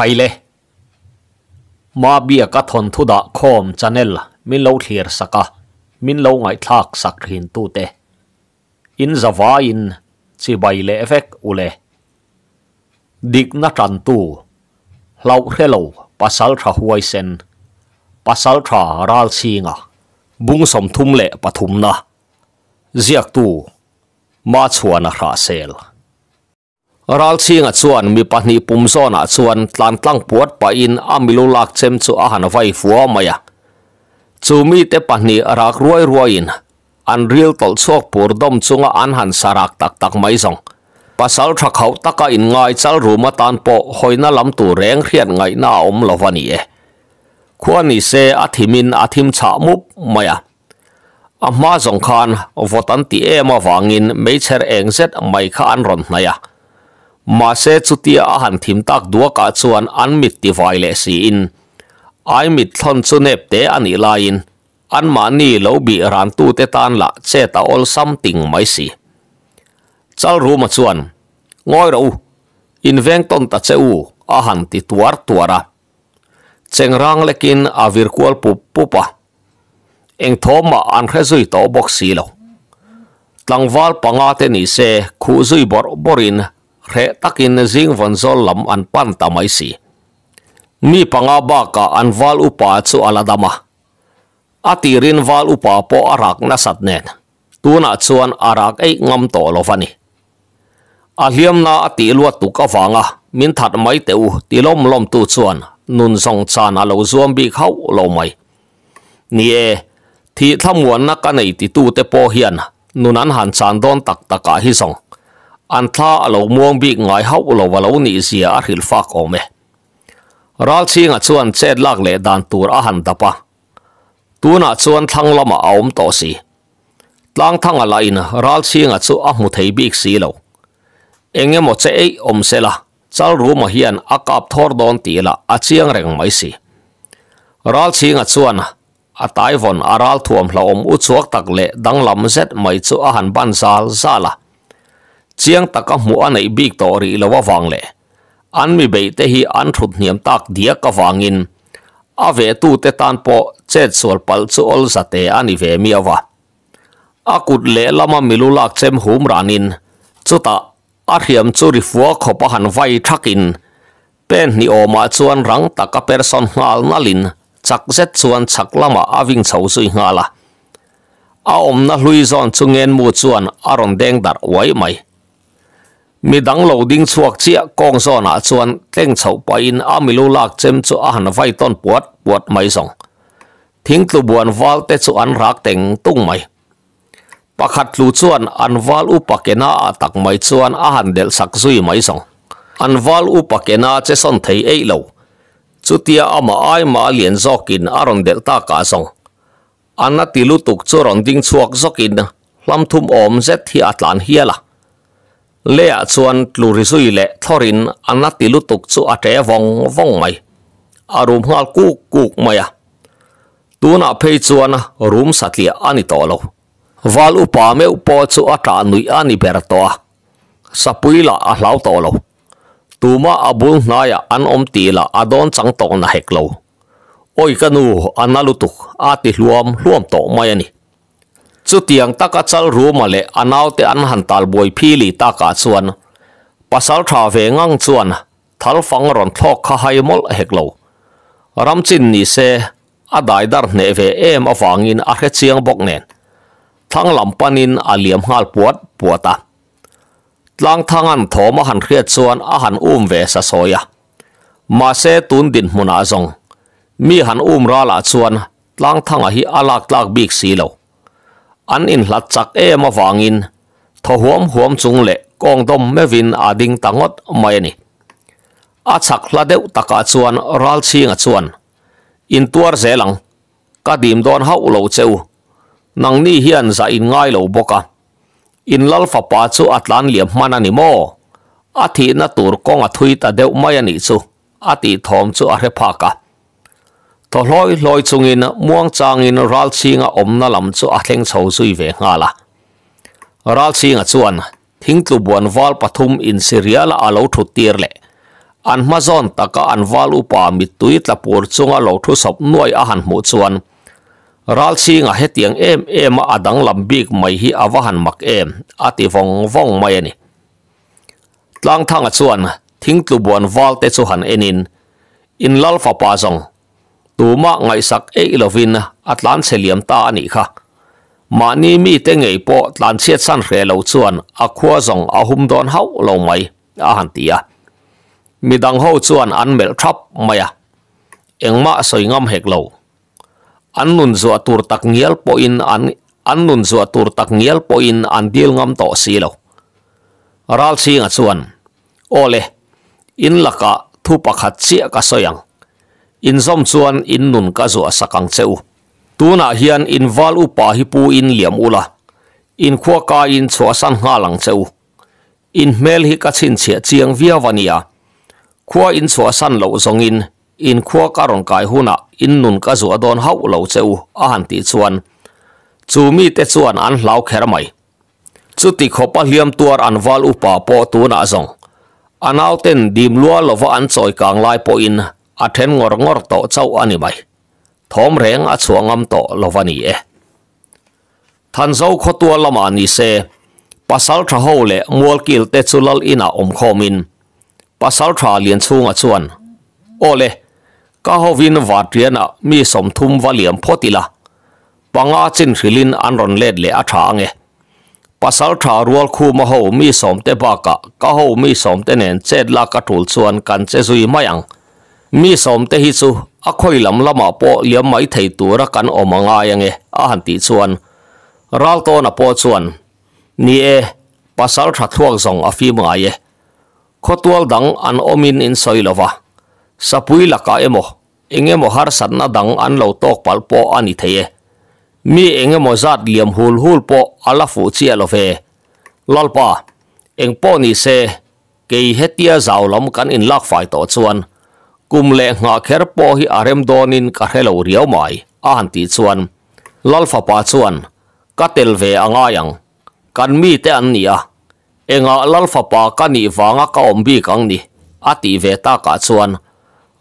khai le mà bia ka thon thu da khom channel mình lâu thlir saka mình lâu ngai thác sak hin tu te in zawa in chi bai le efek ule dik na tan tu lâu khelo pasal tha huay sen pasal tha ral singa bung som thum le pathum na ziak tu ma chuana ra sel ral ching a à chuan mi pahnih pum zawn ah à chuan tlan tlang puat pa in a milu lak chem chu a han vai fua mai a à. chu mi te pahnih rak ruai ruai in an ril tol chok pur dom chunga an han sarak tak tak mai zong pasal tha khau taka in ngai chal ruma tan po hoina lam tu reng hrian ngai na om lovani e khuani se athimin athim cha mup maya amma zong khan votan ti ema wangin mecher engzet mai kha an ron naya ma se chutia a han thim tak dua ka chuan an mit ti vai le si in ai mit nếp chu nep te ani lain an ma ni lo bi ran tu te tan la che ta ol something mai si chal ru ma chuan ngoi ro in veng ton ta che u a han ti tuar tuara rang, lekin avir kual pu pupa eng thoma an khazui to boxi lo tlangwal panga te ni se khu zui bor borin เพะตักินซิงวันโซลำอันปันตามไอสีมีปังอาบากะอันวาลอุปาจุอลาดามะอาติรินวาลอุปาโปอารักนัสัตเนนตัวนัดส่วนอารักไองำโตโลฟันีอาเลียมนาอติลวดตุกฟังะมินถัดไม่เตวติล้มล้มตู่วนนุนสองชานาลูาซวมบีเขาลราไม่นี่เอที่ทำวันนักกันไอติตูเตโปเฮียนนุนันหันชานโดนตักตะกะฮิสอง an tha alo muang bi ngai hau lo wa lo ni zia a ril fa ko me ral chinga chuan chet lak le dan tur a han dapa tuna chuan thlang lama aum to si tlang thanga la in ral chinga chu a mu thei bik si lo engemaw che ei om sela chal ruma hian a kap thor don ti la a chiang reng mai si ral chinga chuan a tai von aral thuam hla om u chuak tak le dang lam zet mai chu a han ban sal zala chiang ta taka mu anei big to ri lowa wangle an mi be te hi an thut niam tak dia ka wangin a ve tu te tan po chet sol pal chu ol sa te ani ve mi awa akut le lama milulak chem hum ranin chuta a thiam chu ri fuwa khopa han vai thakin pen ni oma chuan rang taka person ngal nalin chak zet chuan chak lama awing chho sui ngala a omna hlui zon chungen mu chuan aron deng dar wai mai mi dang lo ding chuak chia kong so na chuan teng chho pa in a mi lu lak chem chu a han vai ton puat puat mai song thing tu buan wal te chu an rak teng tung mai pakhat lu chuan an wal u pakena a tak mai chuan a han del sak zui mai song an wal u pakena che son thei ei lo chutia ama ai ma lian zokin aron del ta ka song anna tilu tuk chu rong ding chuak zokin lam thum om zet hi atlan hiala lea chuan tlurizui leh thorin anna tilutuk chu ate vong vong mai arum hal ku ku mai a tuna phei chuan room satlia ani tolo wal upa me upo chu ata nui ani ber to a sapuila a hlau tolo tuma abul naya an om tila adon chang tok na heklo oi kanu analutuk ati hluam hluam to mai ani chu tiang taka chal ru ma le anau te an han tal boi phi li taka chuan pasal tha về ngang chuan thal fang ron thok kha hai mol hek lâu, ram chin ni se a dai dar nè về em awangin a he chiang bok nen thang lam panin a liam hal puat puata tlang thangan thoma han khriat chuan a han um về sa soya ma se tun din hmuna zong mi han um ra la chuan tlang thanga hi alak tlak bik si lo an in hlat mà em awangin tho huam huam chung le kong dom mevin a ding tangot mai ni a chak hla deuh taka chuan ral chinga chuan in tuar zelang ka dim don hau lo cheu nang ni hian za in ngai lo boka in lal fa pa chu atlan liam man ani mo a thi na tur kong a thui ta deuh mai ani chu a ti thom chu a re pha ka to loi loi chung in muang chang in ral chinga omna lam chu a theng chho sui ve nga la ral chinga chuan thing tu bon wal pathum in serial alo thu tir le an mazon taka an wal upa mi tui tla por chunga lo thu sap noi a han mu chuan ral chinga he tiang em em a dang lam big tuma ngai sak e lan xe seliam ta ani kha mà ni mi te ngei po lan xe san re lâu chuan a à khua dòng a hum don hau lâu mai a à han tia à. mi dang ho chuan an mel thap maya engma soingam hek lo an nun zo tur tak ngial po in an an nun zo tur tak ngial po in an dil ngam to si lo ral si nga chuan ole in laka thu pakhat chia ka soyang in zom chuan in nun ka zo sakang cheu tuna hian in wal upa hi pu in liam ula in khua ka in chua san nga lang cheu in mel hi ka chin che chiang via vania khua in chua san lo zong in in khua ka rong kai huna in nun ka zo don hau lo cheu a han ti chuan chu mi te chuan an hlau kher mai chu ti khopa liam tuar an wal upa po tuna zong anauten dim lua lova an choi kang lai po in athen ngor ngor to chau ani mai thom reng a chuangam to lovani e than zau khotua lama ni se pasal tha ho le ngol kil te chulal ina om khomin pasal tha lien chung a chuan ole ka ho win wa tiana mi som thum waliam photila panga chin hilin anron led le a thaange pasal tha rual khu ma ho mi som te ba ka ka mi som te nen la ka thul kan che zui mayang mi som te hi chu a khoi lam lama po liam mai thei tura kan omanga yange a han ti chuan ral to na po chuan ni e pasal tha thuak zong a fi ma ye khotual dang an omin in soilova sapui laka emo engemo har na dang an lo tok pal po ani theye mi engemo zat liam hul hul po ala fu chi lo ve lalpa eng po ni se ke hetia zaw lom kan in lak fai to chuan kumle nga kher po hi arem donin ka helo riau mai an ti chuan lalfa pa chuan katel ve anga yang kan mi te an nia enga lalfa pa ka ni wanga ka ombi kang ni ati ve ta ka chuan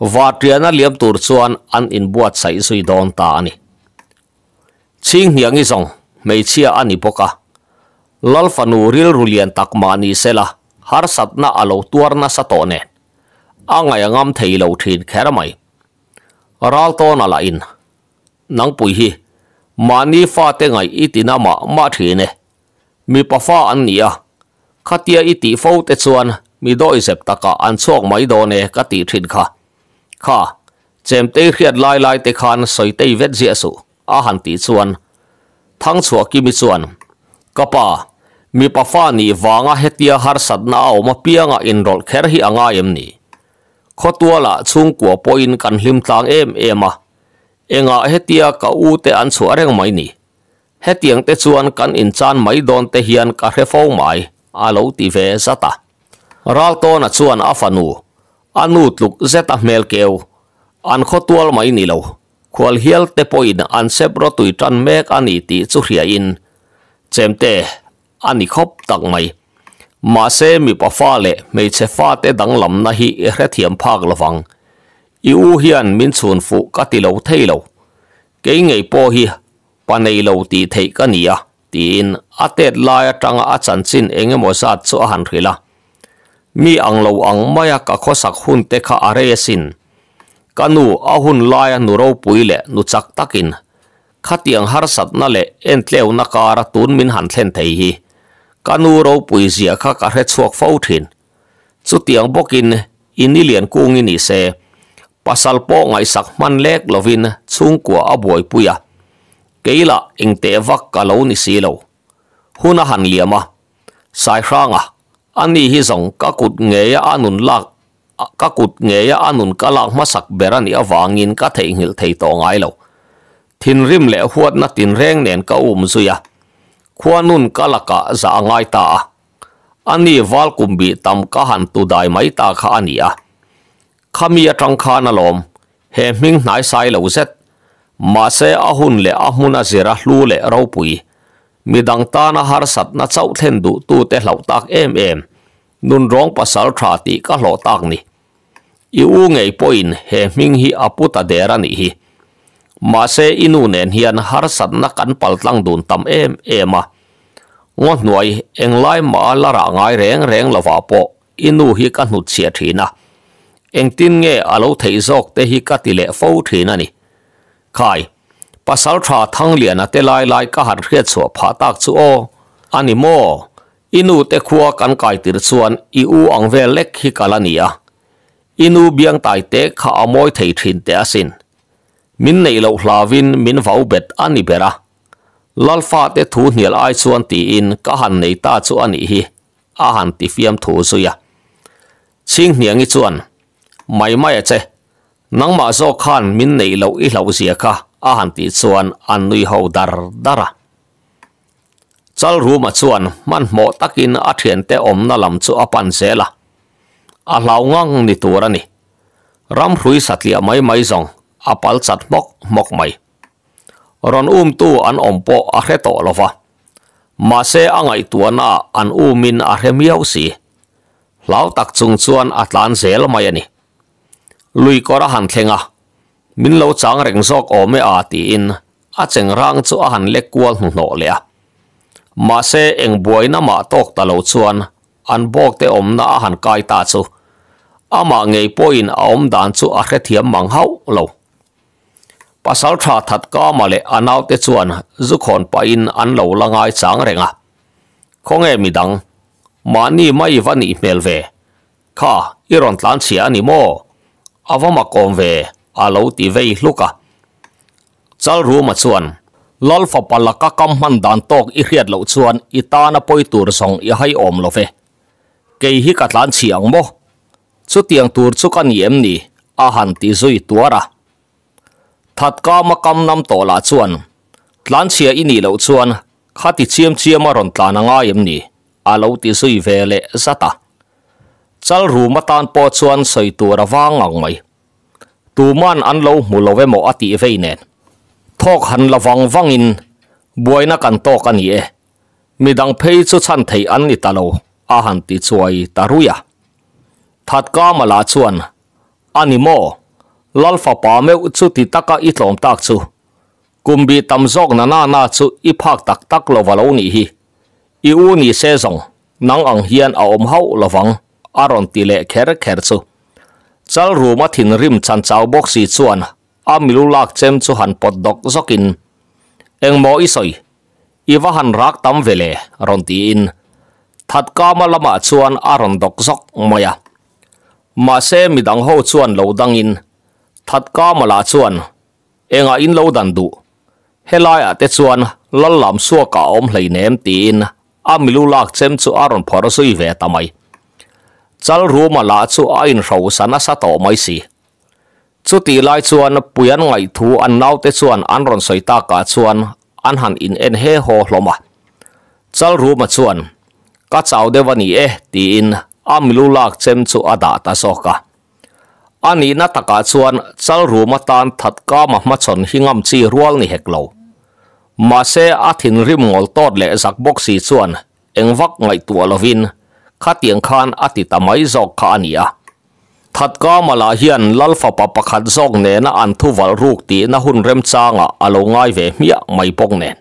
watriana liam tur chuan an in buat sai ching yang i mei chia ani lalfa nu ril sela har satna alo tuarna satone อังไงงามทีลทีนแค่ไมนรัลตัวน่ะไรนนังปุยฮีมานี่ฟาเตงไงอีติน่ามามาทีเน่มีปะฟ้าอันนี้อ่ะข้ายอีตีฟูาเตส่วน มีดอยเสบตะกะอันชอกไม่โดนเนี่ยกตีทินค่ะค่ะเจมเตยเขียดลายลายเตคานสอยเตยเวทเสียสอาหันตีส่วน ทั้งสัวกิมิส่วน ก็ป่ามีปะฟ้านี่วางอ่ะเฮตียฮาร์สัตนาอุมาเปียงอ่ะอินรอลแค่ที่อ่างไงมี khó tua là chung của po in cần hlim tlang em em à enga hetia ka u te an chua reng mai ni hetiang te chuan kan in chan mai don te hian ka refo mai alo ti ve zata ral to na chuan afanu anu tluk zeta mel keu an kho tual mai ni lo khwal hial te poin an sep ro tui tan mek ani ti chu hria in chemte ani khop tak mai mase mi pa fa le me che fa te dang lam na hi re thiam phak la wang i u hian min chun fu ka ti lo thei lo ke ngei po hi pa nei lo ti thei ka ni a tin a te la ya tang a chan chin eng mo sa chu han ri la mi ang lo ang ma ya ka kho sak hun te kha are sin kanu a hun la ya nu ro pui le nu chak takin khatiang har sat na le entleu na kanu ro pui zia kha ka he chuak fo thin chu tiang bokin inilian kung ini se pasal po ngai sak man lek lovin chung kwa aboi puya keila engte vak ka lâu ni si lo huna han liama sai anh ani hi zong ka kut nge ya anun lak ka kut nge ya anun ka lak ma sak berani awangin ka thei ngil thei to ngai lo thin rim le huat na tin reng nen ka um zuya khua nun ka laka za ngay ta anh ani wal kumbi tam ka han tu dai mai ta kha ania khamia tang kha na lom he ming nai sai lo zet ma se ahun le ahmuna zira hlu le ro pui midang ta na har sat na chau thlen du tu te lâu tak em em nun rong pasal tha ti ka hlo tak ni i u ngei poin he ming hi aputa derani hi มาเซอินูเนนเฮียนฮาร์สันนักกันพัลตังดูนตมเอมเอมะงดหน่วยเองไล่มาละระงไอเรงเร่งละวาปออินูฮิกันหุดเสียทีนะเองตินเงอโลเทซอกเตฮิกติเลฟโฟทีนะนี่คายภาษาวะาทั้งเหลียนเตลายลายก็หันเครียสัวผาตักสัวอันนี้โมอินูเตคัวกันไก่ติดส่วนอีอูอังเวเล็กฮิกาลานียอินูเบียงไตเตข้าอมยเทยทินเตอสิน min nei lo hlawin min vau bet ani bera lalfa te thu nial ai chuan ti in ka han nei ta chu ani hi a han ti fiam thu zuya ching hniang i chuan mai mai a che nang ma zo khan min nei lo i hlau zia kha a han ti chuan an nui ho dar dara chal ru ma chuan man mo takin a thian te om na lam chu a pan zela a hlau ngang ni tur ani ram hrui satlia mai mai zong apal sat mok mok mai ron um tu an ompo a hre to lova ma se angai tuana an umin a hre miau si lau tak chung chuan atlan zel mai ani lui kora han thlenga min lo chang reng zok ome a ti in a cheng rang chu a han le kual hnu no le a ma se eng buaina ma tok ta lo chuan an bok te om na a han kai ta chu ama ngei poin a om dan chu a hre thiam mang hau lo pasal tha that ka male anaw te chuan zu khon pa in an lo langai chang renga khong e midang mani mai vani mel ve kha iron tlan chi ani mo awama kom ve alo ti ve luka chal ru ma chuan lol fa palaka kam man dan tok i hriat lo chuan i ta na poi tur song i hai om lo ve ke hi ka tlan chi ang mo chu tiang tur chu kan yem ni a han ti zui tuara thật ca mà cầm năm tổ là chuan tlan chia in nỉ lâu chuan khát thì chiêm chiêm mà rộn tlan ngay em nỉ à lâu thì suy về lệ ra ta chal rù mà tan po chuan sợi tua ra vang ngang mày tu man ăn lâu mù lâu về mộ ati về nè thok hẳn là vang vang in buổi na cần to cần gì mi đang phê cho chăn thấy ăn nỉ ta lâu à hẳn thì chuai ta ruya thật ca mà là chuan animo lal fa pa me chu ti taka i tlom tak chu kumbi tam zok na na na chu i phak tak tak lo valo ni hi i u ni se zong nang ang hian a om hau lawang aron ti le kher kher chu chal ru ma thin rim chan chau box si chuan a milu lak chem chu han pot dok zokin engmo i soi iwa han rak tam vele ron ti in thật ca mà lama chuan aron dok zok moya ma se dang ho chuan dang in thật có mà là chuan em à in lâu đàn đủ hệ lại à tết chuan lo làm xua cả ông lấy ném tin à mi lu lạc xem chu aron phở suy về ta mày chal ru mà là chu ain rau sana sa tổ mấy si chu ti lai bùi puyan ngai thu an nau te chuan an ron soi ta cả chuan an han in en he ho hloma chal ru mà chuan ka chau de vani e ti in amilu lak chem chu ada ta cả. อันนี้นัตกาชวนจะรูมาตานถัดก้ามามาชนหิงอมจีรัวนี่เหกเลมาเสอาทินริมงอลตอดเละสักบกสีชวนเอ็งวักไงตัวลวินขัดเตียงคานอาติตาไมจอกคานีย ถัดก้ามาลาเฮียนลัลฟาปะปะขัดจอกเนนอันทุวัลรูกตีนหุ่นเริ่มจางอ่ะอารมง่ายเวมียไม่ปกเนน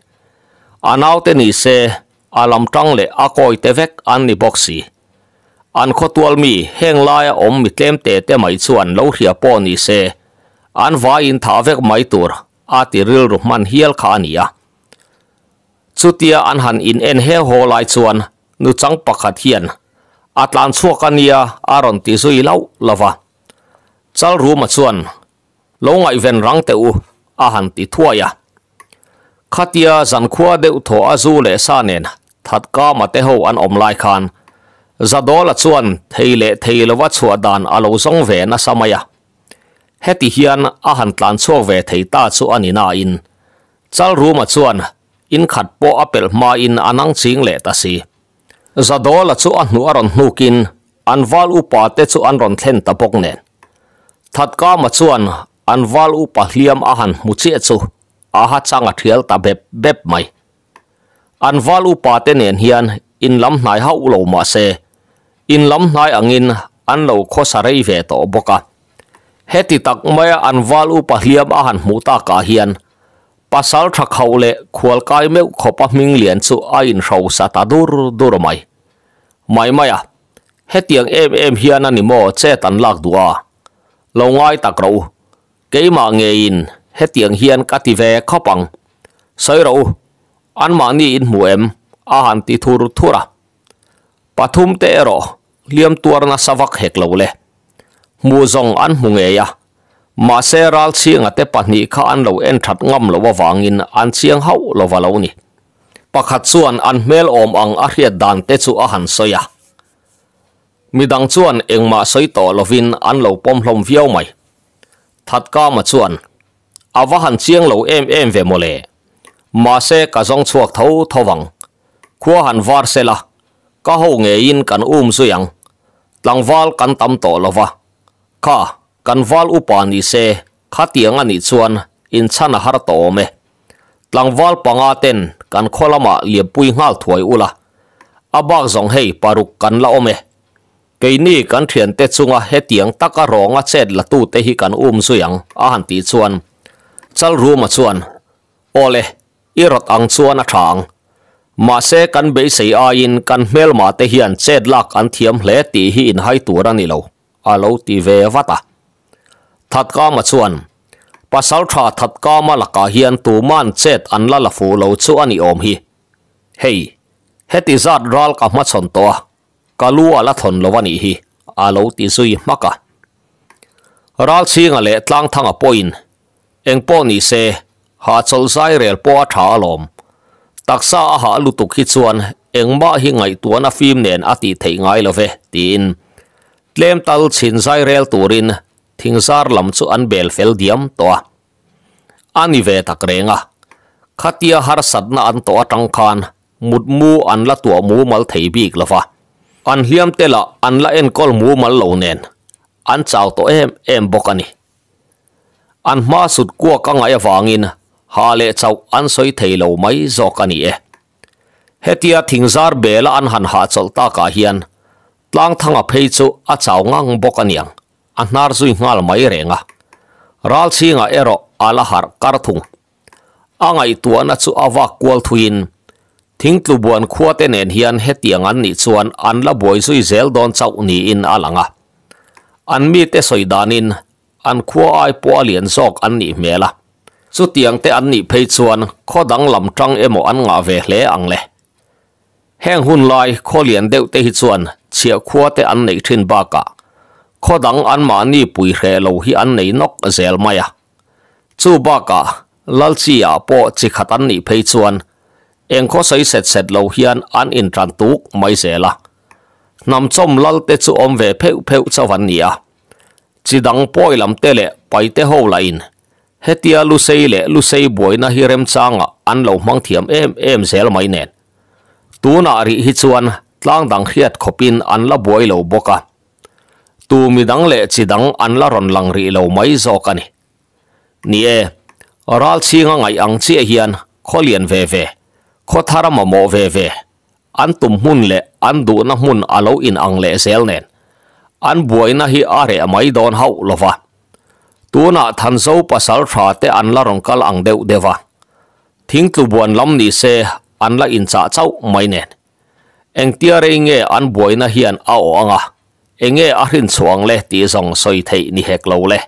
อันเอาเตนิเซอารมณ์จังเลยอากอยเตเวกอันนี่บกสีอันขตัวมีแห่งลายอมมิเต็มเตะแต่ไม่ส่วนเล่าเหียปอนี่เซอันวายินท้าเวกไม่ตัวอาติริลรุมันเฮียลขานียสุดที่อันหันอินเอ็นเฮโฮลายส่วนนุจังปักขัดเฮียนอัตลันสัวกันียอารอนติซุยเล่าลาวาจัลรู้มาส่วนลงไอเวนรังเตอูอาหันติทัวยาขัดเดียจันขัวเดือดถออาซูเลสาเนนทัดก้ามาเตโฮอันอมลายคาน zadola chuan theile theilowa chhuah dan alo à zong ve na samaya heti hian a à han tlan chhuak ve theita chu anina in chal room a chuan in khat po apel ma in anang à ching le ta si zadola chu anh hnu aron hnukin an wal upa te chu an ron thlen ta bok nen that ka ma chuan an wal upa hliam a han mu che chu a ha changa thial ta bep bep mai an wal upa te nen hian in lam hnai hau lo mà se in lam nai angin an lo kho sarai ve to boka heti tak mai an wal u pahliam a han muta ka ah hian pasal tha khole khual kai me khopa ming lian chu a in rho sa ta dur dur mai mai maya hetiang em em hian ani mo che tan lak dua lo ngai tak ro ke ma nge in hetiang hian ka ti ve khopang soi ro an ma ni in mu em a han ti thur thura pathum te ro liam tuarna savak hek lo le mu zong an hmung e ya ma se ral chiang ate pahnih kha an lo en that ngam lo wa wangin an chiang hau lo wa lo ni pakhat chuan an hmel om ang a hriat dan te chu a han soya midang chuan engma soito lovin an lo pom hlom viau mai that ka ma chuan awa han chiang lo em em ve mole ma se ka zong chuak tho thowang khua han var sela ka ho nge in kan um suyang หั้งวอลกันตำโตแล้วะข้ากันวอลอุปนิสัยขัดยัีงอันอีชวนอินชันฮาร์โตเมหลังวอลปังอาเตนกันคลมาเลียปุยงาถวยอุละอาบากจงให้ปารุกกันลาโอเมกี่นี่กันเทียนเตจุงอาเฮตียงตะกะรองอาเซดละตู้เตหิกันอุ้มสุยังอาหันตีชวนจัลรู้มาชวนโอเลอิรถอังชวนอาทาง mà sẽ cần bị sĩ ai in căn mel mà te hiền chết lạc ăn thiêm lẽ tỷ hi in hai tuổi ra nỉ lâu à lâu tỷ về vắt à thật ca mà chuẩn bà sáu trà thật ca mà là cả hiền tù man chết ăn là là phù lâu chú anh ôm hi hey hết tỷ giát ral cả mắt sòn to cả lúa à là thon lâu anh hi à lâu tỷ suy mắc à ral xí ngà lệ tăng thăng à point anh po ni xe hạ chol sai rel po à thả lom ตักซาหาลุตุกิชวนเอ็งบ้าหิงไงตัวน่ะฟิล์มเนียนอติเทงไงละเวตีนเลมตัลชินไซเรลตูรินทิงซาร์ลำจูอันเบลเฟลเดียมตัวอันนี้เวตักเรงะขัตียฮาร์สัตนาอันตัวตังคานมุดมูอันละตัวมูมัลเทบีกละฟะอันเลียมเตละอันละเอ็นกอลมูมัลโลเนนอันเจ้าตัวเอ็มเอ็มบกันนี่อันมาสุดกัวกังไงวางินะ hà lệ chọc ăn soi thầy lâu mấy do cả e. Hết hetia thỉnh zar bê là ăn hẳn hạ chol ta cả hiền tlang thăng à phê chu à chào ngang bốc anh yang ăn nar duy ngal mấy rẻ ngà ral si ngà ero ala har kar thung angai tua na chu awa kwal thuin thing tlu buan khuwa te nen hian hetiang an ni chuan an la boi zui zel don chau ni in alanga an mi đàn soidanin an khuwa ai po alian zok an ni mela chu tiang te an ni phei chuan kho dang lam tang emo an nga ve hle ang le heng hun lai kho lian deuh te hi chuan chia khua te an nei thin ba ka kho dang an ma ni pui hre lo hi an nei nok zel maya chu ba ka lal chia po chi khat an ni phei chuan eng kho sai set set lo hian an in tran tuk mai zela nam chom lal te chu om ve pheu pheu chawan nia chi dang poi lam te le pai te ho la in hetia lu sei le lu sei boy na hi rem changa an lo mang thiam em em zel mai nen tu na ri hi chuan tlang dang khiat khopin an la boy lo boka tu mi dang le chi dang an la ron lang ri lo mai zo ka ni ni e ral chi nga ngai ang chi e hian kholian ve ve kho thara ma mo ve ve an tum hun le an du na hun alo in ang le zel nen an boy na hi are mai don hau lova tu na than zo pasal tha te an la rong kal ang deu dewa thing tu buan lam ni se an la in cha dạ chau mai ne eng tia re nge an boi na hian a o à. anga enge a hrin chuang le ti zong soi thei ni hek lo le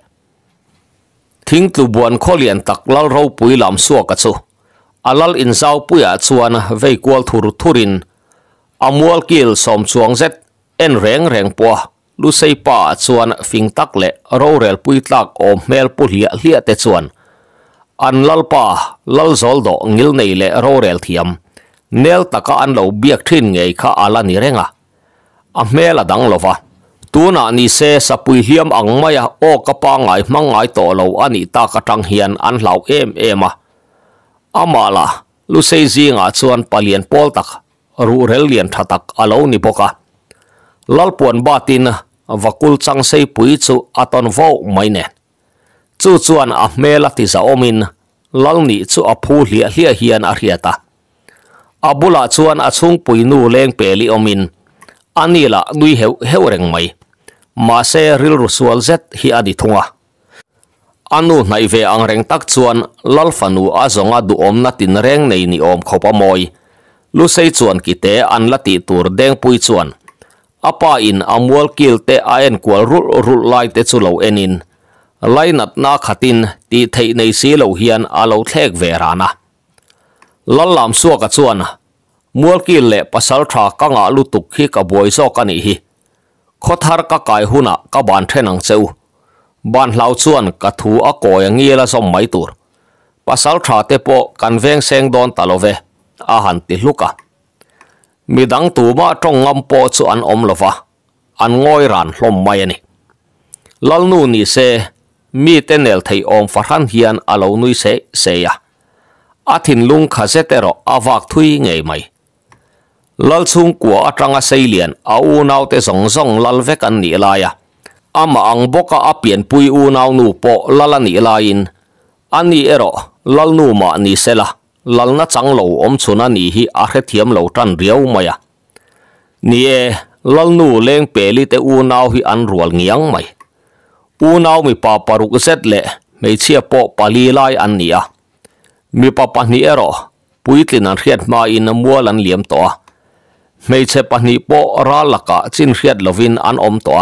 thing tu buan kholian tak lal ro pui lam suwa ka chu alal à in zau puya à chuan ve kwal thur thurin amual kil som chuang zet en reng reng po lu sei pa chuan fing tak le ro rel pui tlak mel pu hlia hlia e te chuan an lal pa lal zol do ngil nei le ro rel thiam nel taka an lo biak thin ngei kha ala ni renga a mel a dang lova tuna ni se sapui hiam ang maya o kapa ngai mangai to lo ani ta ka tang hian an hlau em ema amala lu sei zinga chuan palian pol tak ru rel lian thatak alo ni poka. lalpuan batin và cul chang xây bùi chu aton vô mây nè chu chuan a mê la ti za omin lal ni chu a phu hlia hlia hian a hria ta a bula chuan a chung pui nu leng pe li omin ani la nui heu heu reng mai mà se ril ru sual zet hi đi adi thunga anu nai ve ang reng tak chuan lal fanu a zonga du om na tin reng nei ni om khopa moi lu sei chuan ki te an la ti tur deng pui chuan apa in amual kil te a en kual rul rul lai te chu lo enin lainat na khatin ti thei nei si lo hian a thlek ve rana lal lam suwa ka chuan mual kil le pasal tha ka nga lu tuk hi ka boi zo ka ni hi khothar ka kai huna ka ban thenang cheu ban hlau chuan ka thu a ko yangi la som mai tur pasal tha te po kan veng seng don talove a han ti hluka mi dang tu ma trong ngam po chu an om lova an ngoi ran hlom mai ani lal nu ni se mi te nel thei om farhan hian alo nui se se ya a lung kha se te ro awak thui nge mai lal chung của atanga sei lian a u nau te song song lal vek an ni la ya ama ang boka a pian pui u nau nu po lalani ni la in ani ero lal nu ma ni se la lần lalna chang lo om chuna ni hi a khe thiam lo tan à, maya lần e lên leng peli tế u nau hi an ruồi nghiêng mày, u nau mi pa paruk set le mei chia po pali lai an nia mi pa pa ni ero tin an riat ma in a lần an liam to mei che pa ni po ra laka chin riat lovin an om to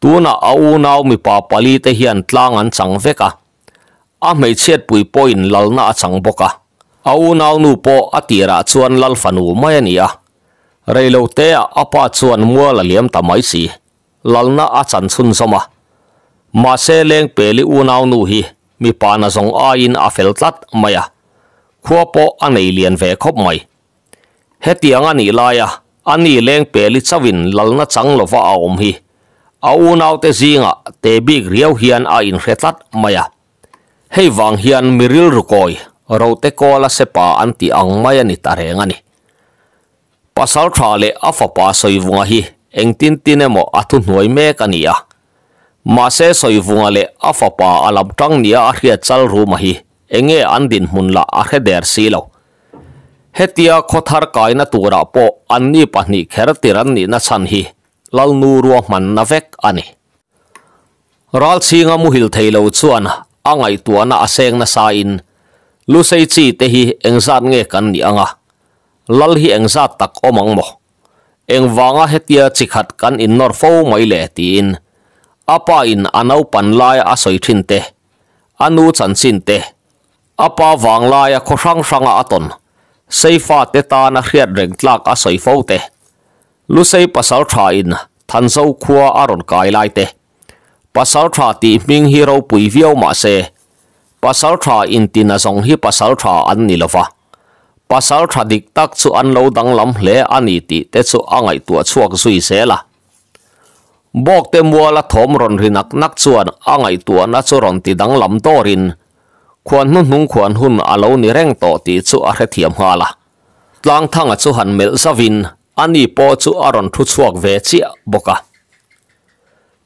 tuna a u nau mi pa pali tế hiền tlang an à veka a bụi chet in lần lalna a chang boka au nau nu po atira chuan lal fanu mai ania reilo te apa chuan mual la liam ta mai si lalna a chan chun soma ma se leng peli u nau nu hi mi pa na zong a in a fel tlat maya khua po anei lian ve khop mai hetiang ani laya ani leng peli chawin lalna chang lova a om hi au u nau te zinga te big riau hian a in hretlat maya hei wang hian miril rukoi rote koala se pa anti ang maya ni tarenga ni. pasal trale afa pa soiwunga hi eng tintine mo atu nuoy meka niya. ma se soiwunga le afa pa alam trang niya ahriya chal ru hi enge andin munla mun la der si lo hetia kai na tura po anni pahni kher ni na san hi lal nu man na vek ani ral singa muhil theilo chuan angai tuana aseng na sa in lu sei chi te hi engzat nge kan ni anga lal hi engzat tak omang mo engwanga hetia chikhat kan in nor fo mai le tin apa in anau pan lai a soi thin te anu chan chin te apa wang lai a khosang sanga aton seifa te ta na hriat reng tlak a soi fo te lu sei pasal tha in than zo khua aron kai lai te pasal tha ti ming hi ro pui viau ma se pasal tha in tin a zong hi pasal tra an ni lova pasal tra dik tak chu an lo dang lam hle ani ti te chu angai tua chuak zui se la bok te mua la thom ron rinak nak chuan angai tua na chu ron ti dang lam to rin khuan nun nung khuan hun alo ni reng to ti chu a re thiam ha la tlang thang a chu han mel savin ani po chu aron thu chuak ve chi boka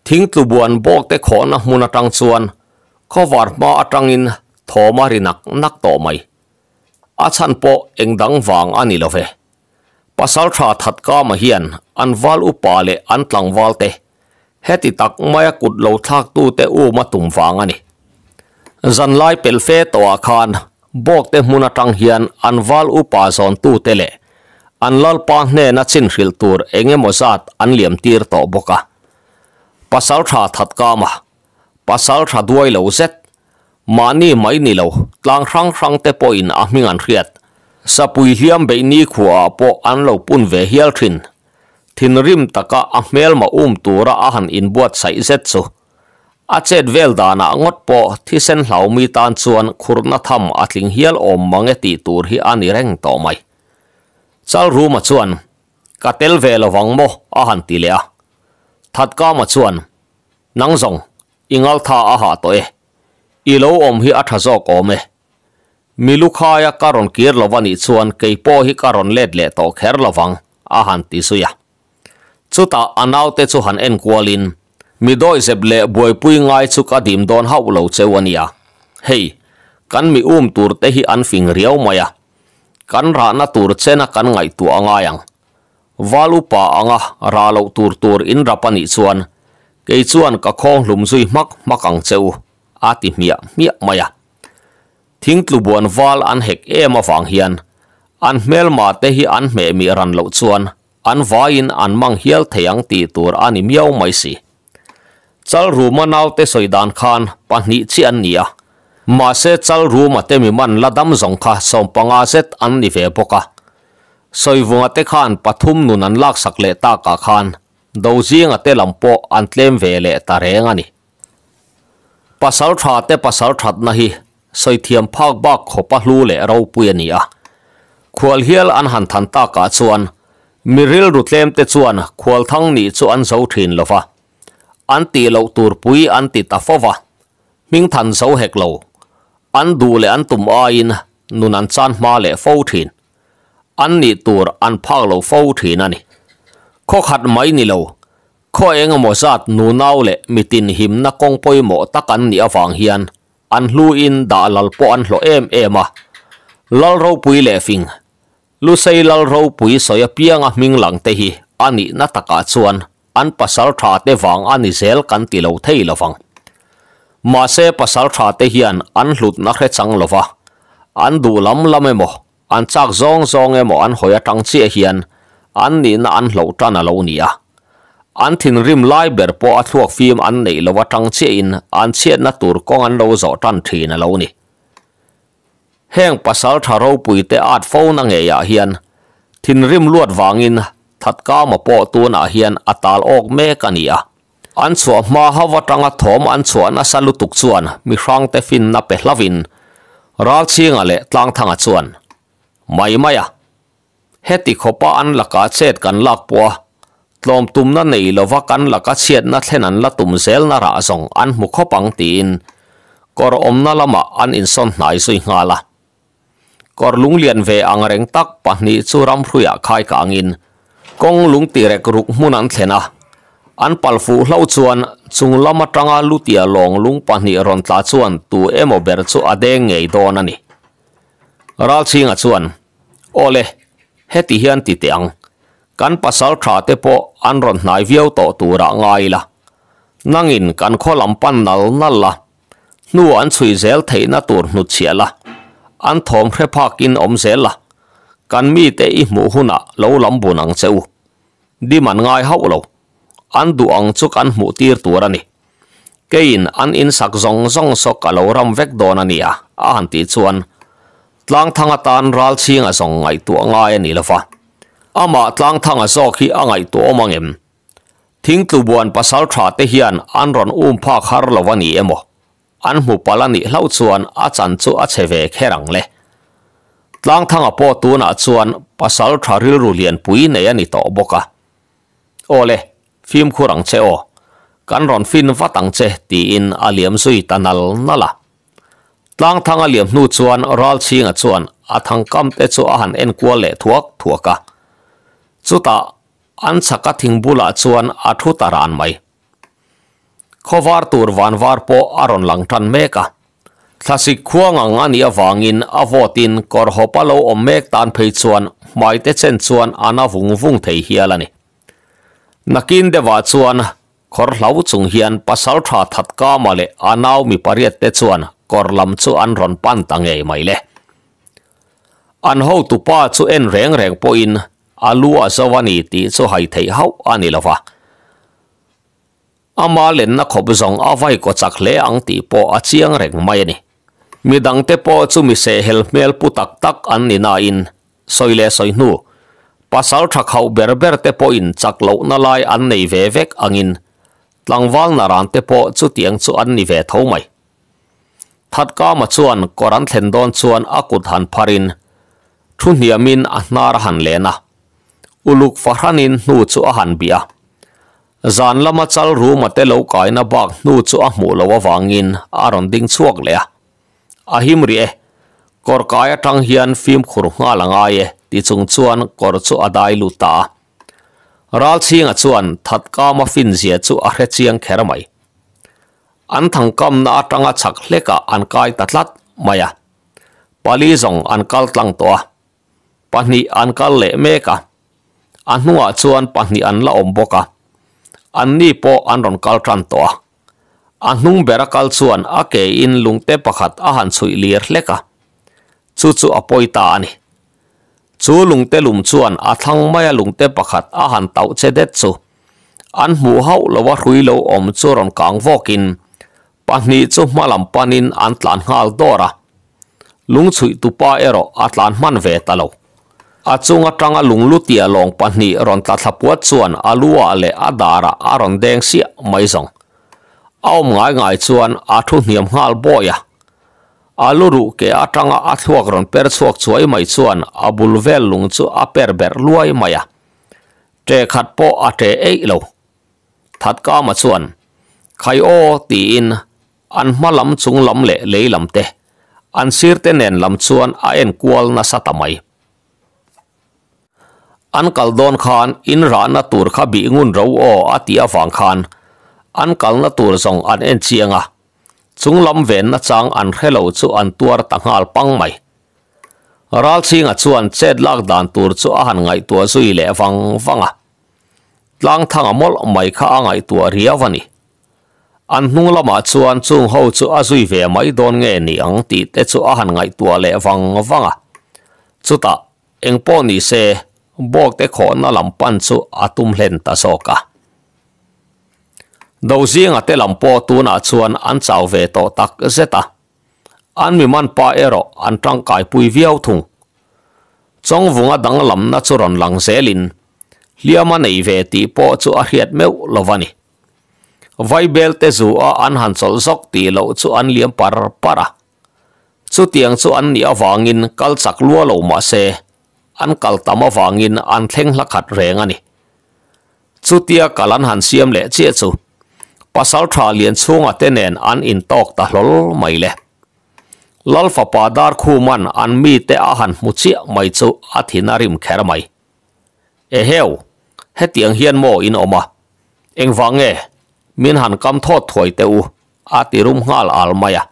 thing tlu buan bok te khona hmun atang chuan khó vọt mà trăng in thò mà rì nặc nặc tổ mày à chăn po anh đắng vàng anh lo về pasal thà thật ca mà hiền anh val upa lệ anh tlang val te hết thì tắc mai cụt lâu thác tu te u mà tùng vàng anh Zan lai pel phê tòa khan bok te muna tang hian an val upa zon tu te le an lal pa hne na chin hril tur enge mozat an liam tir to boka pasal tha that ka ma ปัสสาวะด้วยเลวเซ็ตมานี่ไม่นี่งตั้งครั้งครั้งเตปอินอามิงันเรียดสับปุยเฮียมไปนี่ขวาปออันเลวปุ่นเวเฮียลทินทินริมตะกะอเมลมาอุ้มตัวระอาหันอินบวชใส่เซ็ตสุอาเจดเวลดานางดปอที่เส้นเหลามีตาส่วนคุรนธรรมอัลิงเฮียลอมมังเอติตัวที่อันนี้แรงต่อไม่จ้ารู้มาส่วนกัตเตลเวลวังโมอาหันตีเลียทัดก้ามาส่วนนังซรง ingal tha a ha to e i om hi a tha jok om e mi lu ya karon kir lovani chuan keipo hi karon let le to kher lawang a han ti su ya chuta anaw te chu han en kwalin mi doi zeb le buai pui ngai chu ka dim don hau lo chewania hei kan mi um tur te hi an fing riau maya kan ra na tur chena kan ngai tu anga yang valu pa anga ra lo tur tur in rapani chuan cái chuyện cả con lùm duy mắc mắc ang cheu a ti mia mày, maya à. thing tlu buan wal an hek em awang hian an mel ma te hi an me mi ran lo chuan an vain an mang hial theyang ti tur ani miau mày si chal ruma nau te đàn khan pahni chi an nia ma se chal ruma te mi man ladam zong kha som panga set an bốc ve soi soiwunga te khan pathum nun an lak sak lệ ta ka khan đầu riêng ở tây lâm po ăn tlem về lệ ta rẻ ngani pasal thà tê pasal thà na hi soi thiam phak bak khopa lu lệ rau puya ni à khual hial an han than ta cả chuan miril rutlem te chuan khual thang nị chu an zo thin lova an ti lo tur pui an ti ta fova ming than zo hek lo an du le an tum a in nun an chan ma le fo thin an ni tur an phak lô fo thin anh khó khát mấy nì lâu khó ế ngà sát nụ nao lệ mì tin him na công bôi mò tắc ăn nì vàng hiền ăn lưu in đã lal po ăn lo em em à lal rau pui lệ phình lu say lal rau pui soi piang à minh lặng tê hi ani na cả chuan an pasal tha te wang ani zel kan ti lo thei lo wang ma se pasal tha te hian an hlut na khre chang lova an du lam em emo an chắc zong zong em emo an hoya trăng chi e hiền อันนี้น่ะอันเหล่าจันทร์เหล่นี้อ่ะอันที่ริมไล่เบอร์ป้อทุกฟิล์มอันนี้เหล่าจังเชียนอันเชียนน่ะตัวกองันเราจอจันทรน่หเราเนี้แห่งภาษาชาวปุยเตออาฟโฟนังเอียเฮียนทินริมลวดวางินทัดก้ามาป้อตัวน่งเฮียนอัตลอกเมกันี้อ่ะอันส่วนมาหาวัตรังอธมอันส่วนอาศสรุตุกส่วนมีครั้งเตฟินนับเป็นลาวินราชิงอะไรตั้งทางส่วนไม่ไม่อะฮติขบอันลักเชิกันลักปัวตลมตุ่มนั่นเองลวกันลักเชินั่นเท่นั้นละตุ่มเซลน่าระสงอันมุขปังตีนกอร์อมนั่นละมาอันอินสันไหนสุ่งาละกอร์ลุงเลียนเวอังเร่งตักปันนี้สุรัมพุยะไายกางอินกงลุงตีเรกรุกมุนันเทนะอันพัลฟูเล่าชวนจงละมาตรงาลุติอาลงลุงปันนี้รอนตาชวนตัวเอโมเบิร์ตสุอาเดงไงโดนันนี่ราชิงาชวนโอเล heti hian ti te ang kan pasal tha te po an ron nai viau to tu ra ngai la nangin kan kholam pan nal nal la nu an chui zel thei na tur nu chia la an thom hre phakin om zel la kan mi te i mu huna lo lam bunang cheu di man ngai hau lo an du ang chu kan mu tir tur ani kein an in sak zong zong so ka lo ram vek don ani a an ti chuan tlāṅ thāṅ ātān rālchī ngā sōng ngāi tū ā ngā ya nīla fā. Āmā tlāṅ thāṅ ā sō ki ā ngāi tū ā maṅ em. Tīng tū bhuwan pa sāl thā te hiyān ān ron ūm um pā khā rā lauwa nī em o. lau tsūwan ā chān tsū ā che vē le. Tlāṅ thāṅ ā pō tū nā tsūwan pa sāl thā rī rū liān pū yī nē ya nī tō bō kā. O le, fīm kū rāng che o. Gān ron fī tlang thang a liam nu chuan ral chhinga chuan a kam te chu a han en kual le thuak thuaka chuta an chaka thingbula ah chuan a thu taran mai khowar tur vanwar po aron lang tan meka thlasik khuanga vangin awangin avotin kor hopalo mek tan phei chuan mai te chen chuan ana vung vung thei hialani nakin dewa chuan khor hlau chung hian pasal tha that ka male anaw mi pariat te chuan kor lam chu an ron pan ta mai le an ho tu pa chu en reng reng po in alu à à azawani ti chu hai thei hau ani à lova ama len na khob zong avai ko chak le ang ti po achiang reng mai ni dang te po chu mi se hel mel pu tak tak an ni na in soile soi nu pasal thakhau berber te po in chak lo na lai an nei ve vek angin tlangwal na ran te po chu tiang chu an ni ve tho mai thatka ma chuan koran thlen don chuan akut han pharin thu hniamin a hnar han lena uluk faranin nu chu a han bia zan lama chal kor kaya tang hian fim khur nga kor chu a dai lu ta ral chinga chuan thatka ma fin an thang kam na atanga chak leka an kai tatlat maya pali zong an kal tlang toa pahni an kal le meka an nuwa chuan pani an la om boka an ni po an ron kal tran toa an nung bera kal chuan ke in lungte pakhat a han chui lir leka chu chu apoita ani chu lungte lum chuan a thang maya lungte pakhat a han tau che det chu an mu hau lowa hrui lo om chu ron kang vokin pani chu malam panin antlan ngal dora lung chui tu pa ero atlan man ve talo achunga tanga lung lutia long pani ron ta thapua chuan alua le adara arong deng si mai zong aum ngai ngai chuan a thu hniam ngal boya aluru ke atanga athuak ron per chuak chuai mai chuan abul vel lung chu a per ber luai maya te khat po ate ei lo thatka ma chuan khai o ti in an ma lam chung lam le le lam te an sir te nen lam chuan a en kwal na satamai an kal don khan in ra na tur kha bi ngun ro o a ti a wang khan an kal na tur song an en chianga chung lam ven na chang an khelo chu tuar tangal pang mai ral chinga chuan chet lak dan tur chu a han le wang wanga lang thang a mol mai kha angai tua ria wani an hnung lama chuan chung ho chu a zui ve mai don nge ni ang ti te chu a han ngai tua le wang wanga chuta engpo ni se bok te kho na pan chu atum hlen ta soka dozinga te lampo tu na chuan an chau ve to tak zeta an mi man pa ero an tang kai pui viau thung chong vunga dang lam na churon lang selin liama nei ve ti po chu a hiat meu lovani vai Bible te zu a an han sol zok ti lo chu an liam par para chu tiang chu an ni awangin kal chak lua lo ma se an kal tam awangin an thleng lakhat reng ani chu tia kalan han siam le che chu pasal tha lien chunga te nen an in tok ta hlol mai le lal fa pa dar khu man an mi te a han mu chi mai chu a thinarim kher mai e heu he tiang hian mo in oma eng wange min han kam thot thoi te u ati rum ngal al maya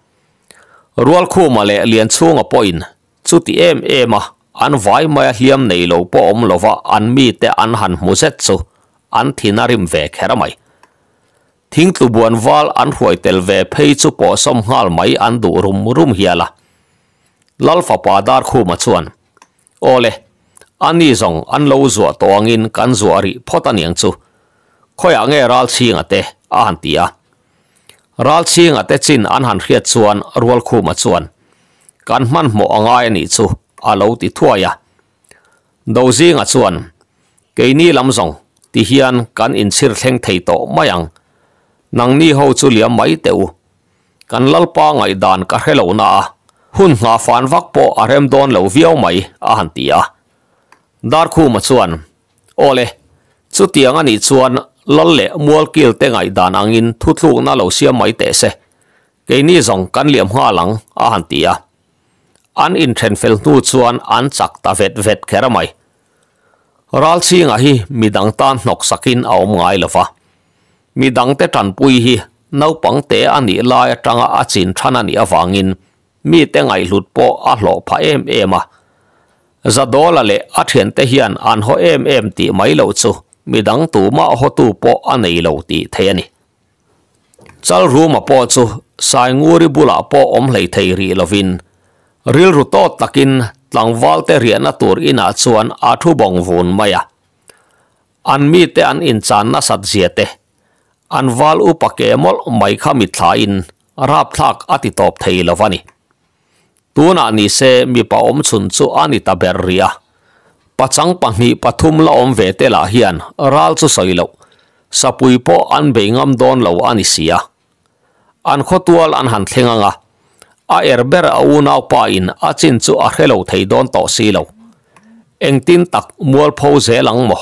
rual khu ma le lian chunga poin ti em em ema an vai maya hiam nei lo po om lova an mi te an han muset chu an thinarim ve kheramai thing tu buan wal an huai tel ve phei chu po som ngal mai an du rum rum hiala lal fa pa dar khu ma chuan ole ani zong an lo zuwa tawngin kan zuari photaniang chu khoya nge ral chinga te อาหันตีอารัลชิงอัตจินอันหันเขียด่วนรัวคูมา่วนการมันหมอง่ายนี่ชูอาลวติทัวยะดูซิงอั่วนี่นี่ลำสงที่เฮียนการอินชิร์เซงไทยโตมายังนังนี่เขาจุเลียมไม่เตวการลลปางไอดานก็เฮลูน่าหุ่นหาฟานวักโปอารมดอนเลววียวไม่อาหันตีอาดาร์คู่มา่วนโอเลสุดที่งอันนี้่วน lal le mual kil te ngai dan angin thu thluk na lo sia mai te se ke ni zong kan liam ha lang a han tia an in then fel tu chuan an chak ta vet vet khera mai ral sing a hi midang tan nok sakin aum ngai lova midang te tràn pui hi nau pang te ani lai atanga a chin thana ni in mi te ngai hlut po a hlo pha em em à giờ đó zadola le a thian te hiền an ho em em tí mai lo chu mi dang tu ma ho tu po anei lo ti the ani chal ru ma po chu sai nguri bula po om le thei ri lovin ril ru to takin tlang wal te ri na tur ina chuan a thu bong vun maya an mi te an in chan na u pake mol mai kha mi ati top thei lovani tuna ni se mi pa pachang pahni pathum la om ve te la hian ral chu soi lo sapui po an be ngam don lo ani sia an khotual an han thlenganga a erber a unaw pa in a chin chu a helo thei don to si lo engtin tak mual pho ze lang mo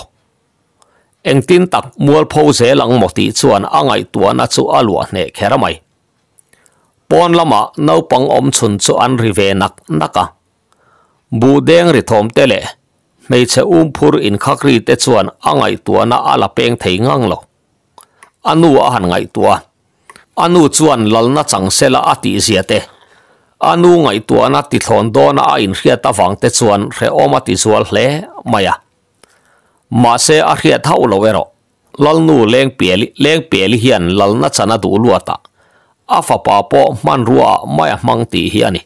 engtin tak mual pho ze lang mo ti chuan angai tuana chu alwa hne kheramai pon lama nau pang om chun chu an rive nak naka budeng ri thom tele mei che um phur in khakri te chuan angai tua na ala peng thei ngang lo anu a han ngai tua anu chuan lal na chang sela ati ziate anu ngai tua na ti thon do na in hria ta wang te chuan re ti zual hle maya ma se a hria tha u vero lal nu leng pieli leng pieli hian lal na afa pa po maya mang ti hiani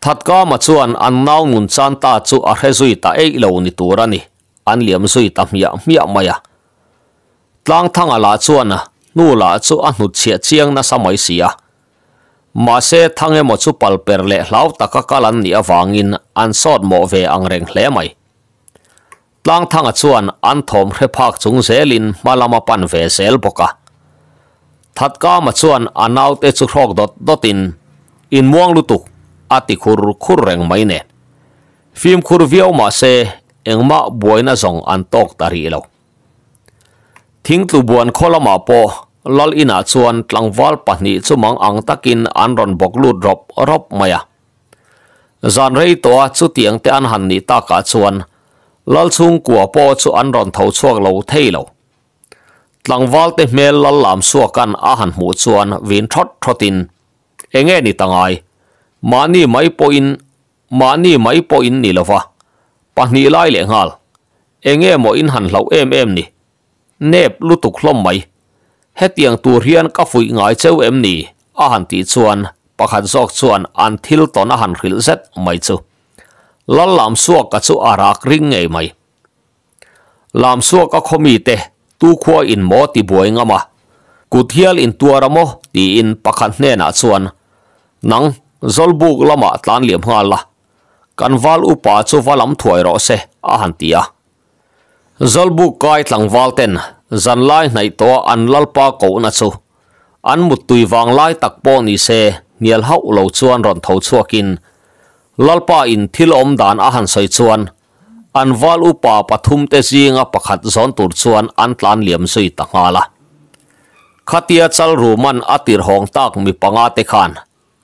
thật ca mà chuan an nau nun chan ta chu a he zui ta ei lo ni ra ani an liam zui ta mia mia maya à. tlang thang ala chuan a à. nu la chu an hut chia chiang na samai sia à. ma se thang em emo chu pal per le hlau ta ka kalan ni awangin an sot mo ve angreng hle mai tlang thang a chuan an thom hre phak chung zelin malama pan ve zel boka thật ca mà chuan anaute chu hrok dot dotin in in muang lutuk atikhur khur reng mai ne phim khur viau ma se engma boina zong an tok tari lo thing tu buan kholama po lal ina chuan tlangwal pahni chumang ang takin an ron bok lu drop rop maya zan rei to chu tiang te an han ni ta ka chuan lal chung kwa po chu an ron thau chuak lo thei lo tlangwal te mel lal lam suakan a han mu chuan vin thot thotin enge ni tangai มานี่ไม่ปอนมานี่ไม่ปอนนี่ละวะปัญหาหล่เลงาลเองเอ๋มอินหันเหลาเอ็มเอ็มนี่เนบลุตุกล้มไหมเฮตียงตัวเรียนก็ฝุ่ยงายเจ้าเอ็มนี่อาหันตีชวน ประคันซอกชวนอันทิลตอนอาหันขิลเซ็ตไม่จูแล้วลำซัวกัจูอารากริงเงยไม่ลำซัวก็คมีเตตู้ควอินหมอตีบวยงามะกูเทียลอินตัวระโมตีอินประคันเน่นาชวน นัง zolbuk lama tlan liam hoa, la kan wal upa chu walam thuai ro se a han tia zolbuk kai tlang wal ten zan lai nai to an lalpa ko na chu an mut tui wang lai tak po ni se nial hau lo chuan ron tho chuakin lalpa in thil om dan a han soi chuan an wal upa pathum te zinga pakhat zon tur chuan an tlan liam sui ta ngala khatia chal ruman atir hong tak mi panga te khan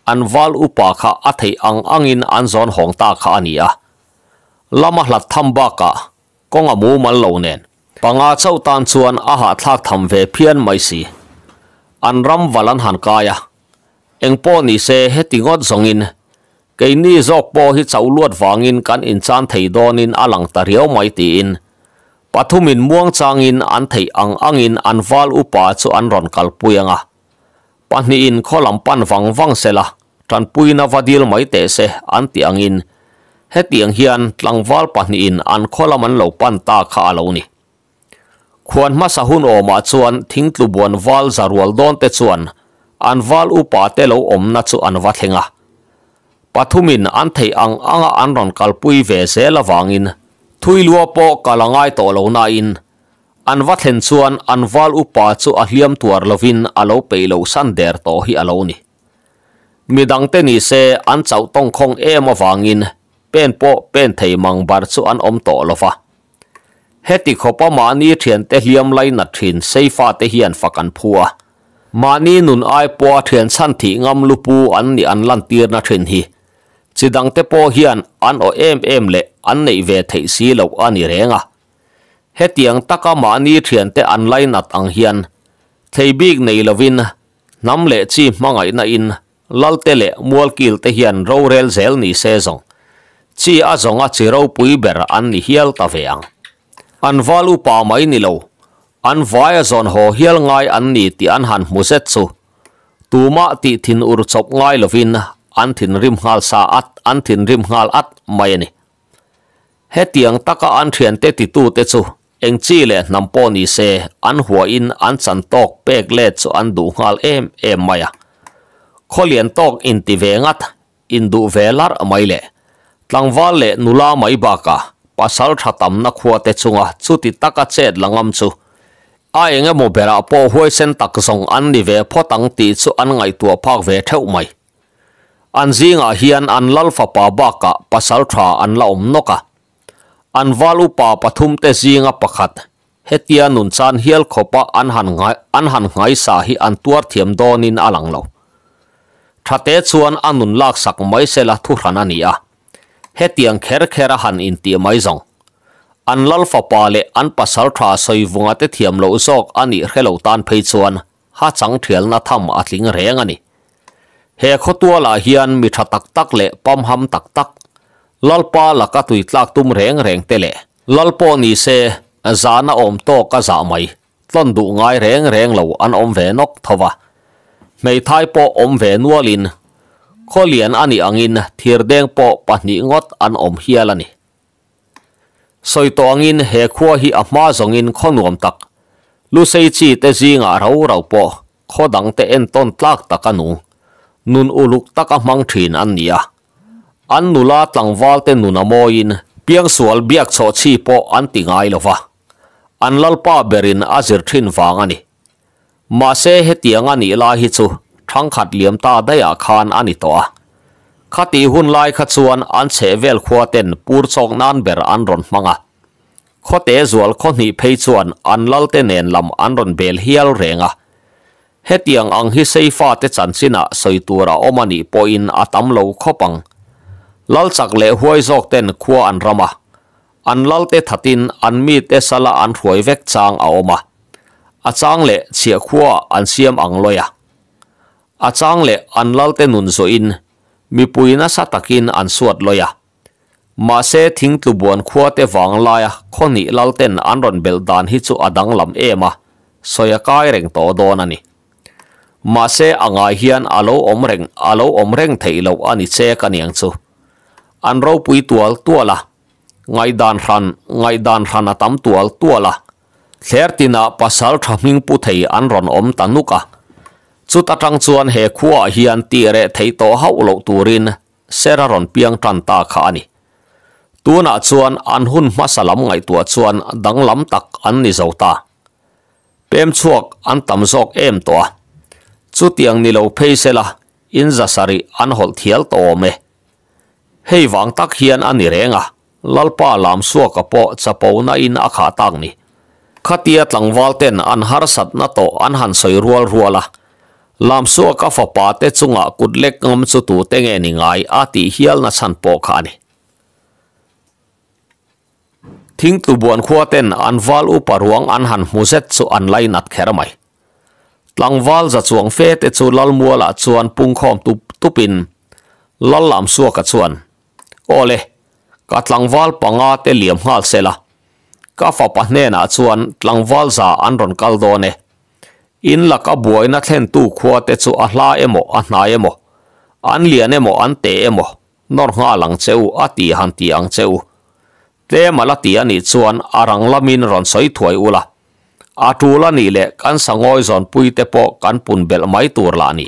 an wal upa kha athei ang angin an zon hong ta kha ania lama hlat tham ba ka konga mu man lo nen panga chau tan chuan a ha thlak tham ve phian mai si an ram valan han kaya engpo ni se hetingot zongin keini zok po hi chawluat wangin kan inchan thei in alang tariau mai ti in pathumin muang changin an thei ang angin an wal upa chu an ron kalpuyanga ปานนีอินข้อลำปันฟังฟังเสละจันปุยนาวดิลไม่เตะอันเตียงอินเฮตียงเฮียนหลังวอลปานนีอินอันข้อลมันเหลวาปันตาคาเลวนี่ควรมาสะฮุนออกมาชวนทิ้งตุบวนวอลจารวลโดนเตชวนอันวอลอุปาเตลเอมนัดชวนวัดเฮงะปัทุมินอันเทียงอังอังอันรอนกัลปุยเวเซลวังอินทุยลัวโปกาลงายต่อลวนาอิน an va thlen chuan an wal upa chu a hliam tuar lovin alo peilo san der to hi alo ni midang te ni se an chau tong khong em awangin pen po pen thei mang bar chu an om to lova heti khopa ma ni thian te hliam lai na thin seifa te hian fakan phua ma ni nun ai po thian san thi ngam lupu an ni an lan tir na thin hi chidang te po hian an o em em le an nei ve thei si lo ani renga hết tiếng taka mà ni thiền te an lai nat ang hiền thầy big này là vin nắm lệ chi mà ngày na in lal te lệ mual kil te hiền râu rel zel ni se zong chi a zong a chi râu pui ber an ni hiel ta ve ang an valu pa mai ni lo an vai zon ho hiel ngai an ni ti an han mu set su tuma ti thin ur ngay ngai lovin an thin rim hal sa at an thin rim hal at mai ni he tiang taka an thian te ti tu te chu eng chi le nam po ni se an hua in an chan tok pek le chu an du ngal em em mai a kholian tok in ti ve ngat in du ve lar mai le tlangwal le nula mai ba ka pasal thatam na khuwa te chunga chu ti taka chet langam chu a enge mo bera po huai sen tak song an ni ve photang ti chu an ngai tua phak ve theo mai an zinga hian an lal fa pa ba ka pasal tra an la om noka an valu pa pathum te zinga pakhat hetia nun chan hial khopa an han ngai an han ngai sa hi an tuar thiam donin alang lo thate chuan anun lak sak mai sela thu hran ania hetiang kher khera han in ti mai zong an lal fa pa le an pasal tha soi vunga te thiam lo zok ani khelo tan phei chuan ha chang thial na tham atling reng ani he kho tua la hian mi tha tak tak le pom ham tak tak ลลปาลักตุยตลักตุมเรงเรงเตเลลลปอนีเซอาจารยอมโตก็จะไม่ต้นดูง่ายเรงเรงเลวอันอมเวนกทว่าไม่ทายปออมเวนวลินขอลียนอันนี้อังินทีรเดงปอปันิงดอันอมเฮียลนี่ซอยตัวอังินเฮคัวฮีอัมาจงอินข้อนวมตักลูเซจีเตจิงอาเราเราปอขดังเตเอ็นต้นตลักตะกันูนุนอุลุกตะกัมังทีนอันนี้ an nula tlangwal te nuna moin piang sual biak cho chi po an tingai lova an lalpa berin azir thin wangani ma se hetianga ni la hi chu thang khat liam ta daya khan ani to khati hun lai kha chuan an chevel khuwa ten pur chok nan ber an khote zual kho ni phei lal te nen lam an ron bel hial renga sei fa te chan china ลัลสักเลหวยสอกเต้นขวานรามะอันลัลเตถัดินอันมีเตสละอันหวยเวกจางเอามาอาจางเลเสียขัวอันเสียมอังลอยะอาจางเลอันลัลเตนุนโซอินมีปุยนัสตะกินอันสวดลอยะมาเสถิงตุบวนขัวเตวังลายะคนนี้ลัลเตนอันรอนเบลดานฮิจูอดังลำเอมาสอยกายเร่งโตดอนันนี่มาเสอังไอเฮียนอโลอมเร่งอโลอมเร่งเทยลอันนี้เซกันยังซู an ro pui tual tuala ngai dan ran ngai dan ran atam tual tuala thler tina pasal thamling pu thei an ron om tanuka chu ta tang chuan he khuwa hian ti re thei to hau lo turin sera ron piang tan ta kha ani tuna chuan an hun masalam ngai tua chuan danglam tak an ni ta, pem chuak an tam zok em to chu tiang ni lo pheisela in zasari an hol thial to me hei wang tak hian ani renga lalpa lam suak apo chapo na in akha tak ni khatia tlangwal ten an har sat na to an han soi rual ruala lam suak a fapa te chunga kutlek ngam chu tu te nge ni ngai a ti hial na chan po kha ni thing tu buan khuwa ten an wal u paruang an han muzet chu an lai nat kheramai tlangwal za chuang fe te chu lalmuala chuan pungkhom tu tupin lal lam suak a chuan ก็เลยกัดลังวอลปังอาเตเลียมหัลเซลากาฟ้าปัเนน่าชวนลังวอลซาอันรอนกัลโดเนอินลักอบวยนัทเล่นตูขวดเตจูอัลลาเอโมอันนายเอโมอันเลียนเอโมอันเตเอโมนอร์ฮาลังเซวอตีฮันตีอังเซวเตมาละตีอันอีชวนอารังลามินรอนสอยถวยอุลาอาทูลานี่เละกันสังอิจอนปุยเตปอกันปุ่นเบลไม้ตัวลานี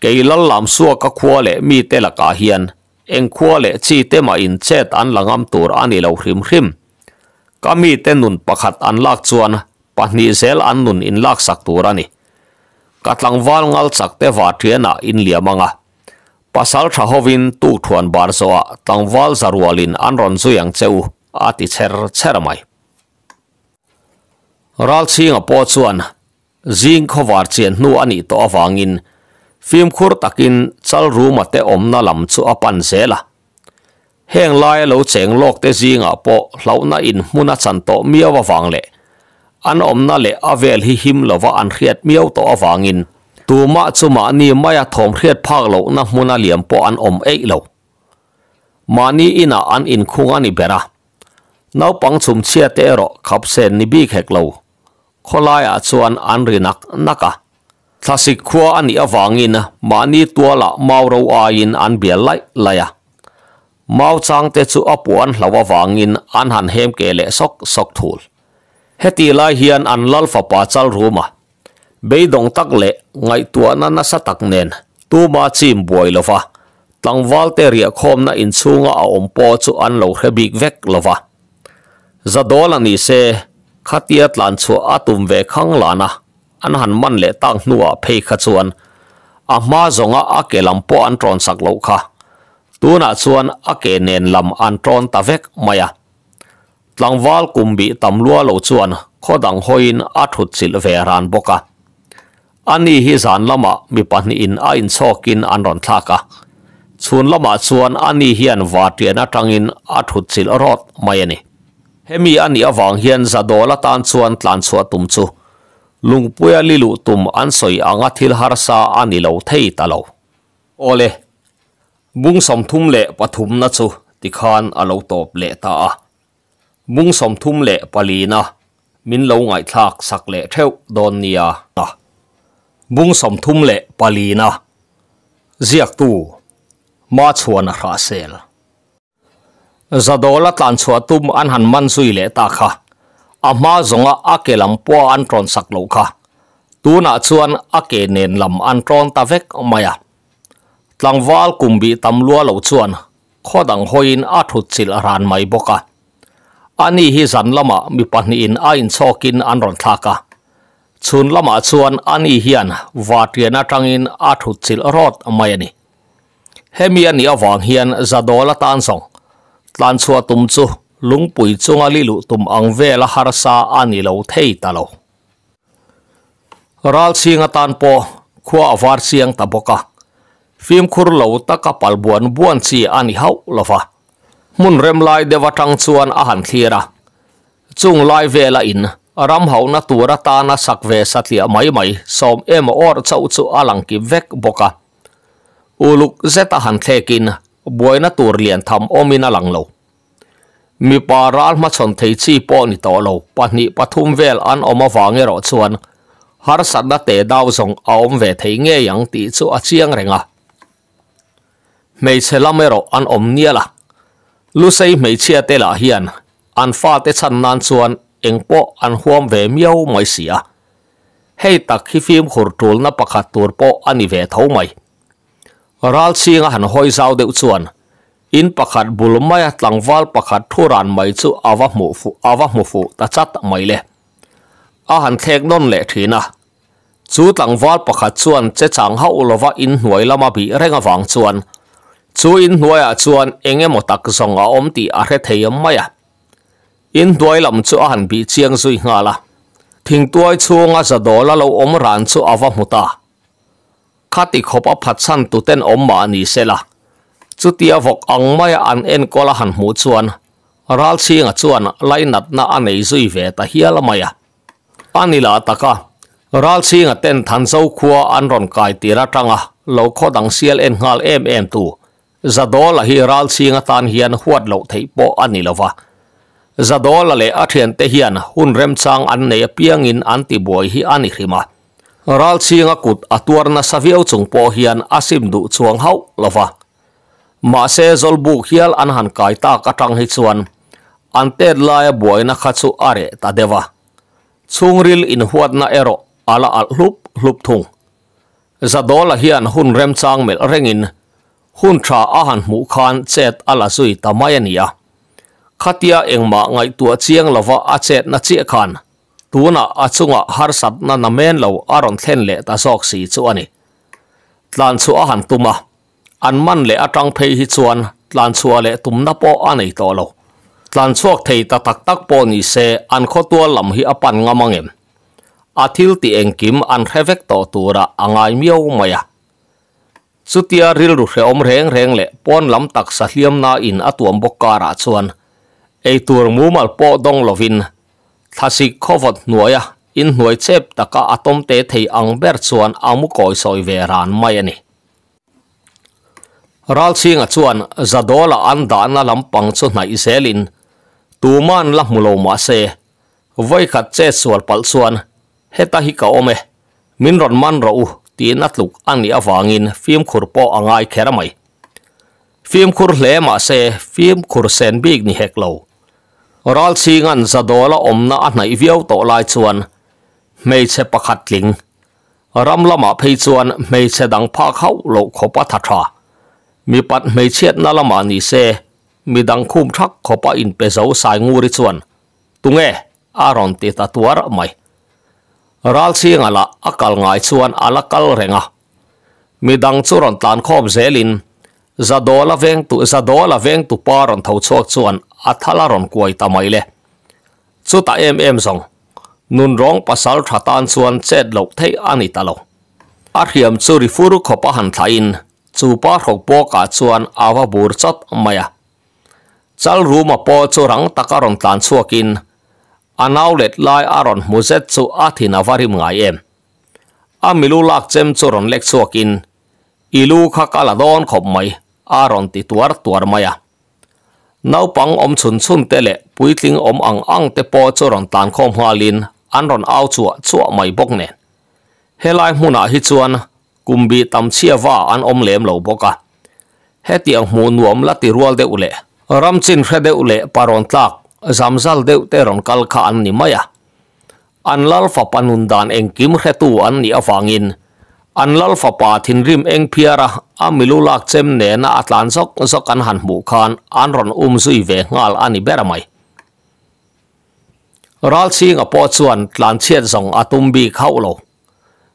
เกยลัลลามสัวกะขวเลมีเตละกาเฮียน eng khuale chi te ma in chet an langam tur ani lo hrim hrim kami te nun pakhat an lak chuan pahni an nun in lak sak tur ani katlang ngal chak te wa thiana in liamanga pasal tha hovin tu thuan bar zoa tang wal zarwalin an ron zu yang cheu ati cher cher mai nga po zing khowar chen nu ani phim khur takin chal ru ruma te omna lam chu apan zela heng lai lo cheng lok te zinga po na in hmuna chan to miawa wang le an om na le avel hi him lova an hriat miau to awangin tuma chuma ni maya thom hriat phak lo na hmuna liam po an om ei lo mani ina an in khunga ni bera nau pang chum chia te ro khap sen ni bi khek lo kholai a chuan an rinak naka thasi khua ani mà mani tua la mau ro ain an bia lai laya mau chang te chu apuan hlawa wangin an han hem ke le sok sok thul heti lai hian an lal fa pa chal ruma beidong tak le ngay tua na na sa tak nen tu ma chim boi lova tlangwal te ria khom na in chunga a à ompo chu an lo hrebik vek lova zadolani se khatiat lan chu atum ve khang lana à an han man le tang nuwa phei kha chuan a ma zonga a ke lam po an tron sak lo kha tuna chuan a ke nen lam an tron ta vek maya tlangwal kum bi tam lua lo chuan khodang hoin a thut chil ve ran boka ani hi zan lama mi pahni in a in chokin an ron thlaka chhun lama chuan ani hian vatian atangin a thut chil rot mai ani hemi ani awang hian zadola tan chuan tlan chhuatum chu ลุงปุยลิลุตุมอันสอยอังทิลฮาร์ซาอันิลาวเทยตาลาวโอเลบุงสมทุมเล่ปทุมนัชุติคานอาลาวตบเล่ตาบุงสมทุมเล่ปลีนะมินเลาไงทากสักเล่เทวดอนเนียนะบุงสมทุมเล่ปลีนะเจียกตูมาชวนราเซลจะโดนลตันชวนตุมอันหันมันซุยเล่ตาค่ะ ama zonga ake lam po an tron tu na chuan ake nen lam an ta vek maya tlangwal kumbi tamlua lo chuan khodang hoin a thu chil ran mai boka ani hi zan lama mi pahni in a in chokin an ron thaka chun lama chuan ani hian vatiana tangin a thu chil rot mai ani hemi ani awang hian zadola tan song tlan chua tum chu lung pui chunga li lu tum ang ve la har sa ani lo thei ta lo ral singa tan po khua avar siang ta boka phim khur lo ta ka pal buan buan chi ani hau lova mun rem lai de watang chuan a han thira chung lai ve la in ram hau na tura ta na sak ve satlia mai mai som em or chau chu alang ki vek boka uluk zeta han thekin buaina tur lian tham omina lang lo mi paral ma chon thei chi po ni to lo pani pathum vel an oma wange ro chuan har san na te dau zong aom ve thei nge yang ti chu a chiang renga mei chelamero an om nia la lu sei mei chia te la hian an fa te chan nan chuan engpo an huam ve miau mai sia hei tak hi phim khur tul na pakhat tur po ani ve tho mai ral singa han hoi zau deuh chuan in pakhat bul mai tlangwal pakhat thuran mai chu awa mu fu awa mu fu ta chat mai le a han thek non le thina chu tlangwal pakhat chuan che chang ha ulova in hnuai lama bi renga wang chuan chu in hnuai a ah chuan engemaw tak zong a om ti a re theiam mai a ah. in hnuai lam chu a han bi chiang zui nga la thing tuai chunga za dola lo om ran chu awa muta khati khopa phatsan tu ten om ma ni sela chu tia vok ang mai an en kola han mu chuan ral chinga chuan lai nat na anei zui ve ta hiala mai a anila taka ral chinga ten than zo khua an ron kai tira tanga lo kho dang sial en ngal em em tu zadol hi ral chinga tan hian huat lo thei po anilova zadol le athian te hian hun rem chang an nei piang in anti boy hi ani hrima ral chinga kut atuarna saviau chung po hian asim du chuang hau lova mà se zol buk hial an han kai ta ka tang hi chuan an te lai buai na kha chu are ta dewa chungril in huat na ero ala al hlup hlup thung zadola hian hun rem chang mel rengin hun tha a han mu khan chet ala zui ta mai ania khatia engma ngai tua chiang lova a chet na chi khan tuna achunga har sat na namen lo aron thlen le ta sok si chu ani tlan chu a han tuma an man le atang phei hi chuan tlan chua le tumna po anei to lo tlan chuak thei ta tak tak po ni se an kho tua lam hi apan ngamangem athil ti engkim an hevek to tura angai miau maya chutia ril ru re om reng reng le pon lam tak sa hliam na in atuam bokara chuan ei tur mu mal po dong lovin thasi khovot nuaya in hnuai chep taka atom te thei ang ber chuan amu koi soi ve ran mai ani ral singa à, chuan zadola an dana lampang chu nai zelin tuman la mulo ma se voi khat che sual pal chuan heta hi ka ome min ron man ro u tin atluk ani awangin film khur po angai khera mai film khur hle ma se film khur sen big ni hek lo ral singan zadola omna a nai viau to lai chuan mei che pakhat ling ram lama phei chuan mei che dang pha khau lo khopa tha tha mi pat mei chiet na lama ni se mi dang khum thak khopa in pe zo sai ngu ri chuan tunge aron te ta tuar mai ral si ngala akal ngai chuan ala kal renga mi dang churon tan khom zelin zadola veng tu zadola veng tu paron thau chok chuan athalaron kuai ta mai le chu ta em em song, nun rong pasal thatan chuan chet lo thei ani ta lo a hiam chu ri furu khopa han thain chu pa thok po ka chuan áo bur chat maya chal ru ma po chu rang taka ron tlan chuakin anau let lai aron muzet chu athina varim ngai em a milu lak chem chu ron lek chuakin ilu kha kala don khop mai aron ti tuar tuar maya naupang om chun chun te le puitling om ang ang te po chu ron tlan khom hwalin an ron chua chu chu mai bok lai helai hmuna hi chuan kum bi tâm chia wa an om lém lâu bốc à hết tiếng mu nuam la ti rual de ule ram chin hre de ule paron tlak zamzal de te ron kal kha an ni maya an à. lal fa panun dan eng kim hre tu à an ni awangin an lal fa pa thin rim eng phiara a milulak chem ne na atlan sok sok an han mu khan an ron um zui ve ngal ani mai ral sing a po chuan tlan chiat zong atum bi khau lo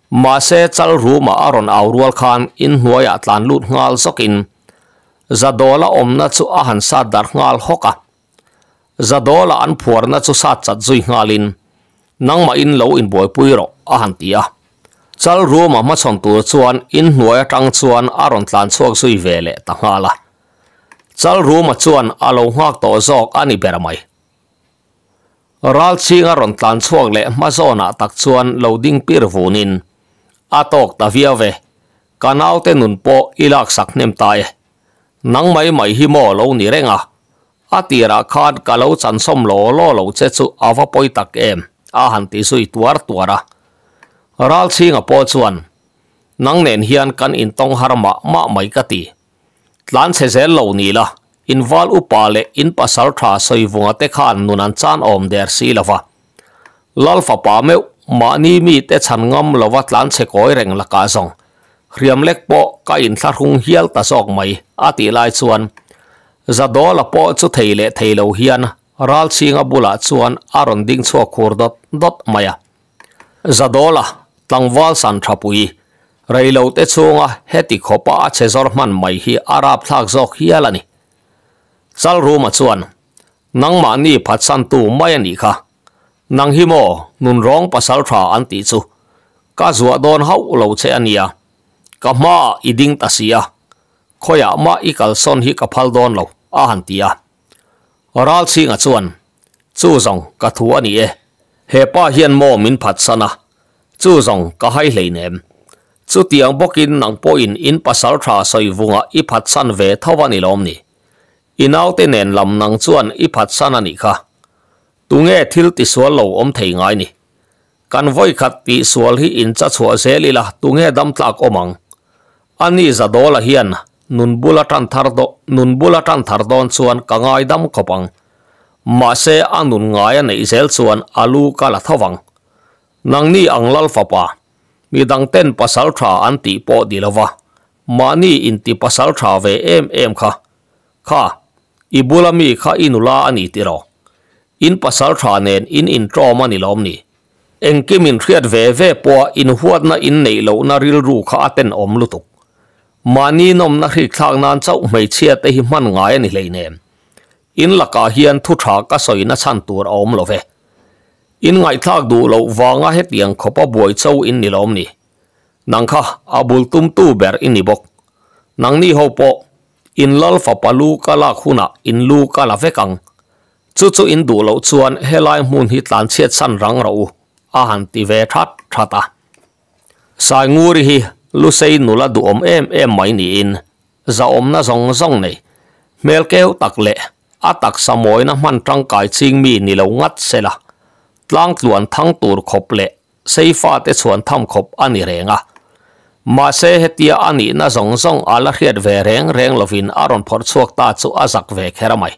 mase chal ru ma aron awrual khan in hnuaya tlan lut ngal sokin zadola omna chu a han sa dar ngal hoka zadola an phorna chu sa chat zui ngalin nang ma in lo in boy puiro a han tia chal ru ma ma chon tu chuan in hnuaya tang chuan aron tlan chuak zui vele ta hala chal ru ma chuan alo ngak to zok ani beramai ral chinga ron tlan le ma zona tak chuan loading pir atok ta via ve kanau te nun po ilak sak nem tai nang mai mai hi mo lo ni renga atira khan ka lo chan som lo lo lo che chu awa poi tak em a han ti sui tuar tuara ral chi nga po chuan nang nen hian kan in tong harma ma mai ka ti tlan se zel lo ni la in wal upa in pasal tha soi vunga te khan nun an chan om der si lova lalfa pa meu มานี่มีแต่ฉันงอมลวัดล้านเชกอยแรงละกาซองเรียมเล็กโปก็อินทารุงเฮียลตาซอกไม่ อาติลายส่วนจะดอละโปจะเทเลเทเลเฮียนรัลซิงอบุลาส่วนอารันดิ้งชัวคูรดดดดมาะจะดอละตั้งวอลสันทรปุยไรเลวเตชงอ่ะเฮติขบอาเชซอร์มันไม่ฮีอาราบทักซอกเฮียลันี่ซาลรูมาส่วน นังมานี่พัดสันตูไม่นี่ค่ะ nang hi mo nun rong pasal tha an ti chu ka zuwa don hau lo che ania ka ma iding ta sia khoya ma i kal son hi ka phal don lo a han ti a oral chi nga chuan chu zong e. he pa hian mo min phat sana chu zong ka hai le nem chu in pasal tha soi i phat san ve thawani lom ni inaute lam nang chuan i phat sana ni tu nghe thil ti sual lo om thei ngai ni kan voi khat ti sual hi in cha chua se li la tu nghe dam tlak omang ani za do la hian nun bula tan thar do nun bula tan thar don chuan ka ngai dam khopang ma se anun ngai nei zel chuan alu ka la thawang nang ni lal fa pa mi dang ten pasal tha an ti po di lova ma ni in ti pasal tha ve em em kha kha ibulami kha inula ani tiro in pasal tha nen in in trauma ni lom ni engkim in thriat ve ve po in huat na in nei lo na ril ru kha aten om lutuk mani nom na hri thlang nan chau mai chia te hi man ngai ni lei nem in laka hian thu tha ka soi na chan tur om lo ve in ngai thak du lo wanga he tiang khopa boi chau in ni lom ni nang kha abul tum tu ber in ni bok nang ni ho po in lal fa palu kala khuna in lu kala ve kang chu chu in du lo chuan helai hmun hi tlan chiat san rang ro a han ti ve that thata à. sai nguri hi lu sei nula du om em em mai ni in za dạ om na zong zong nei mel keu tak le a tak samoi na man tang kai ching mi ni lo ngat sela tlang tluan thang tur khop le sei fa te chuan tham khop ani renga à. ma se hetia ani na zong zong ala hiat ve reng reng lovin aron phor chuak ta chu azak ve kheramai mai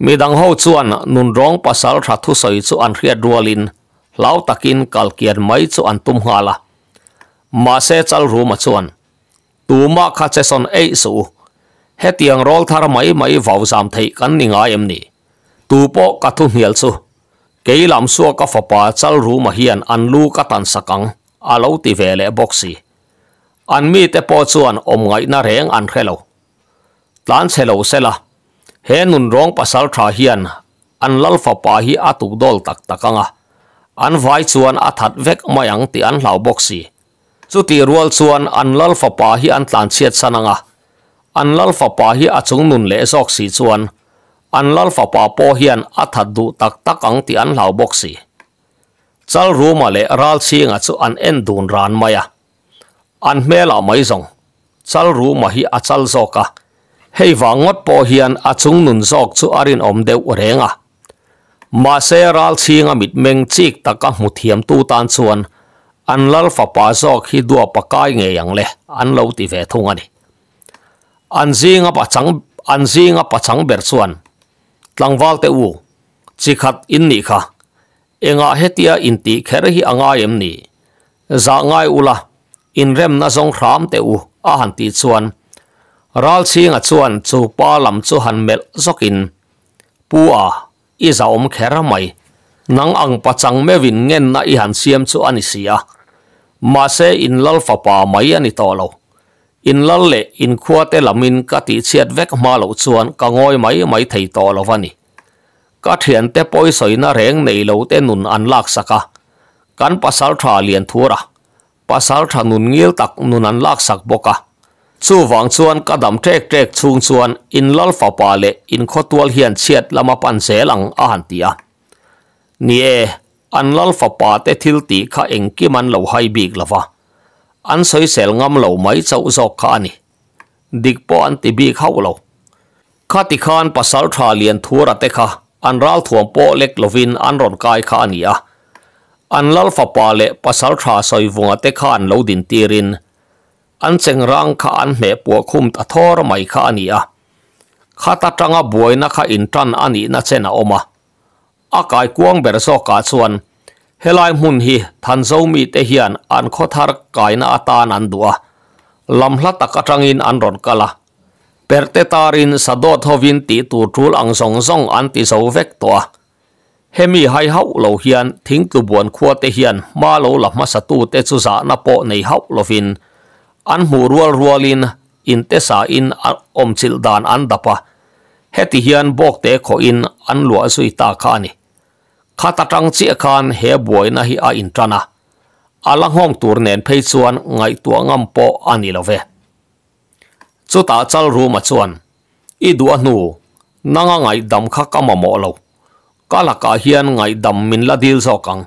mi dang ho chuan nun rong pasal tha thu soi chu an hria dualin lau takin kalkian mai chu an tum hala ma se chal ru ma chuan tu ma kha che son ei su he tiang rol thar mai mai vau zam thei kan ni ngai em ni tu po ka thu hial chu ke lam su ka fa pa chal ru ma hian an lu ka tan sakang alo ti ve le boxi an mi te po chuan om ngai na reng an khelo tlan chelo sela he nun rong pasal tha hian an lal fa pa hi atuk dol tak takanga an vai chuan a that vek mayang ti an hlau boxi chu ti rual chuan an lal fa pa hi an tlan chiat sananga an lal fa pa hi a chung nun le sok si chuan an lal fa pa po hian a that du tak takang ti hlau boxi chal ru ma le ral chinga chu an maya an mela mai zong chal ru ma hi hei wangot po hian achung nun zok chu arin om deuh renga ma se ral chinga mit meng chik taka mu thiam tu tàn chuan an lal fa pa zok hi dua pakai nge yang le an lo ti ve thung ani an zinga pa chang an zinga pa chang ber chuan tlangwal te u chikhat in ni kha enga hetia in ti hì hi anga em ni za ngai ula in rem na zong khám te u à han ti chuan ral chinga chuan chu pa lam chu han mel zokin pua i za om khera mai nang ang pa chang me win ngen na i han siam chu ani sia ma se in lal fa pa mai ani to lo in lal le in khuwa te lamin ka ti chiat vek ma lo chuan ka ngoi mai mai thei to lo vani ka thian te poi soi na reng nei lo te nun an lak saka kan pasal thalian thura pasal thanun ngil tak nun an lak sak boka ชูวังชวนกระดมเทกเทกชูงชวนอินลอลฟาปาเลอินขดตัวเฮียนเชียดละมาปันเสลังอาหันตียนี่เออันลอลฟาปาเตทิลตีข้าเองกิมันเหลวไฮบีกละวะอันสวยเสลงมเหลวไม่เจ้าอุศกานีดิกปอนติบีเข้าเหลาข้าติขานปัสสาวะเลียนทัวระเตค่ะอันรัลทวงโปเล็กลวินอันร่นกายขานี่อ่ะอันลอลฟาปาเลปัสสาวะสวยวงเตคานเหลวดินตีรินอันเซงรังข้าอันเหนปัวคุมตะทอร์ไม่ข้าอันนี้อ่ข้าตาจังอ่ะบวยนะข้าอินทันอันนี้นะเซนะอมา อากายกวางเบรโซกาส่วนเฮลายมุนฮีทันโซมีเตเฮียนอันขอทารกายนาตานันดัวลำลัดตะกจังอินอันรอนกะละเปิดเตตารินสะดอดทวินตีตูจูลอังสงสงอันติเวกตัวเฮมีไฮเฮาโลเฮียนทิ้งตุบวนขัวเตเฮียนมาโลหลับมาสตูเตซุซานาโปในเฮาโลฟิน an hmu rual rualin in te sa in om chil dan an dapa heti hian bok te kho in an lua zui ta kha ni ta tang chi khan he buai na hi a in tana alang hong tur nen phei chuan ngai tua ngam po ani love chu ta chal ru ma chuan i du nu nanga ngai dam kha kama mo lo kala ka hian ngai dam min la dil zo kang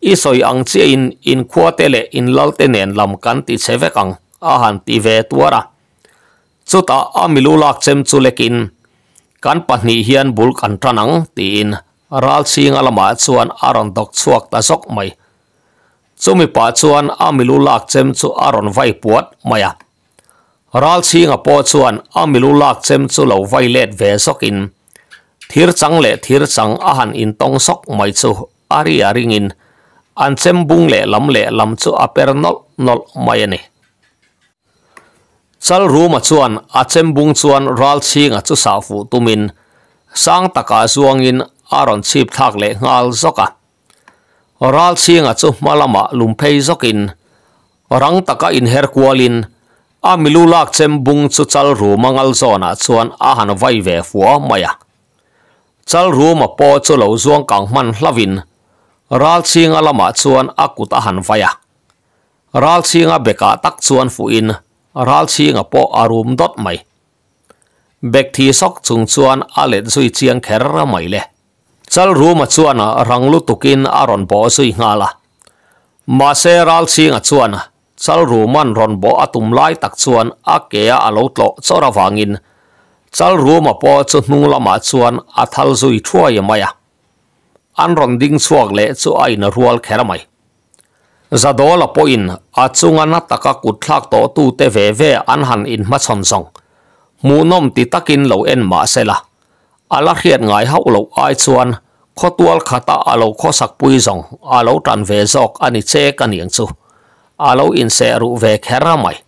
i soi ang che in in khuate le in lalte nen lam kan ti cheve kang ahan ti ve tuara. Chuta a milu lak chem chulekin. Kan pahni hian bul kan tranang tiin. Ral si ngalama chuan aron dok chuak ta sok mai. Chumi pa chuan a milu lak chem chu aron vai puat maya. Ral si ngapo chuan a milu lak chem chu lau vai let ve sokin. Thir chang le thir chang ahan in tong sok mai chu ari aringin. Ancem bung le lam le lam chu aper nol nol mayane. chal room a chuan a chembung chuan ral chinga chu sa fu tumin sang taka zuang in aron chip thak le ngal zoka ral chinga chu malama lumphei zokin rang taka in her kwalin a milulak chembung chu chal room angal zona chuan a han vai maya chal room po chu lo zuang kang hlavin ral chinga lama chuan akuta han vaya ral chinga beka tak fu in ral chi nga po arum dot mai bek thi sok chung chuan ale zui chiang kher ra mai le chal ru ma chuan a rang lu tukin aron bo sui nga la ma se ral chi nga chuan chal ru man ron bo atum lai tak chuan a ke a alo tlo chora chal ru ma po chu hnung la ma chuan a thal zui thuai mai a an rong ding chuak le chu khera mai zado là po in a à, anh ta taka kut lắc to tu te ve ve anh hàn in ma chon zong mu nom ti takin lâu en ma se la ala à, hiện ngai hậu lo ai chuan kho tual khata alo à kho sak pui zong alo tan ve zok anh che kan yang chu alo in se ru ve khera mai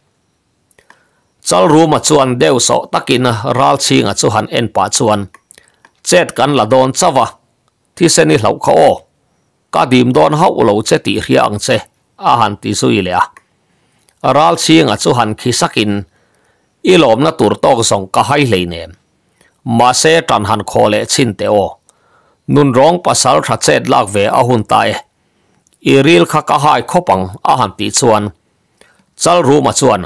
chal ru ma chuan deu so takin ral chi nga chu han en pa chuan chet kan la don chawa thi se ni lâu kho o ka dim don hau lo che ti hriang che ahan ti su ilia. Aral chi nga chu han ki sakin, ilom na tur tog song kahay leinem. Ma se tan han ko le chin te o. Nun rong pasal tra chet lak ve ahun tae. Iril ka kahay kopang ahan ti chuan. Chal ru ma chuan.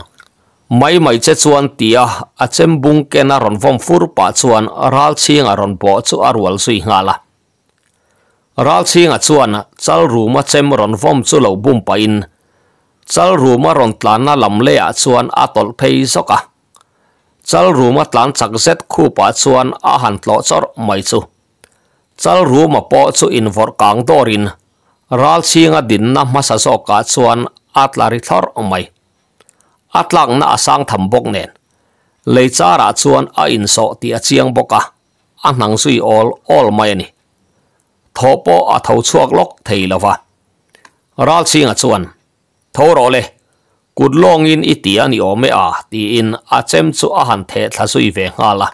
Mai mai che chuan tia a chem bung ke na ron ral chinga chuan chal ru ma chem ron vom chu lo bum pa in chal ru ma ron tlana lam le a chuan a tol phei soka chal ru ma tlan chak zet khu pa chuan a han tlo chu chal ru ma chu in vor kang dorin ral chinga na ma ka chuan atlari thor mai atlang na asang tham bok nen lei chara chuan a in so ti a sui ol ol mai ni thopo a thau chuak lok thei lawa ral chinga chuan thoro le kut long in i ti ani ome a ti in a chem chu a han the thla sui ve nga la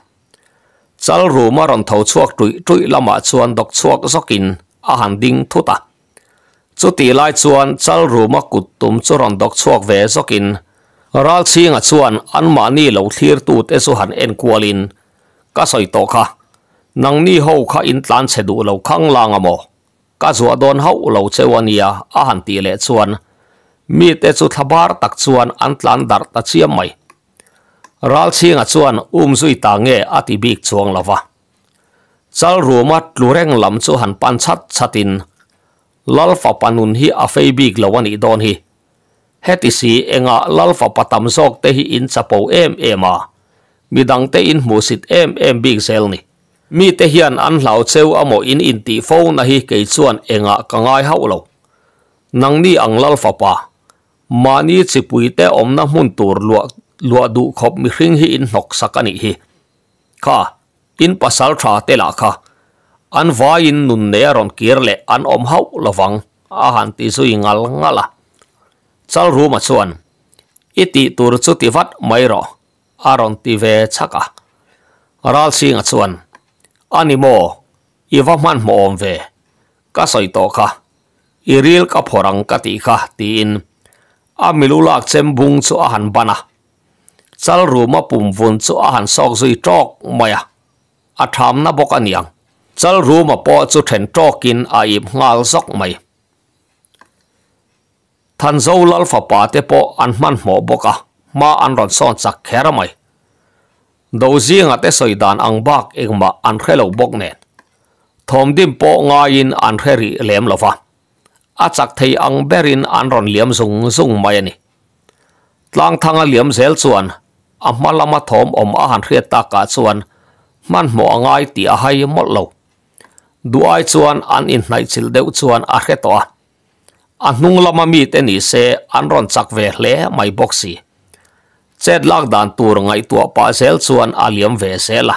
chal ru ma ron thau chuak tui tui lama chuan dok chuak zokin a han ding thuta chu ti lai chuan chal ru ma kut chu ron dok chuak ve zokin ral chinga chuan an ma ni lo thlir tu te su han นังนี่เขาข้าอินทันเสดูเราข้างล่างอ่ะมอก็ส่วนโดนเขาเราเจวันียอาหารตีเละส่วนมีแต่สุดทบาร์ตักส่วนอันทันดัดตัดเชียมไหมรัลเชียงส่วนอุ้มสุยต่างเงอติบิกช่วงละวะจัลรูมัดลูเร่งลำส่หันปันชัดชัดินลลฟาปานุนฮีอาเฟบิกละวันอีดอนฮีเฮติสีเองาะลลฟาปตัมซอกเตฮีอินสะโปเอ็มเอ็มามีดังเตอินมูสิตเอ็มเอ็มบิกเซลนี่ mi te hian an hlau cheu amo in in ti fo na hi ke chuan enga kangai hau lo nang ni ang lal fa pa ma ni chi pui te om na mun tur lua lua du khop mi hring hi in nok sakani hi kha in pasal tha te la kha an va in nun ron kir an om hau lawang a han ti su ngala chal ru ma chuan iti tur chu ti vat mai ro aron ti ve chaka ral sing a chuan animo iwa man mo omve ka soito kha iril ka phorang ka ti kha tin a milulak chem bung chu a han bana chal ruma pum vun chu a han sok zui tok maya a tham na bok aniang chal ruma po chu then tokin a im ngal sok mai than zo lal fa pa te po an man mo boka ma an ron son chak khera mai đầu riêng à tết sài đàn ăn bạc em mà ăn khéo lộc bốc nè thom dim bỏ ngay in ăn khéo rì lem lo pha à chắc thấy ăn berin ăn ron liếm sung sung mai nè lang thang liếm zel chuan à mà làm thom om à ăn khéo ta ah cả suan man mò ngay ti à hay mót lâu duai suan an in nai chil deuh chuan a khe to a nung làm mi te ni se an ron chak ve hle mai boxi chet lak dan tur ngai tua pa sel chuan aliam ve sela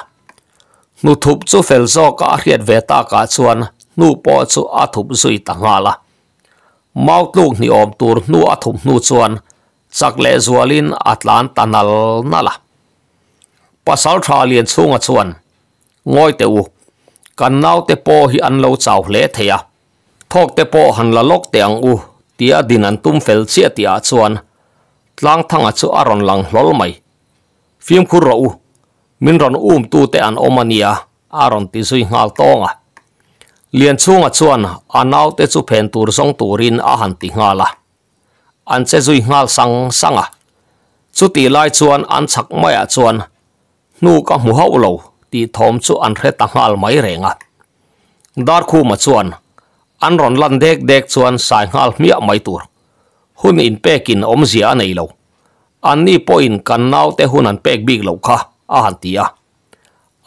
nu thup chu fel zo ka hriat ve ta ka chuan nu po chu a thup zui ta nga la mau tuk ni om tur nu a thup nu chuan chak le zualin atlan tanal na la pasal tha lien chunga chuan ngoi u kan nau te po hi an lo chau le theya thok te po han la lok ang u tia dinan tum fel chia tia chuan tlang thang a chu aron lang hlol mai phim khu ro u min ron um tu te an omania aron ti sui ngal tonga lian chunga chuan anau te chu phen tur song turin a han ti ngala an che zui ngal sang sanga chu ti lai chuan an chak mai a chuan nu ka mu hau lo ti thom chu an hre ta ngal mai renga dar khu ma chuan an ron lan dek dek chuan sai ngal mia mai tur hun in pekin om zia nei lo ani po in kan nau te hun an pek big lo kha a han tia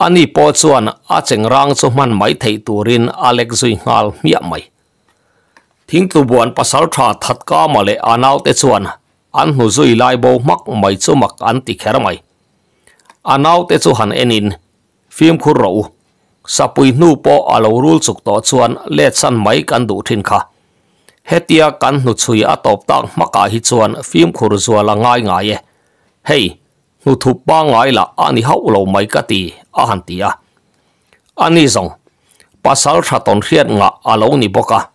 ani po chuan a cheng rang chu man mai thei turin alex zui ngal mia mai thing tu buan pasal tha that ka male anau te chuan an hu zui lai bo mak mai chu mak an ti kher mai anau te chu han enin phim khur ro sapui nu po alo rul chuk to chuan le chan mai kan du thin kha hết hetia kan nu chui a mắc tang hít hi chuan film khur zuala ngai ngai e hei nu thu pa ngai la ani hau lâu mấy cái ti a han ti a ani zong pasal tha ton hiat nga alo ni boka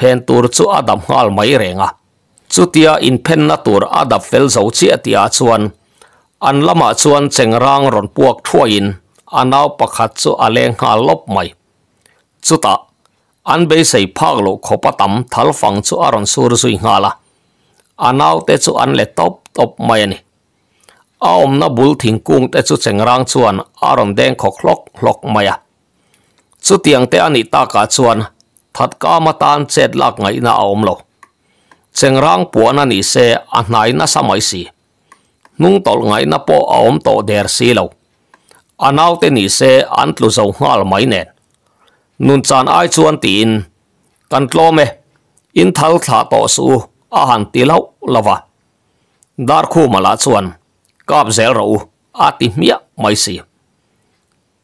phen tur chu adam hal mai renga chutia in pen na tur adap fel zo chi atia chuan an lama chuan chengrang ron puak thuain anau pakhat chu aleng hal lop mai ta an be sei phak lo khopa tam thal fang chu aron sur sui ngala anau te chu an le top top mai ni a om na bul thing kung te chu chengrang chuan aron deng kho khlok hlok maya à. chu tiang te ani ta ka chuan that ka ma tan chet lak ngai na a om lo chengrang puan ani se a hnai na samai si nung tol ngai na po aom om to der si lo anau te ni se an tlu zo ngal mai nen นุนจานไอชวนตีนกันโลเมอินทัลถาต่อสู้อาหารตีเล้าละวะดาร์คู่มาลาชวนกับเซลเราอาติเมียไม่เสีย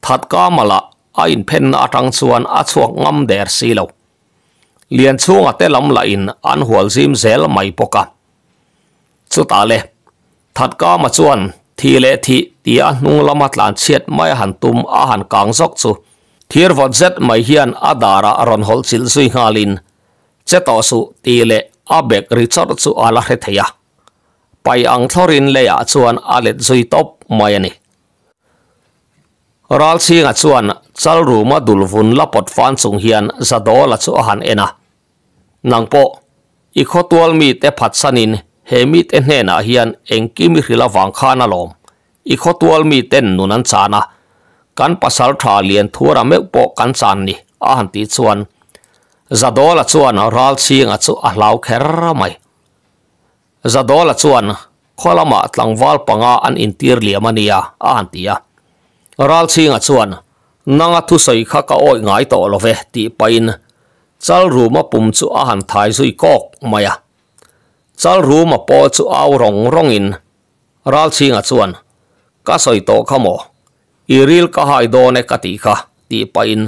ถัดก้ามาละอาอินเพนอาทังชวนอาชวงงำเดรสีเราเลียนช่วงอัต่ลำไหลอันหัวซิมเซลไม่ปกะสุดตาเลถัดก้ามาชวนทีเลทีตีอันนุงละมัดหลานเชียดไม่หันตุมอาหารกลางซอกสู thir vot zet mai hian adara aron hol chil zui ngalin cheto su tile abek richard chu ala he theya pai ang thorin leya chuan alet zui top mai ani ral singa chuan chal ruma dulvun lapot fan chung hian zadola chu han ena nangpo i khotwal mi te phat sanin he mi te hne na hian engki mi hrila wang khana lom i khotwal mi ten nunan chana กันภาษาทาเลียนทัวร์เมกปอกันสันนี่อาหันตีชวนจะดอละชวนรัลซิงอัจฉริลาวแคร์ไม่จะดอละชวนขลมาตังวาลปังอันอินเทีร์เลียมันยาอาหันตียารัลซิงอัจฉรินังทุสัยข้าก็อ้อยง่ายต่อละเวทีไปน์จัลรูมาปุ่มจูอาหันไทยสุยกอกมายาจัลรูมาปอจูเอารองรองอินรัลซิงอัจฉริก็สอยโตขโม iril ka hai do ne ka ti kha ti pa in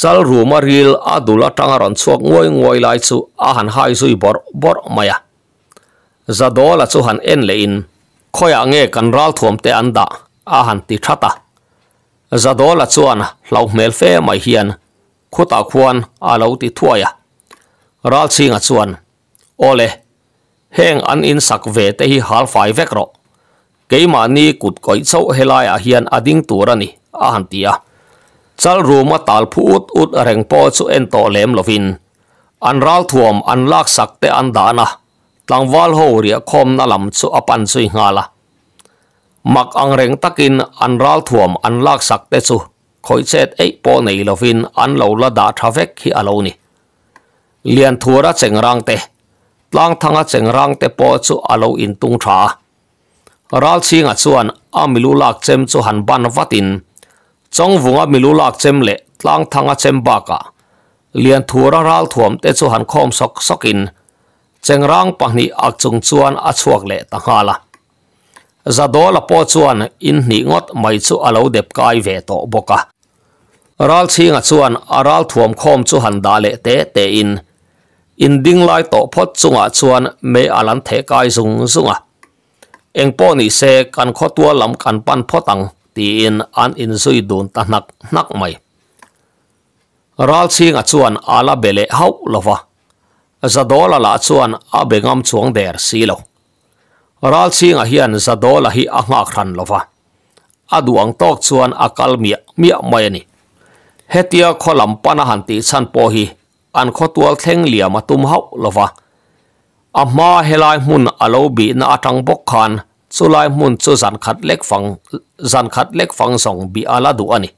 chal ru ma ril a dula tanga ron chuak ngoi ngoi lai chu a han hai zui bor bor maya za do la chu han en le in khoya nge kan ral thum te an da a han ti thata za do la chuan lau mel fe mai hian khuta khuan a lo ti thuaya ral chinga chuan ole heng an in sak ve te hi hal fai vek ro cái keima ni kut koi chau helai a à hian a à ding tur ani a à han tia rồi mà tal phu ut ut reng po chu en to lem lovin an ral thuom an lak sak te an dana tlangwal ho ria khom na lam chu apan sui ngala mak ang reng takin an ral thuom an lak sak te chu khoi chet ei po nei lovin an lo la da tha vek hi alo ni lian thura chengrang te tlang thanga chengrang te po chu alo in tung tra. oral singa chuan a e vat in chong vunga milu lak chem le tlang thang a chem ba ka lian thu raal thum te chu han khom sok sok in cengrang pa ni achung chuan achuak le takala zadol apo chuan in nih n g o eng po ni se kan kho lam kan pan photang ti in an in zui dun ta hnak hnak mai ral ching ala bele hau lova zadola la chuan a bengam chuang der si lo ral ching a hian zadola hi a nga khan lova aduang tok chuan akal mia mia mai ni hetia kholam pana han ti chan po hi an kho tual thleng liam hau lova อามาเฮลายมุนอโลบีน่าจังบกขันสุไลมุนสุสันขัดเล็กฟังสันขัดเล็กฟังสองบีอาลาดูอันนี้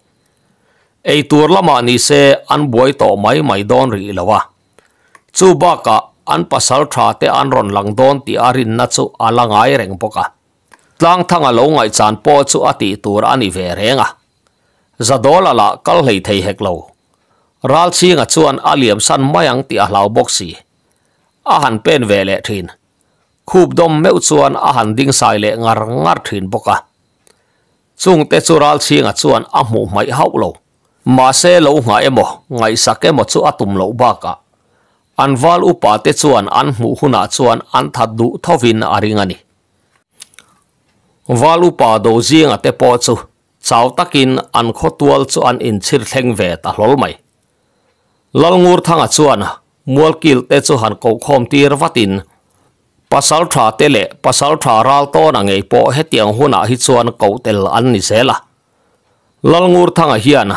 ไอตัวละมานี่เซอันบวยต่อไม่ไม่โดนรีละวะจูบากะอันภาษาทราเตอันรอนหลังโดนตีอารินนัดจูอาลังไอเร่งปกะตั้งทั้งอโลงไอจานปอจูอติตัวอันนี้เวเรงอ่ะจะโดนละละกัลเลยเทยเฮกโลรัลซิงอ่ะชวนอาเลียมสันไม่ยังตีอาลาวบกซี a han pen ve le thin khup dom meu chuan a han ding sai le ngar ngar thin boka chung te chural chinga chuan a mu mai hau lo ma se lo nga emo ngai sak emo chu atum lo ba ka an wal upa te chuan an mu huna chuan an that du thovin aringani walu pa do zinga te po chu chau takin an kho tual chu an in chhir thleng ve ta hlol mai lal ngur thanga chuan มัวกิลเตจูหันกคอมตีรวัตินภาษาทราเตเลภาษาทรารัลโตนังไงโปเฮตียงหัวหน้าฮิจวนกูเตลอันนิเซละลังงูรทังเฮียน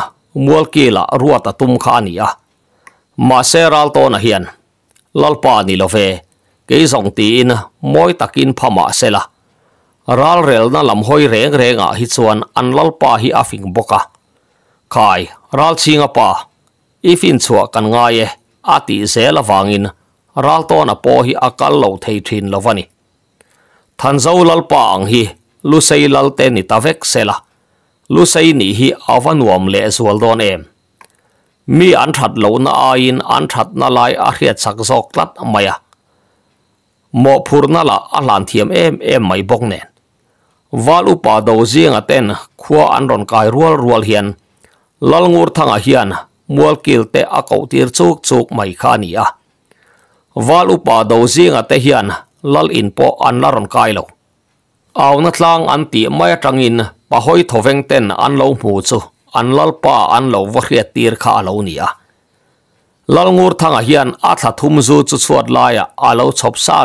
มัวกิละรัวตะตุมขานีอะมาเซรัลโตนะเฮียนลัลปานิโลเฟกี่สองตีนมอยตะกินพม่าเซละรัลเรลนั่นลำห้อยเร่งเร่งอ่ะฮิจวนอันลัลปาฮิอาฟิงบกะขายรัลชิงอ่ะปาอีฟินชัวกันง่าย a ti se la wangin ral to na po hi akal lo thei thin lo wani than zo lal pang hi lu sei lal te ni tavek sela lu sei ni hi awan wom le zual don em mi an that lo na in an that na lai a hriat sak zok lat maya mo phur na la a lan thiam em em mai bok nen wal upa do zing aten khua an ron kai rual rual hian lal ngur thanga hian mual kil te akau tir chuk chuk mai khani a walu pa do zinga te hian lal in po an laron kai lo awna tlang an ti mai tangin pa hoi ten an lo mu chu an lal pa an lo lal ngur thang a hian a tha thum zu chu chuat la ya a lo chop sa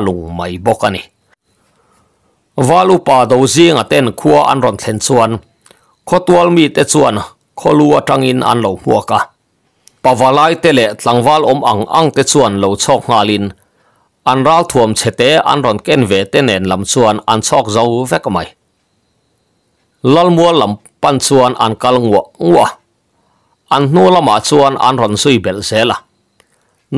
ten khuwa an ron thlen chuan khotwal mi tangin an lo pawalai tele tlangwal om ang ang te chuan lo chok ngalin an ral thuam chete an ron ken ve te nen lam chuan an chok zo vek mai lalmua lam pan chuan an kal ngwa ngwa an nu lama chuan an ron sui bel sela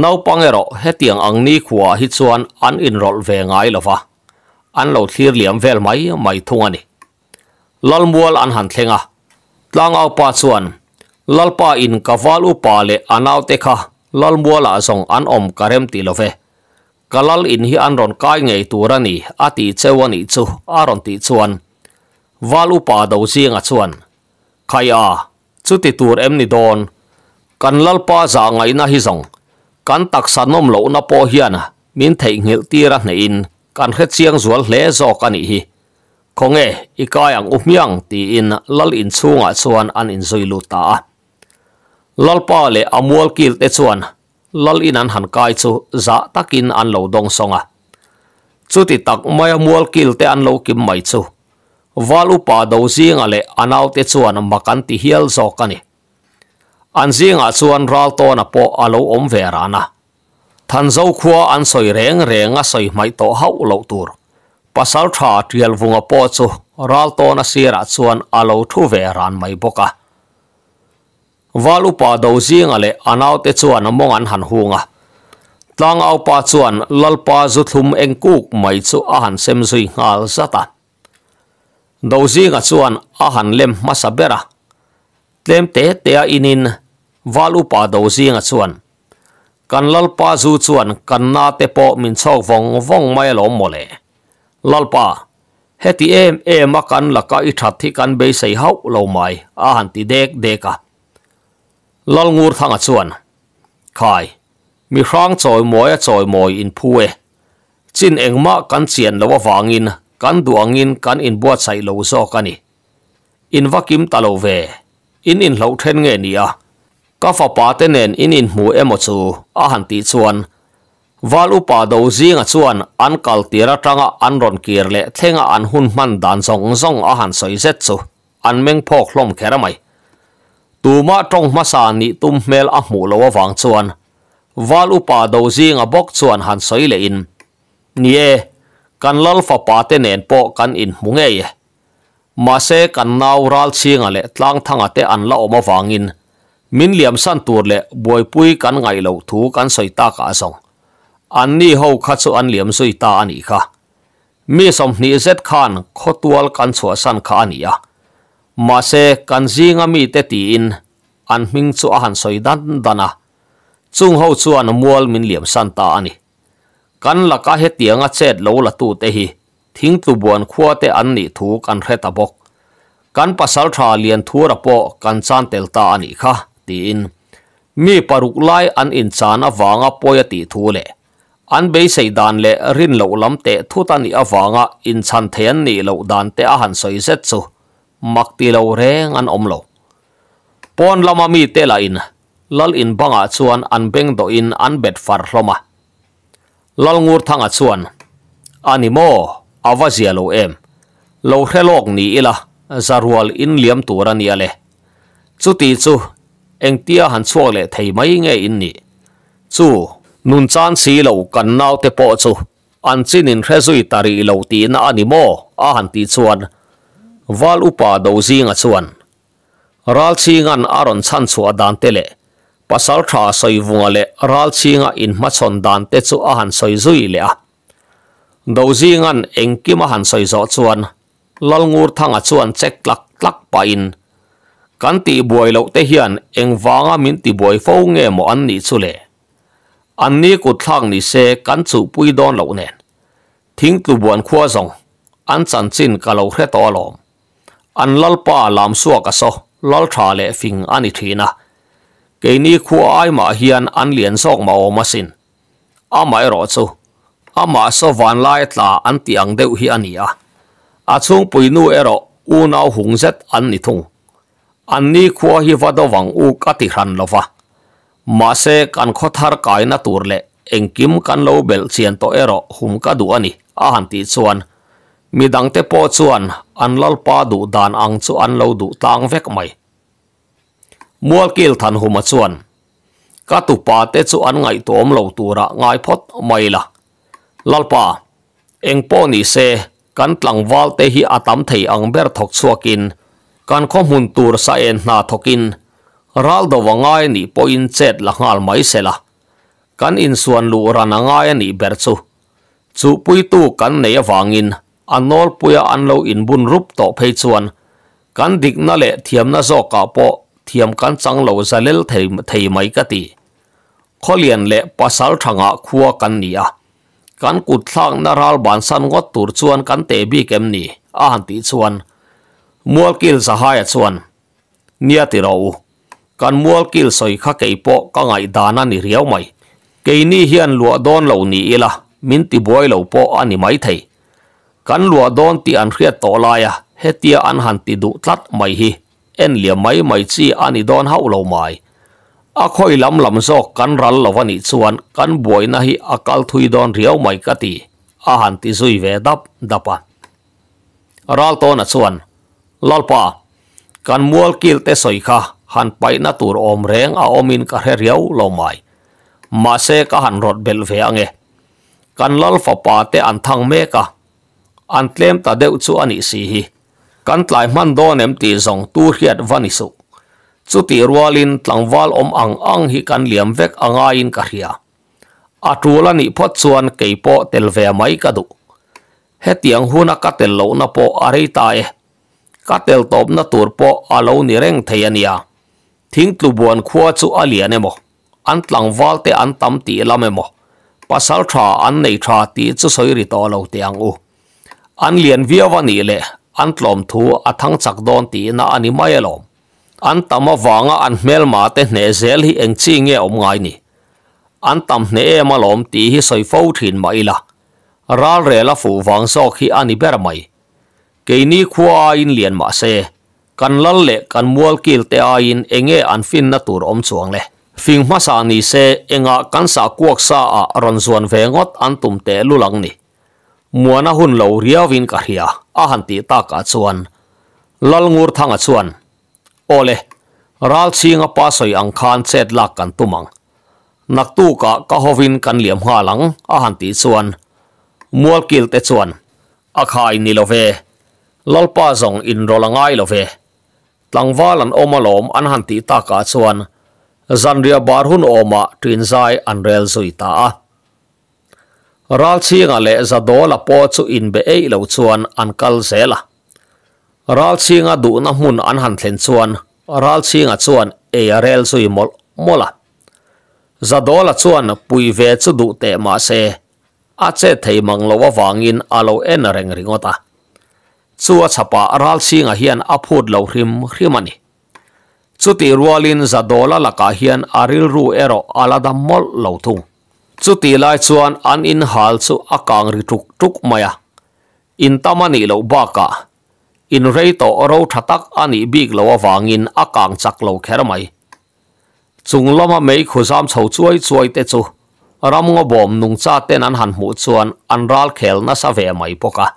nau pangero hetiang ang ni khuwa hi chuan an in rol ve ngai lova an lo thlir liam vel mai mai thungani lalmual an han thlenga tlang au pa chuan lalpa in kawal upa le anaw te kha lal muala song an om karem ti love kalal in hi anron kai ngei turani ati chewani chu aron ti chuan walu pa do zinga chuan khaya chuti tur em ni don kan lal pa za ngai na hi zong kan tak sanom lo na po hiana min thei ngel ti ra ne in kan he chiang zual hle zo kani hi khonge ikayang umyang ti in lal in chunga chuan an in zoi lu ta lal pa le amual kil te chuan lal in an han kai chu za takin an lo dong songa chu ti tak mai amual kil te an lo kim mai chu valu pa do zinga le anau te chuan makan ti hial zo kani an zinga chuan ral to na po alo om verana than zo khua an soi reng a soi mai to hau lo tur pasal tha trial vunga po chu ral to na sira chuan alo thu veran mai boka valupa do zinga le anau te chuan among an han hunga tlang au pa chuan lalpa zu thlum engkuk mai chu a han sem zui ngal zata do zinga chuan a han lem masabera tlem te te a inin valupa do zinga chuan kan lalpa zu chuan kan na te po min chok vong vong mai lo mole lalpa heti em em a kan laka i that thi kan be sei hau lo mai a han ti dek deka lol ngur thang a chuan khai mi hrang choi moi a choi moi in phue chin engma kan chian lo wangin kan duangin kan in bua chai lo zo kani in vakim talo ve in in lo then nge ni a ka fa pa te nen in in mu emo chu a han ti chuan wal upa do zinga chuan an kal tira tanga an ron kir le thenga an hun man dan zong zong a han soi zet chu an meng phok hlom kheramai ตูมาตรงมาสานิตุ้มเมลอหมูลววังชวนวาลุปาดูซิงอบกชวนหันซอยเลอินนี่กันลลฟปาเตเนนโปกันอินมุงเอ๋ยมาเซกันนาวรัลซิงอเลตลางทังอเตอันละอมาฟังอินมินเลียมสันตัวเลบวยปุยกันไงลูาถูกันสอยตากาสงอันนี้เขาคัดส่วนเลี่ยมสอยตาอันนี้ค่ะมีสมนิเซตขานขอตัวกันสชวนสันขานี้อ่ะมาเซกันจิงามีเตตีนอันมิงชัวหันสอยดันดานะจุงเฮาชวนมัวลมินเหลี่ยมสันตาอันนี้กันละกาเฮตียงอเจ็ดโลละตูเตหีทิ้งตุบวนขัวเตอันนี้ถูกอันเรตบกกันปัสสาวะเลียนทัวระโปกันซานเตลตาอันนี้ค่ะตีนมีปารุกไลอันอินสานอวางอปอยตีทูเลอันเบยสัยดานเลรินเลาลำเตทุตันอวางอินสันเทียนนี่เลาดานเตอหันสอยเซ็ตซู mặc ti lo reng an om lâu, pon lama mì tê la in lal in banga chuan an beng do in an bet far hloma lal ngur thanga chuan animo avazia lo em lâu lo hrelok ni ila zarual in liêm liam tura ni ale chu ti chu engtia han chuak le thei mai nge in nì, chu nun chan si lâu kan nau te po chu an chín in hrezui tari lo ti na animo a han ti chuan val upa do zi nga chuan. Ral chi ngan aron chan chua dan tele. Pasal tha soy vunga le ral chi nga in ma chon dan te chu ahan soy zui le a. Do zi ngan eng kim ahan soy zo chuan. Lal ngur tha nga chuan chek lak lak pa in. Kan ti buay lau te hian eng vanga ti buay fau nge mo an ni chu le. An ni ku ni se kan chu pui don lau nen. tu buan khua zong. An chan chin ka lau hre an lalpa pa lam suak aso lal tha le fing ani thina ke ni khu ai ma hian an lian sok ma o masin amai ro chu ama so van lai tla an tiang deuh hi ania a chung puinu ero u nau hung zet an ni thung an ni khu hi vadowang u ka ti ran lova ma se kan khothar kaina tur le engkim kan lo bel chian to ero hum ka du ani a han ti chuan มีดังเตปอชวนอันลลปาดูดานอังชวนเลาดูตางเวกไม่มัวกิลทันหุมาชวนกตุปาเตชวนไงตัวมเลาตัวระไงพดไม่ละลลปาเองปอนีเซกันตลังวาลเตหิอาตัมไทยอังเบรทกชวกินกันข้อมูลตัวสเยนาทกินรัลดวงไงนี่ปอินเจ็ดละงาลไม่เสละกันอินส่วนลูรานงไงนี่เบรชูจูปุยตูกันเนียวังอินอนนอลปุยอันเลวอินบุญรูปต่อเพชนกันดิกนั่นแหละเทียมนั่งโซกาโปเทียมกันสังเลวซาเลลไทยไม่กติข้อเลียนและภาษาทางอ่ะขัวกันนี่ะกันกุดสังนาราลบานสันวัดตถุชวนกันเตบีเกมนี่อาหันติชวนมัวกิลสหายชวนนียติเราการมัวกิลสอยข้าเกยปอกงไงดานันนี่เรียวไหมเกยนี่เฮียนหลวดอนเหล่านี้เอล่ะมินติบวยเหล่าปออันนี้ไม่ไทย kan lua don ti an hriat to laia à, hetia an han ti du tlat mai hi en lia mai mai chi ani don hau lo mai a khoi lam lam zo kan ral lovani chuan kan buai na hi akal à thui don riau mai ka ti a han ti zui ve dap dapa ral to na chuan lalpa kan mual kil te soi kha han pai na tur om reng a omin ka he riau lo mai ma se ka han rot bel ve ange kan lalfa pa te an thang me ka an tlem ta deuh chu ani si hi kan tlai hman do nem ti zong tu hriat vani su chu ti rualin tlangwal om ang ang hi kan liam vek anga in ka hria a tula ni phot chuan keipo telve mai ka du he tiang huna ka tel lo na po arei ta e ka tel top na tur po alo ni reng thei ania thing tlu buan khuwa chu alian emo an tlangwal te an tam ti lam emo pasal tha an nei tha ti chu soi ri to lo te ang u an lian via wa ni le an tlom thu a thang chak don ti na ani mai lom an tam awanga an mel ma te hne zel hi eng chi nge om ngai ni an tam hne em a lom ti hi soi fo thin mai la ral re la fu wang sok hi ani ber mai ke ni khua in lian ma se kan lal le kan mual kil te a in enge an fin na tur om chuang le fing ma sa ni se enga kan sa kuak sa a ron zuan ve ngot an tum te lulang ni muana hun lo ria vin ka hria a han ti ta ka chuan lal ngur thanga chuan ole ral chinga pa soi ang khan chet lak kan tumang nak tu ka ka hovin kan liam ha lang a han ti chuan mual kil te chuan a khai ni lo ve lal pa zong in rolangai lo ve tlangwalan omalom an han ti ta ka chuan zanria barhun oma trinzai anrel zui ta a ral chinga le za dola po chu in be ei lo chuan an kal zela ral chinga du na hun an han thlen chuan ral chinga chuan e rel sui mol mola za dola chuan pui ve chu du te ma se a che thei mang lo wa wang in a lo en reng ringota chuwa chapa ral chinga hian a phut lo rim rimani chuti rualin za dola la ka hian aril ru ero ala mol lo thung chu ti lại chuan an in hal chu akang ri trúc trúc maya in tamani lo baka in rei to ro thatak ani big lo awangin akang chak lo kher mai chung lama mei khuzam chho chuai chuai te chu ram ngo bom nung cha ten an han mu chuan an ral khel na sa ve mai poka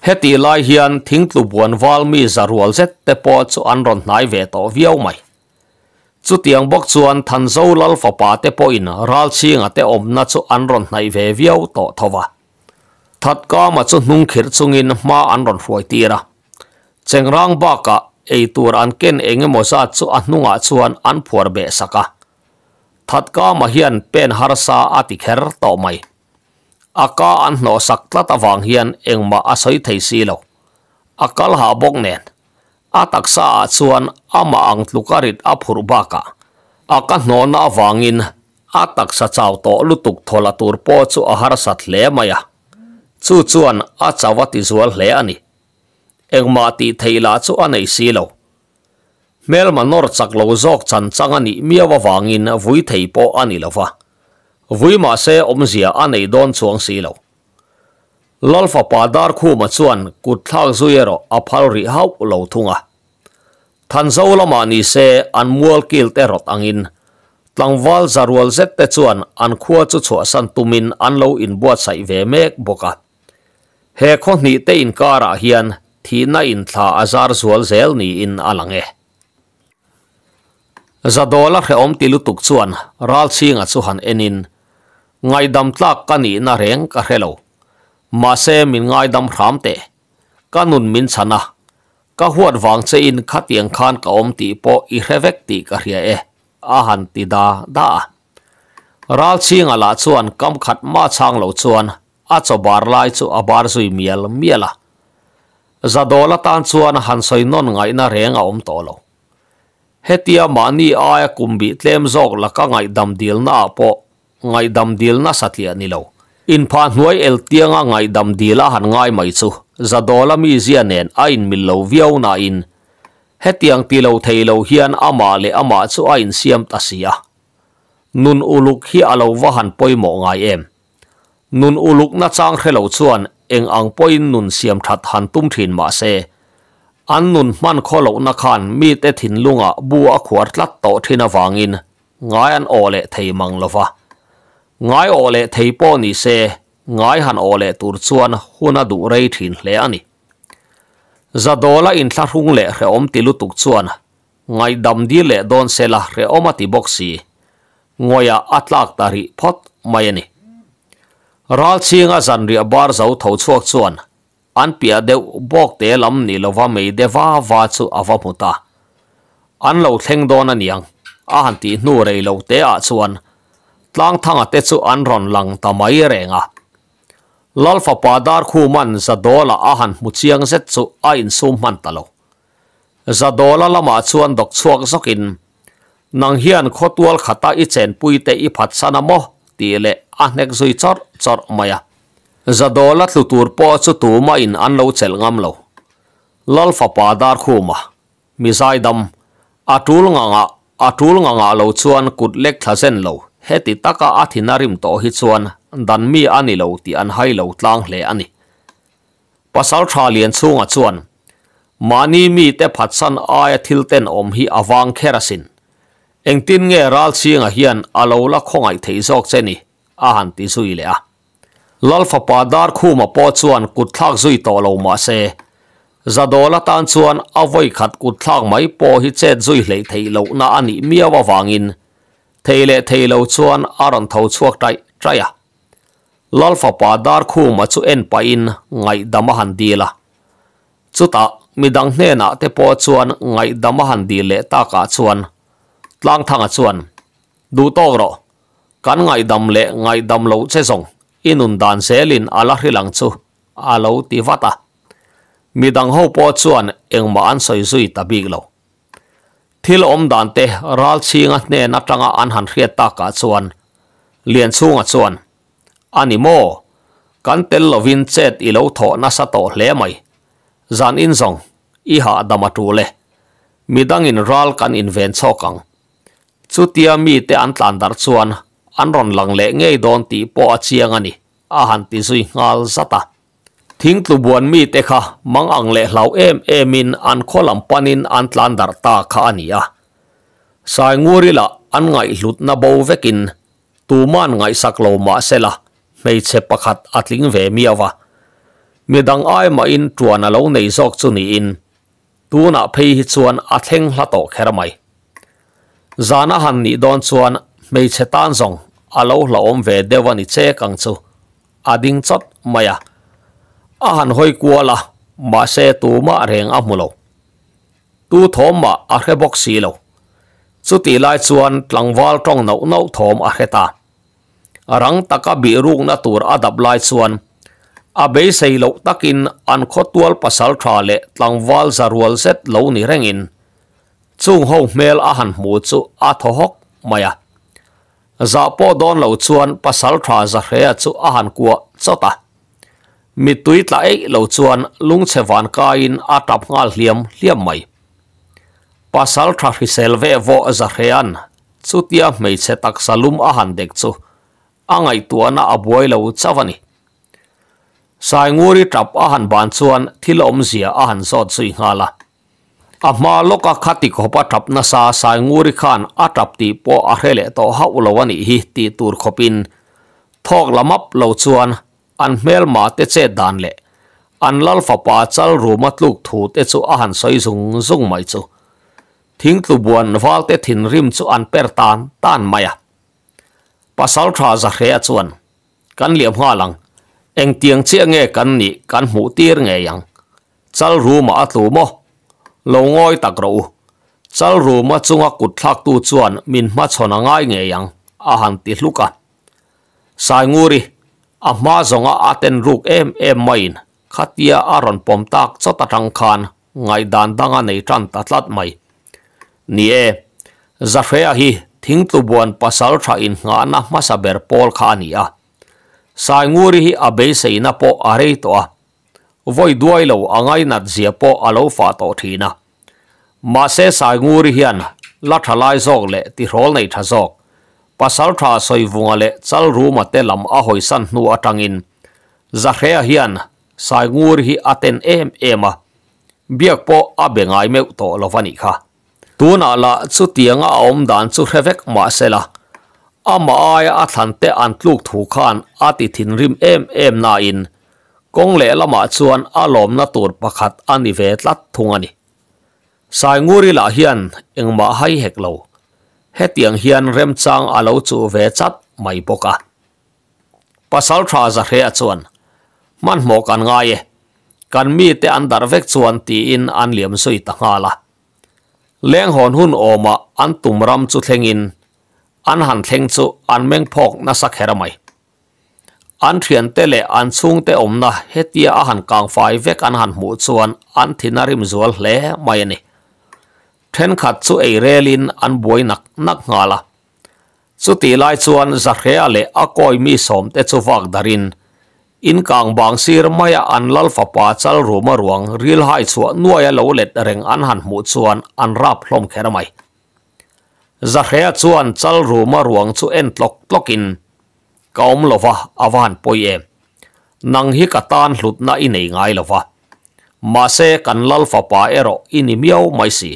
heti lai hian thing tlu buan wal mi zarual zet te po chu an ron nai ve to viau mai chu tiang bốc chuan than zo lal fa pa te po in ral chinga te om na chu an ron nai ve viau to thowa Thật ka mà chu nung khir chungin ma an ron huai tira chengrang ba ka ei tur an ken enge mo sa chu a hnunga chuan an phuar be saka that ka ma hian pen har sa ati kher to mai aka an no sak tlat awang hian engma a soi thei si lo akal ha bok nen ataksa achuan ama ang tlukarit aphur baka aka hnona wangin ataksa chaw to lutuk thola tur po chu ahar sat le maya chu chuan a chawati zual le ani engma ti theila chu anei silo mel manor chak lo zok chan changani miawa wangin vui po ani lawa omzia anei don chuang silo lalfa padar khu ma chuan kutthak zuyero aphal ri hau lo thunga than zolama ni se anmual kil te rot angin tlangwal zarwal zet te an khu chu tumin an lo in bua sai boka he kho te in kara hian thi in tha azar zual zel in alange za dola khe om tilu tuk chuan ral enin ngai dam tlak kani reng ka relo mà xe mình ngay đâm khám tệ cả nụn mình sẵn à cả huột vàng xe in khá tiếng khan cả ôm tỷ bộ y hề vẹc tỷ cả hề e à hẳn tỷ đà đà ral chi ngà lạ chuan cam khát ma chang lâu chuan à cho bar lai chu á bar zui miel miel à za đô la tan chuan hàn soi non ngay na reng à ôm tổ lâu hetia mani aya kumbi tlem zok laka ngai dam dil na po ngai dam dil na satlia ni lo in pha nuôi el tianga ngai dam di la han ngai mai chu zadola mi zianen a in mil lo viau na in hetiang ti lo thei lo hian ama le ama chu a in siam ta sia nun uluk hi alo wa han poi mo ngai em nun uluk na chang khelo chuan eng ang poi nun siam that han tum thin ma se an nun man kholo na khan mi te thin lunga bua khuar tlat to thina wangin ngai an ole thei mang lova ngai ole theipo ni se ngai han ole tur chuan huna du rei thin hle ani zadola in thla hung le re om tilu tuk chuan ngai dam le don se la re omati boxi ngoya tari phot mai ani ral chinga zan ri abar zau tho pia de bok te lam ni lova mei de wa wa chu awa muta an lo thleng don ani ang rei lo te a tlang thanga te chu an ron lang ta mai renga lal fa padar khu man za dola ahan mu chiang zet chu a in sum man talo za dola lama chuan dok chuak zokin nang hian khotwal khata i chen pui te i phat sana mo ti le a hnek zui chor chor maya za dola tlu tur po chu tu ma in an lo chel ngam lo lal fa padar khu ma mi zaidam atul nga nga atul nga nga lo chuan kut lek thazen lo heti taka athi narim to hi chuan danmi ani lo ti an hai lo tlang hle ani pasal tha lien chunga chuan mani mi te phatsan aya thil ten om hi awang kherasin engtin nge ral chianga hian alola khongai thei zok cheni a han ti sui le a lalfa pa dar khu ma po chuan kutthak zui to lo ma se zadola tan chuan avoi khat kutthak mai po hi che zui hlei thei lo na ani miawa wangin wa thei le thei lo chuan aron tho chuak tai traya à. lalfa pa dar khu mà chu en pa in ngai dama han ta mi midang nè na te po chuan ngay dama han di lệ ta ka chuan tlang thanga chuan du to ro kan ngai dam le ngai dam lo che song inun dan selin ala hrilang chu alo ti vata dang ho po chuan engma an soi zui tabik lo thil om dan te ral chinga ne na tanga an han hria ta ka chuan lian chunga chuan ani mo kan tel lo vin chet i lo tho na sa to hle mai zan in zong i ha dama tu le midang in ral kan in ven cho te an tlan dar chuan le ngei don ti po a chiang ngal zata ทิ้งตัวบวนมีเตค่ะมังอังเล่เหล่าเอ็มเอมินอันโคลัมปานินอันตลันดาร์ตาคาเนียะสายงูริละอันไงหลุดนับเอาเวกินตูมันไงสักโลมาเซละไม่เชปขัดอัดลิงเวมีอวะมีดังไอมาอินจวนเอาในซอกซุนีอินตูน่ะพี่จวนอัดเฮงละโตแค่ไหมจานะฮันนี่ดอนจวนไม่เชตันซงอาเราเหล่าอมเวเดวันิเชกังซูอดิงจัดมายะ à hẳn hơi cua là mà xe tú mà rèn áo lâu tu thom mà à cái bóc xì lâu chú tỷ lại chuan tlang val trong nấu nấu thom à cái ta à răng ta cả bị rung na tur à đập lại chuan à bế xây lâu takin an khó tuol pasal tra lệ tlang val zarual set lâu ni reng in chung hong mel à hẳn mù chu à thô hốc mày à zapo don lâu chuan pasal tra zahrea chu à hẳn cua cho ta mi tui tla ei lo chuan lung chewan kain a tap ngal hliam hliam mai pasal thra hi sel ve vo za hrean chutia mei che tak salum a han dek chu angai tuana a boi lo chawani sai nguri tap a han ban chuan thil om zia a han zot chui ngala a ma loka khati ko pa tap na sa sai nguri khan a tap ti po a hrele to hau lo ani hi ti tur khopin thok lamap lo chuan an hmel ma te che dan le an lal fa pa chal ro mat luk thu te chu a han soi zung zung mai chu thing tu buan wal te thin rim chu an per tan tan maya pasal tha za he a chuan kan liam hwa lang eng tiang che nge kan ni kan mu tir nge yang chal ru ma a thu mo lo tak ro chal ru ma chunga kut thak tu chuan min ma chona ngai nge yang a han อามาจงอาเตนรูกเอ็มเอ็มไม่ขัดเดียอารอนปมตักสตัดังคานไงดานดังอันในจันตัดลัดไม่นี่เอจะเฟียฮีทิ้งตุบวนภาษาชาอินงานะมาสเบอร์พอลขานีอะสายงูรีฮีอาเบสอินาโปอารีตัววัยด้วยเราอ่างไงนัดเสียโปอาโลฟาโตทีนะมาเสสายงูรีฮีนลัทลายซอกเละที่รอลในทะซอก pasal tha soi vunga le chal ru ma te lam a hoi san nu atangin za khrea hian sai ngur hi aten em ema biak po a bengai me to lovani kha tuna la chu tianga om dan chu hrevek ma sela ama ai a than te an tluk thu khan a ti thin rim em em na in kong le lama chuan a lom na tur pakhat ani ve tlat thungani sai nguri la hian engma hai hek lo hết tiếng hian rem chang alo chu ve chat mai boka pasal tha za re chuan man hmok an nga ye kan mi te an dar vek chuan ti in an liam sui ta nga la leng hon hun oma an tum ram chu thlengin an han thleng chu an meng phok na sa khera mai an thian te lệ an chung te omna hetia a han kang fai vek an han mu chuan an thinarim zual hle mai nè then khat chu ei relin an buai nak nak ngala chu ti lai chuan zakhe ale akoi mi som te chu vak darin in kang bang sir maya an lal fa pa chal ruma ruang ril hai chu nuaya lo let reng an han mu chuan an rap hlom khera mai zakhe chuan chal ruma ruang chu en tlok tlokin kaum lova avan poi em nang hi ka tan hlut na inei ngai lova ma se kan lal fa pa ero ini miau mai si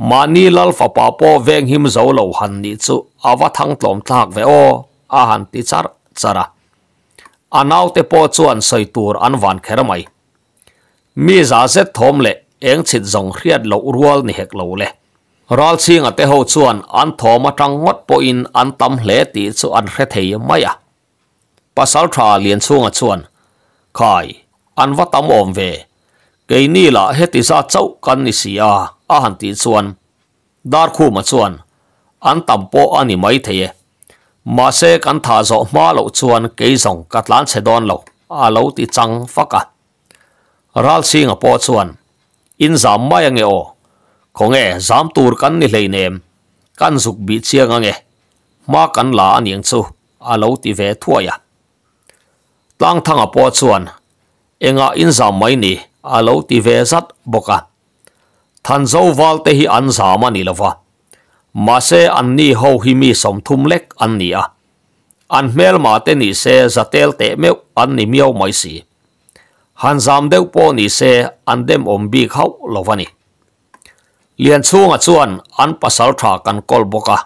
Māni lal fa pāpō vēng hiṃ zau lau hān ni tsū āva thāng tlōṃ tlāk vē ā, ā hān ti tsar, tsarā. Ā nāu te pō tsū ān sai tūr ān vān khera mai. Mī zā zet thōm le, āng chit zhōng khriyat lau uruwal ni hek lau le. Rāl chī ngā te hō tsū ān ān thō mā tāng wāt pō īn ān tam hlē ti tsū ān khrathe ya maya. Pa sāl thā liān tsū ngā tsū ān, khāi, ān vā tam ōm vē, gāi nī lā ā a han tin chuan dar khu ma chuan an tampo ani mai theye ma se kan tha zo ma lo chuan ke zong katlan che don lo a lo ti chang faka ral singa po chuan in zam ma yange o khonge zam tur kan ni hlei nem kan zuk bi chiang ange ma kan la aniang chu a lo ti ve thuaya tlang thanga po chuan enga in zam mai ni a lo ti ve zat boka than zo val te hi an mà ni lova ma se an ni ho hi mi som thum lek an ni a an mel ma te ni se zatel te meu an ni miau mai si han zam deuh po ni se an dem om bi khau lovani lian chunga chuan an pasal tha kan kol boka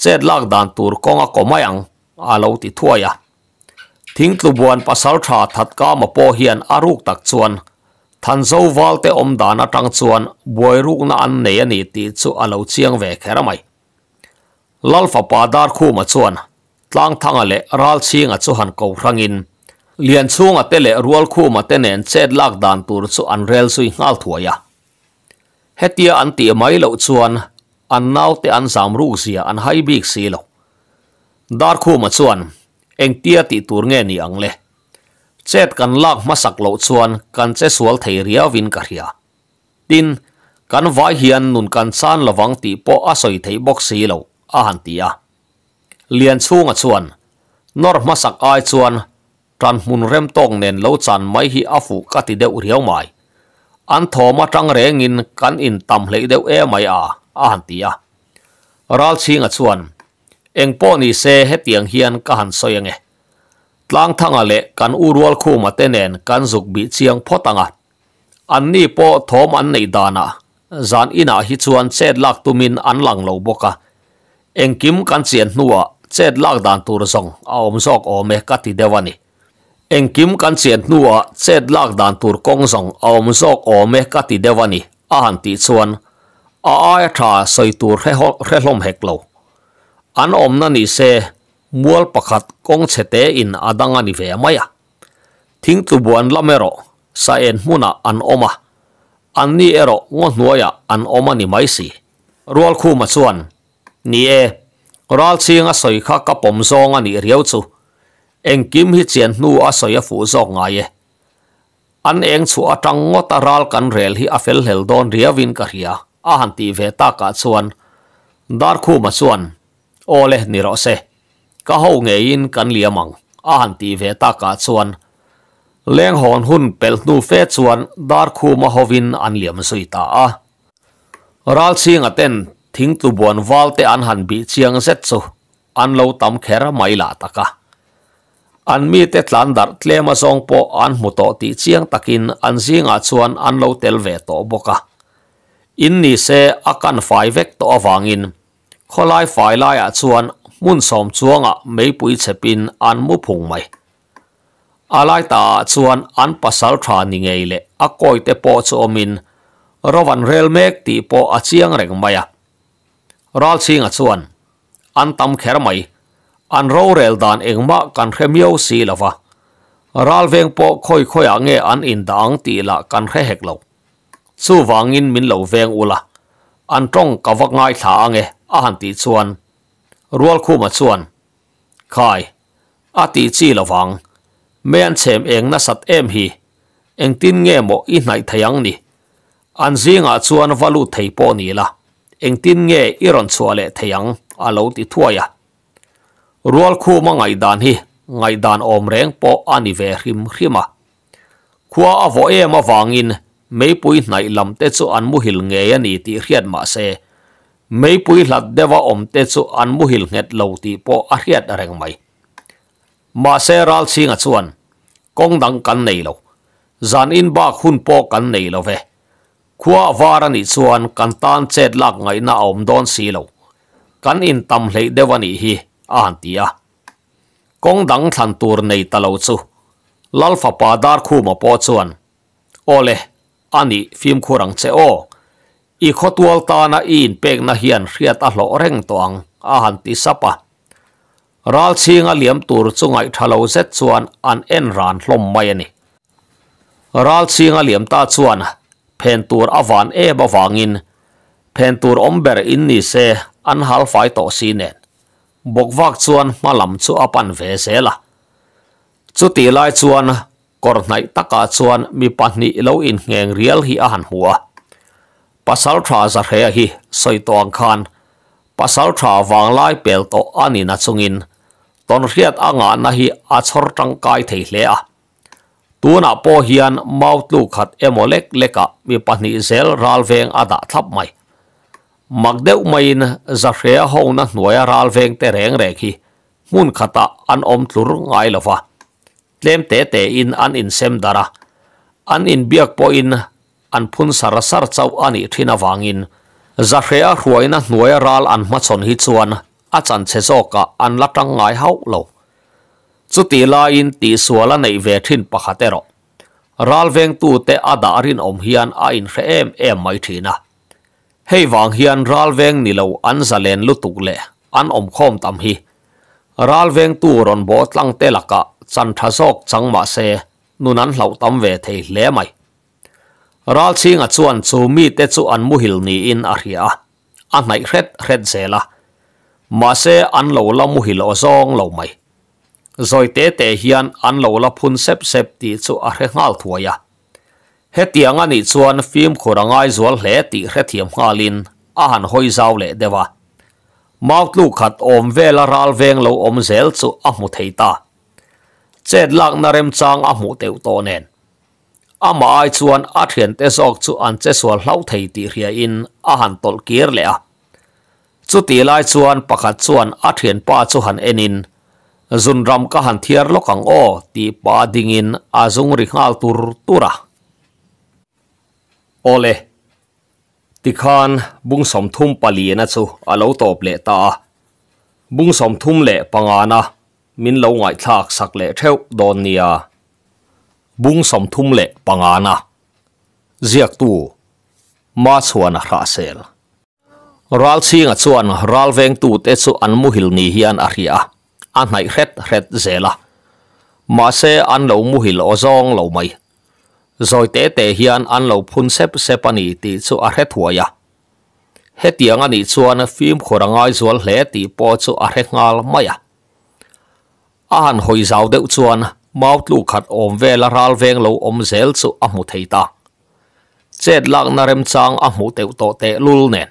chet lak dan tur konga komayang alo ti thuaya thing tlu buan pasal tha that ka ma po hian aruk tak chuan than zo wal te om dana tang chuan boiruk na an nei ani ti chu alo chiang ve khera mai lalfa padar khu ma chuan tlang thanga lệ ral chinga chu han ko rangin lian chunga te lệ rual khu ma chết lạc đàn lak dan tur chu suy rel sui ya hết hetia an ti mai lâu chuan an nau te an zam ru sia an hai bik si lâu dar khu ma chuan engtia ti tur nghe ni ang lệ เจ็ดกันลากมาสักเหลาชวนกันเจสวลเทียรียวินกะเฮียดินกันไหวเฮียนนุนกันซานระวังตีปออาศัยที่บกสีเหลาอาหันตียเลียนช่วงอชวนนอร์มาสักอายชวนรันมุนเริ่มตงเน้นเหลาจันไม่ฮีอาฟูกติเดวเรียวใหม่ อันโทมาจังเรงอินกันอินตำเลยเดวเอไม่อาอาหันตียรัลชิงอชวนเอ็งป้อนี่เซเฮเตียงเฮียนกะหันซอยเงลางทางอะไรกันอูรัวคู่มาเต้นเองกันสุกบีเชียงพอตังอ่ะอันนี้พอทอมอันในดานะจานอินาฮิชวนเซ็ดลักตุมินอันหลังเลาบกะเองกิมกันเซียนนัวเซ็ดลักดานตูรซ่งเอาอมซอกอเมกัติเดวานีเองกิมกันเสียนนัวเซ็ดลักดานตูรกงซองเอาอมซอกอเมกัติเดวันีอาหันติชวนอาอาชาใส่ตูรเรฮลมเฮกเลาอันอมนั่นนี่เซมัวปะขัดกงเชตอินอาดังอันเวียมายาทิ้งตัวบัวนลเมโรซเอ็นมุนาอันโอมาอันนี้เอโรงหัวยาอันโอมานิไมสีรัวคู่มาส่วนนี่เอรัลซิงอสอยข้ากับผมซองอันิเรียวซูเอ็งกิมฮิเจียนนูอสอยฟูซองไงอันเองสัวจังงตรัลกันเรลฮิอาเฟลเฮลดอนเรียวินกะริยาอาหันทีเวตากาส่วนดาร์คู่มาส่วนโอเล่นิโรเซก็เฮาเงยนกันเลียมังอาหันตีเวตากาชวนเลี้ยงหอนหุ่นเปิลนูเฟชวนดาร์คูมาฮวินอันเลียมสุยตาอารัลซิงอเตนทิ้งตุบวนวาลเตอันหันบีเชียงเซตซูอันเลวตำแคระไม่ละตะกะอันมีเตตลันดัดเลมาซองโปอันมุโตติเชียงตะกินอันซิงอาชวนอันเลวเตลเวโตบกะอินนี่เซอาการไฟเวกตัววังอินขลายไฟลายอาชวน mun som chuanga meipui chepin an mu mày, mai alai ta chuan an pasal tha ni ngei le a koi te po chu omin rovan rel mek ti po a chiang reng maya ral chinga chuan an tam kher mai an ro rel dan engma kan khemiau si lova ral veng po khoi khoi a nge an in dang ti la kan khe hek lo chu wangin min lo veng ula an tong kawak ngai tha ange a han ti chuan rual khu ma chuan khai ati chi la wang mean chem eng na sat em hi eng tin nge mo i nai thayang ni an zinga chuan valu thei po ni la eng tin nge i ron chuale thayang a lo ti thuaya rual khu ma ngai dan hi ngai dan om reng po ani ve rim rima khuwa a vo em a wangin mei pui nai lam te chu an mu ya ni ti hriat ma se mấy pui lạt dewa om te chu an mu hil lâu lo ti po a hiat reng mai ma se ral sing a chuan kong dang kan nei lo zan in ba khun po kan nei lo ve khua var ani chuan kan tan chết lak ngay na om don si lo kan in tam hlei dewani hi an à tia Công đăng thlan tour nei ta lo chu lalfa ba dar khu ma po chuan ole ani phim khurang che o อีขตวลตานาอินเป็กนาเฮียนเรียตอหลอเร่งตวงอาหันติสปะรัลชิงอเหลี่ยมตูรจงไอทะเลเซตส่วนอันเอ็นรานลมไม่นี่รัลชิงอเหลี่ยมตาส่วนเพนตูรอวานเอบวางินเพนตูรอมเบรอินนี่เซอันฮัลไฟต่อซีเนนบกวักส่วนมาลำสุอปันเวเซละสุตีลายส่วนกอร์ไนตะกาส่วนมีปันนิเลวอินเงงเรียลฮีอาหันหัว pasal tra za he hi soi tong khan pasal tra wang lai pel to ani na chungin ton riat anga na hi a chhor tang kai thei hle a tuna po hian maut lu khat emolek leka mi pahni zel ralveng ada thap mai magdeu main za hre ho na hnuaya ralveng te reng rek hi mun khata an om tlur ngai lova tlem te te in an in sem dara an in biak po in an phun sarasar chau ani thina wangin zahrea ruaina nuai ral an machon hi chuan a chan che zoka an latang ngai hau lo chu ti la in ti suala nei ve thin pakhatero ral veng tu te ada rin om hian a in re em em mai thina hei wang hian ral veng nilo an zalen lutuk le an om khom tam hi ral veng tu ron bo tlang te laka chan tha zok changma se nunan hlau tam ve thei hle mai ral ching a chuan chu mi te chu an muhil ni in a hria a nai hret hret zela ma se an lo la muhil o zong lo mai zoi te te hian an lo la phun sep sep ti chu a hre ngal thuaya he tiang ani chuan film khorangai zual hle ti hre thiam ngalin a han hoi zau le dewa maut lu khat om vela ral veng lo om zel chu a mu theita chet lak na rem chang a mu teu to nen อามาไอชวนอาเทียนเตสอกชูอันเจสวนเล่าไทยติเรียนอาหารตอลเกียร์เลยอ่ะชุดที่ไลชวนประกาศชวนอาเทียนป้าชวนเอ็นอินจุนรำก็หันเทียร์ล็อกังโอที่ป้าดิ่งอินอาจุงริฮัลตุร์ตุระโอเลที่ขานบุ้งสมทุ่มปลีนะชูอาเล่ตอบเละตาบุ้งสมทุ่มเล่ปังอานะมินเล่ไงทักสักเล่เท้าโดนเนีย bung som thum le pangana ziak tu ma chuan ra sel ral singa chuan ral veng tu te chu an muhil ni hian a ria an nai hret hret zela ma se an lo muhil ozong lo mai rồi tế tế hian an lo phun sep sep ani ti chu a hret huaya he tiang ani chuan phim khorangai zual hle ti po chu a hret ngal a an hoi zau deuh chuan mau tlu khat om về là ral veng lâu om zel chu a mu thei ta chết lạc nà rem chang a mu teu to te lul nè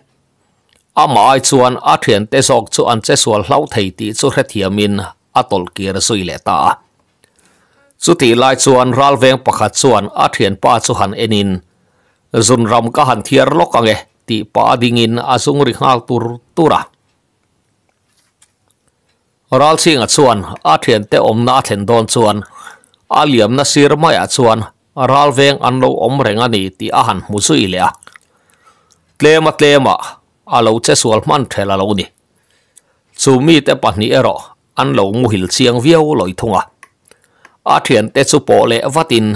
ama ai chuan a thian te sok chu an che sual hlau thei ti chu hre thiamin a tol kir sui le ta chu ti lai chuan ral veng pakhat chuan a thian pa chu han enin zun ram ka han thiar lok ange ti pa dingin azung ri hal tur tura ral singa chuan a thian te om na then don chuan a liam na sir mai à a chuan ral veng an lo om renga ni ti a han mu chu ile a tlema ah, tlema a lo che sual man thela lo ni chu mi te pa ni ero an lo mu hil chiang viau loi thunga a thian te chu po le vatin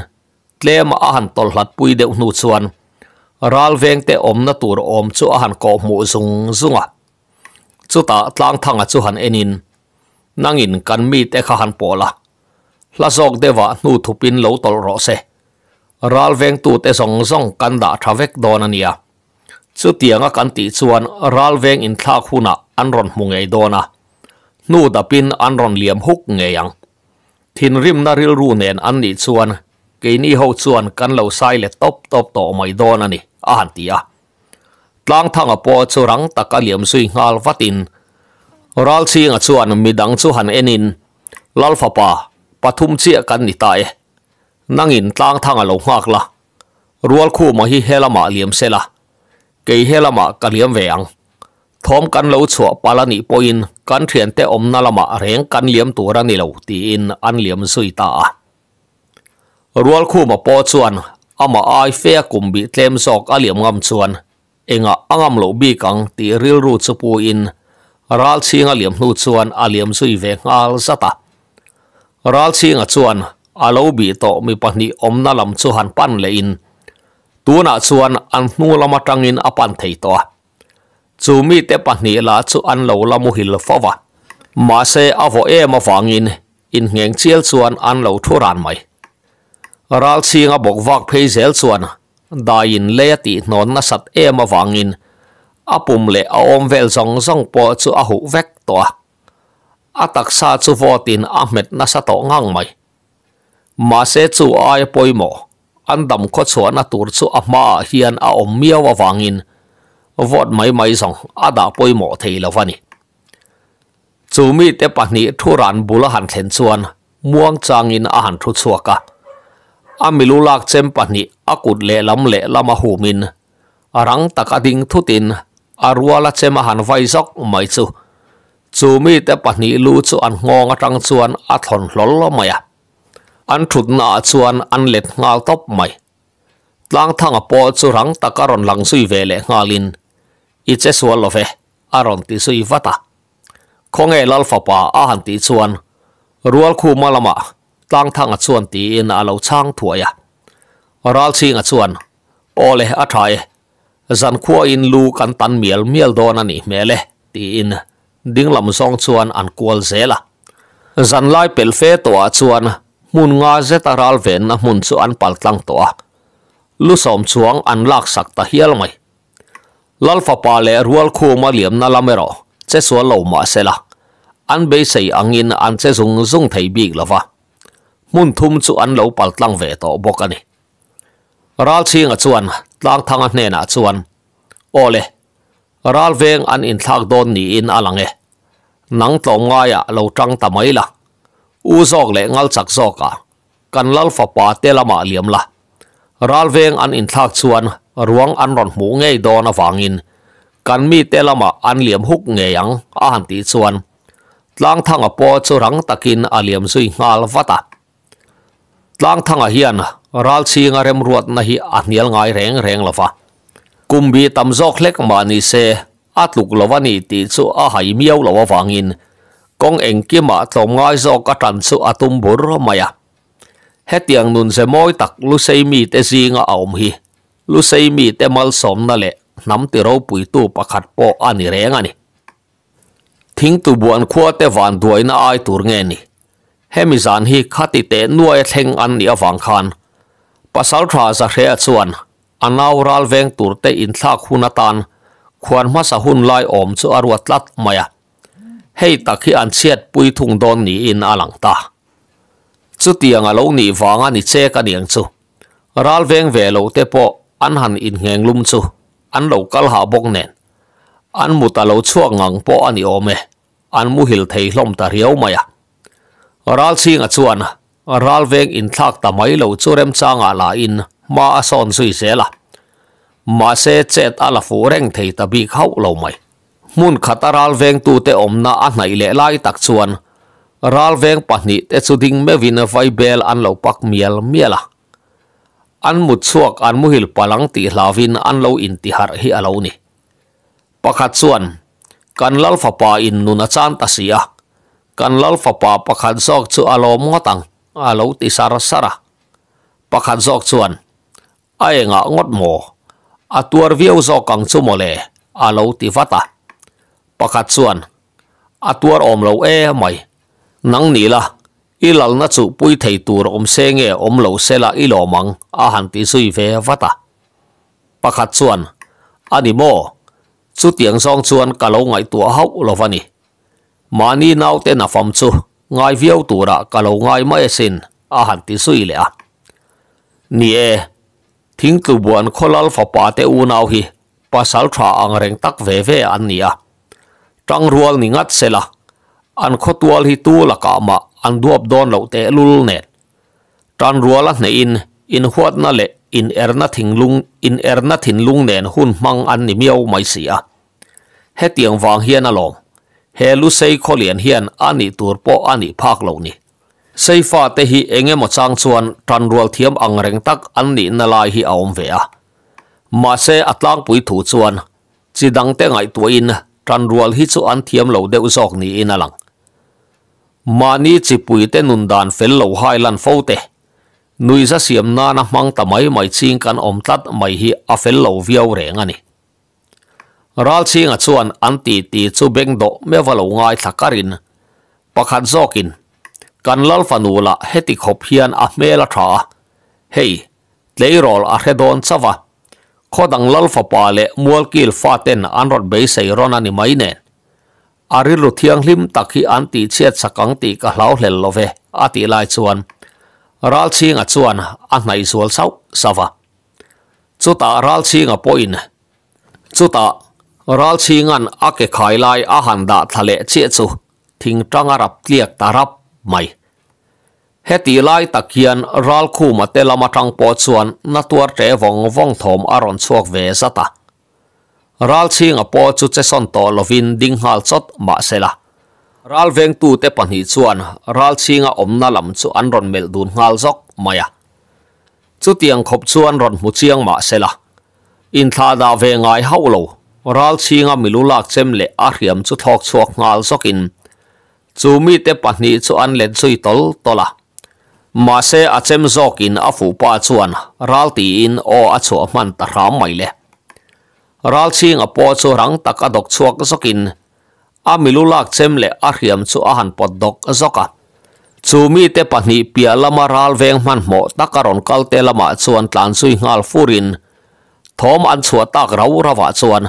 tlema a han tol hlat pui deuh nu chuan ral veng te om na tur om chu a han ko mu zung zunga chu ta tlang thanga chu han enin nangin kan mi te kha han pola la zok dewa nu thupin lo tol ro se ral veng tu te zong zong kan da tha vek don ania chu tianga kan ti chuan ral veng in thla khuna an ron hmungei dona nu da pin an ron liam huk ngeyang thin rim na ril ru nen an ni chuan ke ni ho chuan kan lo sai le top top to mai don ani a han tia tlang thang a à po chu rang taka liam sui ngal vatin ral chi nga chuan midang chu han enin lalfa pa ปทุมเจียกันนี่ตายนั่งอินตั้งทางอารมณ์มากละรัวคู่มาฮีเฮลมาเลียมเซละเกยเฮลมากะเลียมเวียงทอมกันเลวชัวปาลนิปอินกันเทียนเตอมนาลมาเรียงกันเลียมตัวรันนี่เลวตีอินอันเลียมสุยตารัวคู่มาปอชวนอามาไอเฟียกุมบิเตมซอกอเลียมงำชวนเองอ่ะอังมโลบีกังตีริลรูดสปูอินรัลชิงอเลียมนูชวนอเลียมสุยเวงอาลซตา ral singa chuan alo bi to mi pahnih omna lam chu han pan le in tuna chuan an hnu lama tangin apan thei to chu mi te pahnih la chu an lo lamu hil fawa ma se avo e em awangin in ngeng chiel chuan an lo thuran mai ral singa bok vak phei zel chuan dain le ti non na sat e em awangin apum le a om vel zong zong po chu a hu vek to atak sa chu votin ahmet na sa to ngang mai ma se chu ai poi mo an dam kho chua na tur chu a ma hian a om mia wa wangin vot mai mai song ada poi mo thei lo vani chu mi te pa ni thu ran bul han thlen chuan muang chang in a han thu chua ka a milu lak chem pa akut le lam le lama hu min arang taka arwala chema han vaisok จูมีแต่ปนีลูจูอันงองรังชวนอัถอนหลอลไม่ะอันถุดนาชวนอันเล็ดงาตบไ่ตลางทางปอจูรังตะการหลังสุยเวเลงาลินอิเจสวลลเฟอารอนติสุยวัตาคงเอลลฟปาอาหันติชวนรัวคูมาละมาตั้งทางชวนตีอนอาเลาช่างถั่วยะรัลชิงชวนโอเลอัทายจันควอินลูกันตันเมียลเมียลโดนันนี่เมเลตีอินดิ้งลำซองชวนอันกวลเซละจันไล่เปลเฟตัวชวนมุนงาเจตาราลเวนมุนชวนปัลตังตัวลุสอมชวงอันลักสักตะเฮียลไหมลัลฟปาเลรัวลคูมาเหลี่ยมนาลาเมรอเจสวนเล่ามาเสละอันเบสอังอินอันเจซุงซุงไทยบีกละวะมุนทุมชวนเล่าปัลตังเวตัวบกันนี่ราลชิงอชวนตั้งทางเนนอชวนโอเล่ ral veng an in thak don ni in alange nang tlong ngai a ah, lo tang ta mai la u zok le ngal chak zok a ah. kan lal fa pa te la ma liam la ral veng an in thak chuan ruang an ron mu ngei don awangin kan mi te la ma an liam huk nge yang a han ti chuan tlang thanga po chu rang takin a liam sui ngal vata ah. tlang thanga hian ral chinga rem ruat na hi a hnial ngai reng reng lova cùng bị kumbi tam zok lek mani se atluk lovani ti chu a hai miau lo wangin kong engki ma tlom ngai zo ka tan chu atum bur maya hetiang nun se moi tak lu sei mi gì ngà aum hi lu xây mi tế mal som na le nam ti ro pui tu pakhat po ani reng ani thing tu buan khua tế van duai na ai tur nge ni hemi zan hi khati te nuai thleng an ni awang khan pasal tha za hre chuan anaural veng tur te in thak hunatan khuan ma sa hun lai om chu arwat lat maya hei takhi an chiat pui thung don ni in alang ta chu tiang alo ni wanga ni che ka niang chu ral veng ve lo te po an han in ngeng lum chu an lo kal ha bok nen an mu ta lo chuak ngang po ani ome an mu hil thei hlom ta riau maya ral sing a chuan ral veng in thak ta mai lo chu rem changa la in มาสอนสุยเสละมาเสเจ็ดอาลฟูเร่งเทตบีเข้าเราไหมมุนขัตราลเวงตูเตอมนาอันไหนเละไลตักชวนราลเวงปนิเตสุดิงเมวินไฟเบลอันเราปักเมียลเมียละอันมุดสวกอันมุหิลปลังตีลาวินอันเราอินติหารฮิอาเรานี่ประคัดชวนกันลัลฟปาอินนุนัชันตาเสียกันลัลฟปาปักคัดซอกจูอาโลมงตังอาโลติสารสระปักขัดซอกส่วน ai ngã ngót mò à tuar viêu do càng chu mò lệ à lâu ti vắt à pakhat chuan à tuar om lâu e mày nắng nỉ la i lal na chu pui thei tur om se nge om lo se la i lo à a han ti sui ve vata pakhat à. à, chuan ani mo chu tiang song chuan ka lo ngai tu hau lo vani mani nau te na fam chu ngai viau tura ka lo ngai mai sin a à, han ti sui le a ni e thing à. tu buan kholal fa pa te u nau hi pasal tha ang reng tak ve ve an nia tang rual ni ngat sela an khotual hi tu la ka ma an duap don lo te lul net tan ruala nè in in huat nà le in erna thing lung in erna thin lung nen hun mang an ni miau mai sia à. he tiang wang hian along à he lu sei kholian hian ani tur po ani phak lo ni xây pha te hi enge mo chang chuan tran rual thiam ang reng tak an ni na lai hi aom ve a ma se atlang pui thu chuan chỉ đăng te ngai tu in tran rual hi chu an thiam lâu deuh zok ni in alang mà ni chỉ pui te nun đàn fel lâu hai lan fo te nui za siam na na mang tamai mai ching kan om tat mai hi a lâu lo viau reng ani ral ching a chuan an ti ti chu beng do me valo ngai thakarin pakhat in กันลลฟานูละเฮติขบเฮียนอเมลทราเฮ้ยเลยรอลอะเฮดอนซะวะขอดังลลฟปาเลมัวลกิลฟาเตนอันรถเบยใส่รอนันไม่เนอาริลุเทียงลิมตักฮีอันตีเชียดสักังตีกะเหลาเหลลเวอาติลายชวนรัลชิงอัจวนอันไหนสวลเาว้าวะจุตารัลชิงอปอินจุตารัลชิงันอัเกขายลายอาหันดาทะเลเชียดสุทิงจังอารับเลียกตารับไม่เฮตีไล่ตะเคียนรัลคู่มาเตลมาทังปอดส่วนนัตัวเจวงวงถมอรอนสวกเวสตารัลชิงอปอดจุดเจสันตอลวินดิงฮัลซอดมาเซลารัลเวงตูเตปันฮิส่วนรัลชิงอมนาลำจุอันรอนเมลดูนฮัลซอกมายาจุเตียงขบช่วนรอนมุเชียงมาเซลาอินทาดาเวงไอฮาวโลรัลชิงอมิลุลักเจมเลอาเรียมจุดทอกสวกฮัลซอกิน zumi te pahni chu an len chui tol tola ma se achem zokin afu pa chuan ralti in o achu man ta ra mai le ral ching a po chu rang taka dok chuak zokin a milulak chem le a riam chu a han pot dok zoka chumi te pahni pia lama ral veng man mo takaron kalte lama chuan tlan sui ngal furin thom an chuwa tak rau rawa chuan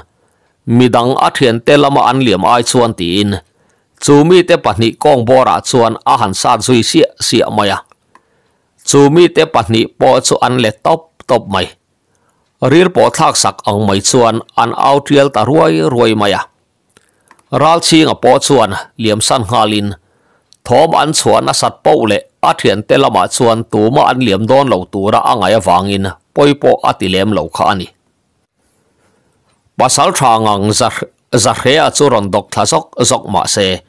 midang a te lama an liam ai chuan tiin chú mi te pahnih kawng bawrah chuan a han san zui sia sia mai a chu mi te pahnih pawh chu an le top top mai rir pawh thlak sak ang mai chuan an au tial ta ruai ruai mai a ral ching a pawh chuan liam san ngalin thom an chuan a sat po le a thian te lama chuan tuma an liam don lo tura angai awangin poipo atilem lo kha ani pasal tha ngang zar zakhre a chu ron dok thlasok zok ma se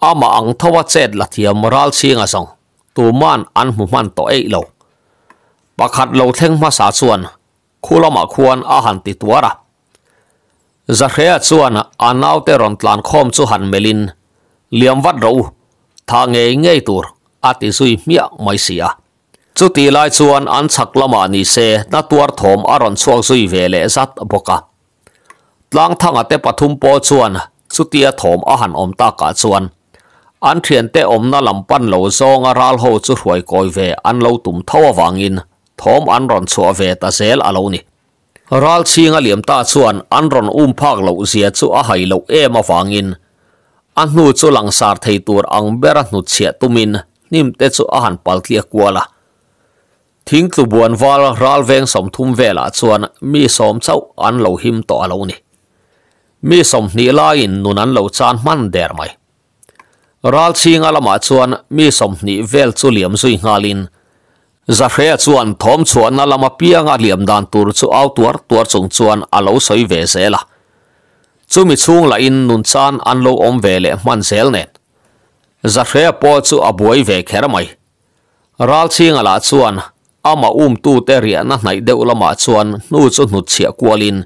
ama ang thowa chết là thia moral singa song tu man an mu man to ei lo pakhat lo theng ma sa chuan khulama khuan a han ti tuara zakhre chuan nấu te ron tlan khom chu han melin liam wat ro tha nge nge tur ati sui mia mai sia chu ti lai chuan an chak lama ni se na tuar thom suy về sui vele zat boka ล้างทั้งอาเตปทุมโปชวนสุเตียถมอาหารอมตากาชวนอันเทียนเตอมน่าลำปั้นเหลาซองรัลโฮจุดหวยกอยเวอันเหลาตุ่มเท่าวางินถมอันรอนสัวเวตาเซลอาเหลานี่รัลชิงเหลี่ยมตาชวนอันรอนอุ้มภาคเหลาเสียจุอาไหเหลาเอมาวางินอันนูจุหลังสาร์ไทยตัวอังเบรนุเสียตุมินนิมเตจุอาหารปัลเทียกัวละทิ้งตัวบวนวาลรัลเวงสมทุ่มเวลาชวนมีสมเจ้าอันเหลาหิมต่อเหลานี่ mi som hnih laiin nun an lo chan hman der mai ral ching a chuan mi som hnih vel chu liam zui ngalin zahre chuan thom chuan a lama pianga liam dan tur chu au tuar tuar chung chuan alo soi ve zela chu mi chung la in nun chan an lo om ve le hman zel nen zahre paw chu a buai ve kher mai ral ching ala chuan ama um tu te ria na nai deulama chuan nu chu nu chia kwalin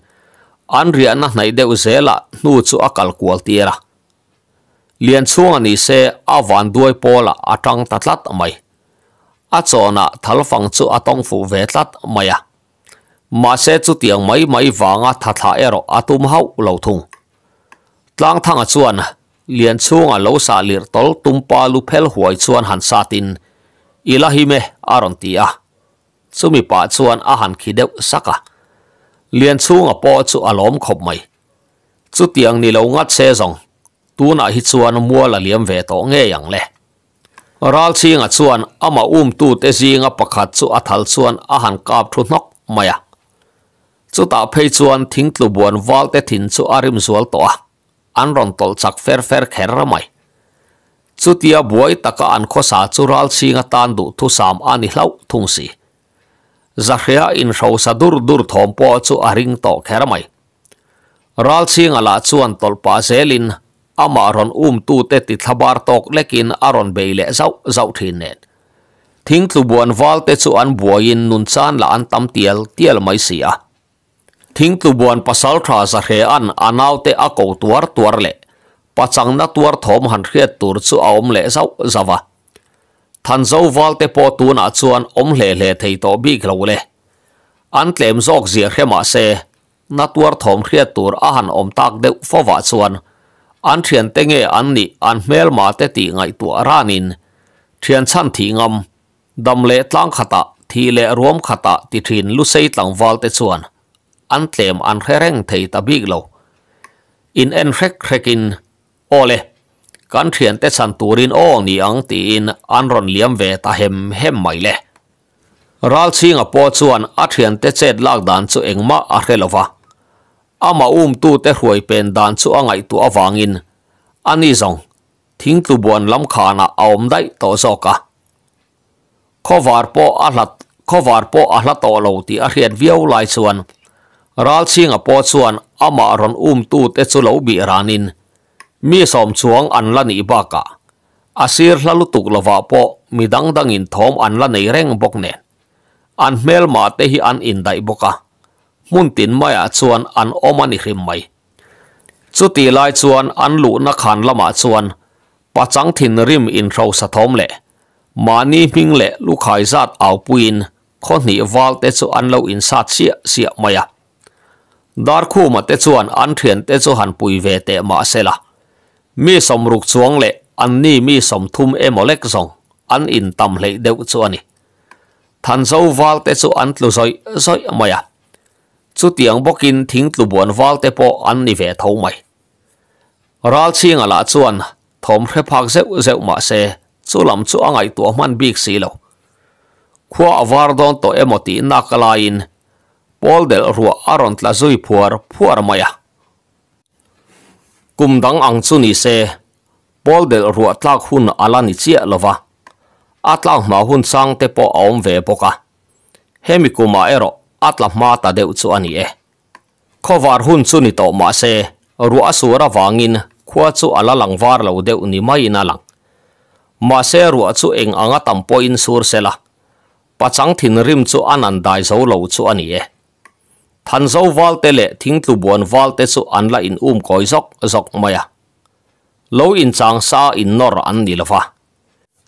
an riana nai deuh zela nu chu akal kual tira lian chuang ani se awan duai pola atang tatlat mai a chona thalfang chu atong fu ve tlat maya ma se chu tiang mai mai wanga thatha ero atum hau lo thung tlang thanga chuan lian chunga lo sa lir tol tumpa lu phel huai chuan han satin ilahi me aron tia chumi pa chuan a han khideu saka เลียนชูงอปอจุอารมณ์ขบไม่จุดเตียงนี่เรางัดเซซองตัวน่ะฮิตชวนมัวละเลียมเวตองเงยังเล่รัลชีงอัดชวนอามาอุ้มตูเตจีงอปะขัดจุอัทัลชวนอาหารกาบทุนกไม่อะจุดตาเพยชวนทิ้งตลบวนวอลเตถินจุอาริมสวลตัวอันรอนตลจักเฟร์เฟรแข็งระไม่จุดเตียบวยตะกันข้อสาจุรัลชิงอตันดูทุสามอันนี้เล่าทุ่งสี Zahria in sau sa dur dur thom po chu a ring to khera mai. Ral sing ala chuan tol pa zelin ama ron um tu te ti thabar tok lekin aron beile zau zau thin nen. Thing tlu buan val te chu an buain nun chan la an tam tiel tiel mai sia. Thing tu buan pasal tha sa he an anau te ako tuar tuar le. Pachang na tuar thom han khriat tur chu aom le zau zawa than dấu wal tế po tu na chuan om hle hle thei to bi khlo le an tlem zok zia hrema se na tuar thom hria tur a han om tak deuh fowa chuan an thian te nge an ni an mel ma te ti ngai tu aranin thian chan thi ngam dam le tlang khata thi le ruam khata ti thin lu xây tlang wal tế chuan an tlem an hrereng thei ta bik lo in en hrek hrekin ole kan thian te san turin ong ni ang tiin an ron liam ve ta hem hem mai le ral sing a po chuan a thian te chet lak dan chu engma a relova ama um tu te hruai đàn dan chu angai tu in awangin ani zong thing tu buan lam khana aom dai to kho khovar po a kho khovar po a lat to lâu ti a hian viau lai chuan ral sing a po chuan ama ron um tu te lâu bị bi ranin มีสมชวงอันละนีบากะอาศิรลลุตุกลวาปอมีดังดังอินทอมอันละในเร่งบกเนนอันเมลมาเตหิอันอินไดบกะมุนตินไม่อาชวนอันอมันิริมไม่สุตีลายชวนอันลุนักขันละมาชวนปัจจังถินริมอินเราสะทอมเละมานีพิงเละลูกขายซาดเอาปุยนคนหนีวาลเตจูอันเลวอินซาดเสียเสียม่ยะดาร์คู่มาเตจวนอันเถียนเตจูหันปุยเวเตมาเซละ mi som ruk chuang le an ni mi som thum emolek zong an in tam lei deuh chu ani than zo val te chu an tlu zoi zoi maya chu tiang bokin thing tlu buan val te po an ni ve tho mai ral ching ala chuan thom re phak zeu zeu xe se chu lam anh ấy tu man bik si lo khua avar don to emoti nakalain pol del ruwa aron tla zui phuar phuar maya kum dang ang chu ni se bol del ruwa tlak hun ala à ni chia lova atlang à ma hun sang te po aom ve poka hemi mà ero atla à mà ta deu chu ani e khovar hun chu ni to ma se ruwa sura wangin khua chu ala langwar lo deu ni mai na mà ma ruột ruwa anh anh anga tampo in sur bắt pachang thin rim chu anandai zo lo chu ani e thần dâu val tê lệ thính tu buồn val tê su ăn là in um coi dọc dọc maya lâu in chàng sa in nor ăn đi lava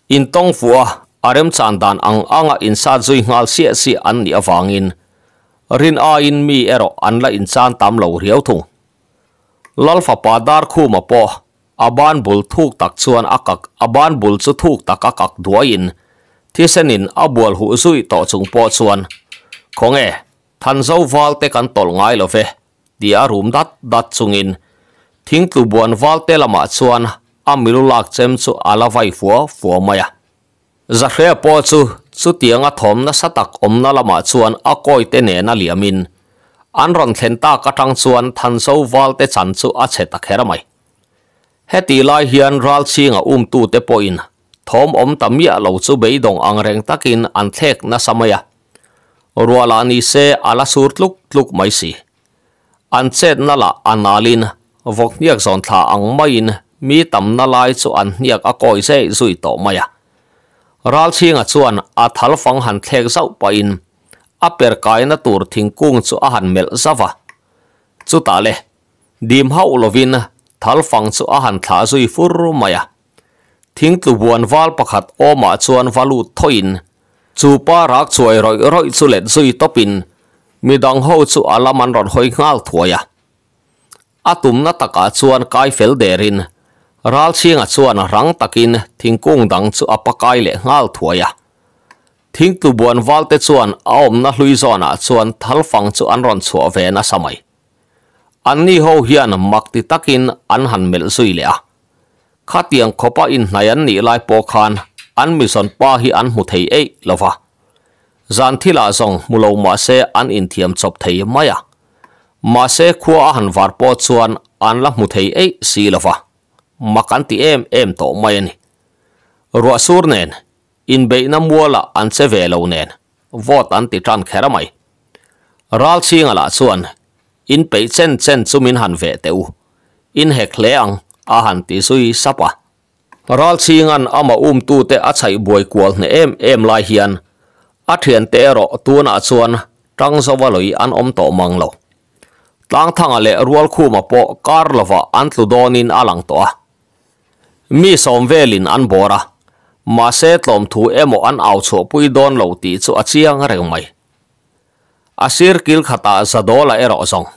in tông phua arem à chan dan ang anga à in sa zui ngal sia si an ni in rin a in mi ero an là in chan tam lâu riau thung lal fa padar khu ma po aban à bul thuk tak chuan akak aban bul chu thuk tak akak duain thisenin abual hu zui to chung po chuan khonge ทันเจ้าวอลเตกันตลง่ายเลยเฟดีอารุมดัดดัดซุงินทิ้งตุบวนวอลเตละมาชวนอามิลุลักเจมสุอาลาไวฟัวฟัวมายะจะเรียปอจูสุเตียงอถมนะสตักอมนะละมาชวนอากอยเตเนนะเหลียมินอันรอนเทนตากระทังชวนทันเจ้าวอลเตฉันสุอาเชตะเคระไม่เฮตีลายเฮียนรัลชิงอุ้มตูเตปอินทอมอมตามียเหล่าสุเบยดงอังเรงตะกินอันเทกนะสมัยะรัวลานีเซอาลาสูรลุกลุกไม่สิอันเซนนั่นละอันนาลินวกเนียกสอนท่าอังไม่นมีตำนาลายส่วนเนียกอากอยเซสุยต่อมายะรัลชิงส่วนอาทัลฟังหันเทกเจ้าไปอินอาเปิดกายนัตูรทิ้งกุ้งส่วนหันเมลซะวะสุดตาเลดีมเฮาโลวินทัลฟังส่วนหันท่าสุยฟุรุมายะทิ้งตัวบวนวาลประคัดโอมาส่วนวาลูทอิน chu rác rak chuai rồi roi chu len zui topin mi dang ho chu alaman ron hoi ngal thuaya atum cả taka chuan kai fel derin ral singa chuan rang takin thingkung dang chu apakai le ngal thuaya thing tu buan valte chuan aom na hlui zona chuan thalfang chu an ron chu ve na samai an ni ho hian mak ti takin an han mel zui le a khatiang khopa in hnai anh ni lại po khan an mi son pa hi an mu ấy là vợ. zan thi là zong mu lâu mà se an in thiam chop thei maya Mà se khua han var po chuan an la mu ấy e là vợ. Mà kan ti em em to mai ni ruwa sur nen in be na muala an se ve lo nen vot an ti tran khera mai ral singa la chuan in pe chen chen chumin han ve teu in hek le ang a han suy sui à ral chingan ama um tu te a chai boi kwal ne em em lai hian a thian te ro tun a chuan tang zawa loi an om to mang lo tlang thanga le rual khu ma po kar an tlu donin alang to a mi som velin an bora ma se tlom thu emo an au cho pui don lo ti chu a chiang reng mai a sir kil khata zadola ero zong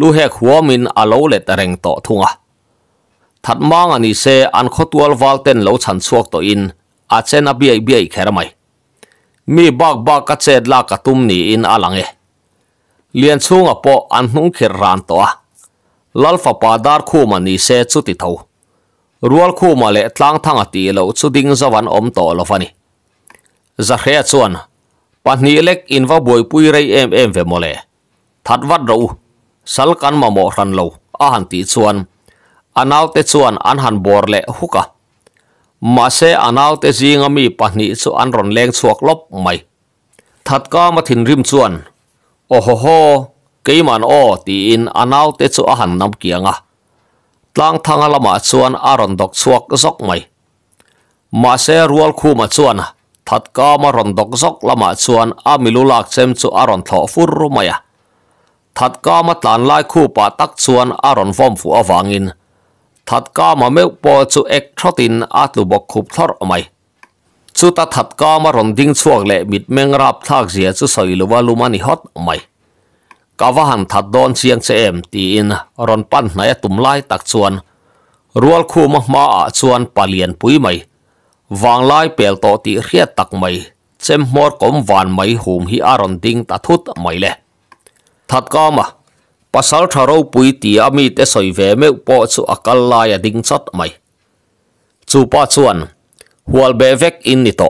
luhek hek huamin alo le tareng to thunga ทัดมองอันนี้เซอันขอตัวลวาลเต็นลูชันสวกตัวอินอาเซนอบีไอบีไอแค่ระไม่มีบากบากกัดเซดลากกัดตุมนี้อินอลังเอเลียนชูงอปออันนุงเขรรานตัวลัลฟปาดารคูมันีเซจุติทรวลคูมาเลตลางทางตีลชุดิงวันอมตลนีจะเขยชวนปันนีเล็กอินว่าบยปุยไรเอ็มเอ็ม anaute chuan an han bor le huka ma se anaute jinga mi pahni chu an ron leng chuak lop mai that ka ma thin rim chuan ohoho keiman o ti in anaute chu a han nam kianga tlang thanga lama chuan aron dok chuak zok mai ma se rual khu ma chuan that ka ma ron dok zok lama chuan a milulak chem chu aron tho fur rumaya that ka ma tlan lai khu pa tak chuan aron vom fu awangin thật ca mà mấy bộ chú ếch cho tin át lù bọc khúc thọt ở mày chú ta thật ca mà rồng đinh chuộc lệ mịt mêng rạp thác dìa chú sợi lù và lù mà nì hót ở mày cả vã hẳn thật đón chiêng xe em tì in ròn pan nãy tùm lai tạc chuan rual khu mà mà ạ chuan bà liền búi mày vàng lai bèl tổ tì riết tạc mày xem mốt cổng vàn mày hùm hi aron ding ta thút mày lệ thật ca mà pasal tharo pui ti ami te soi ve me po chu akal la ya ding chot mai chu pa chuan hual be vek in ni to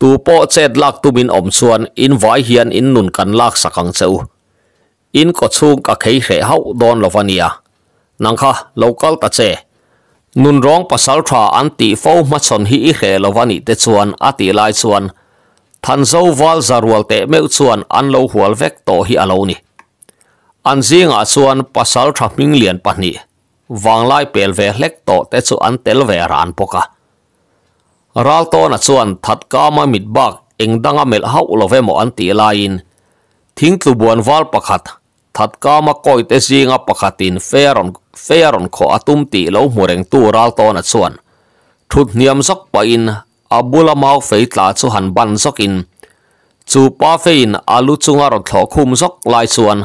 tu po chet lak tu min om chuan in vai hian in nun kan lak sakang cheu in ko chung ka khei hre hau don lovania nangkha local ta che nun rong pasal tha an ti fo ma chon hi i hre lovani te chuan ati lai chuan than zo wal zarual te meu chuan an lo hual vek to hi alo ni an zinga chuan pasal thaping lian pahnih wanglai pel ve hlek to te chu an tel ve ran poka ral to na chuan that kama mit bak engdanga mel hau love mo an ti lain thing tlu buan wal pakhat that kama koi te zinga pakhatin feron feron kho atum ti lo mureng tu ral to na chuan thut niam sok pa in abula mau feitla chu han ban sok in chu pa fein alu chunga ro thlo khum sok lai chuan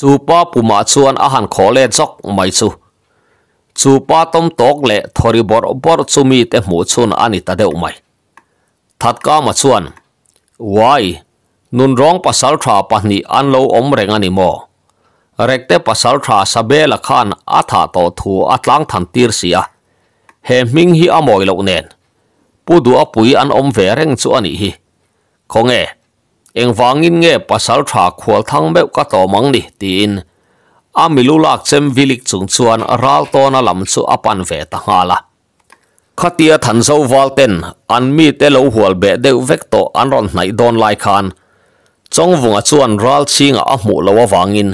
จูป้าปูมาชวนอาหารขอเล่นซอกไม่สูจูป้าต้มตกเละทอริบอร์บอร์ซูมีแต่หมูชนอันนี้ตาเดียวไม่ทัดก้ามาชวนวายนุนร้องภาษาทราปนีอันเลวอมเรงอนนี้มเรกเตภาษาทราสเบลขานอัฐาต่อทูอัตลังทันตีรเสียเฮมิงฮีอมอยโลกเนนผู้ดูอปุยอันอมเวรงชวนอี้คงเอเองฟังอินเงี้ยภาษาทาขวลทั้งเบบก็ต่อมังดิตีนอามิลุลักเซมวิลิกจุงชวนรัลตอนลำสุอปันเวตอาละขัตียทันเซวอลเตนอันมีเตลูหัวเบเดวเวกโตอันรอนไนดอนไลคานจงวงชวนรัลชิงอาหมูลวฟังอิน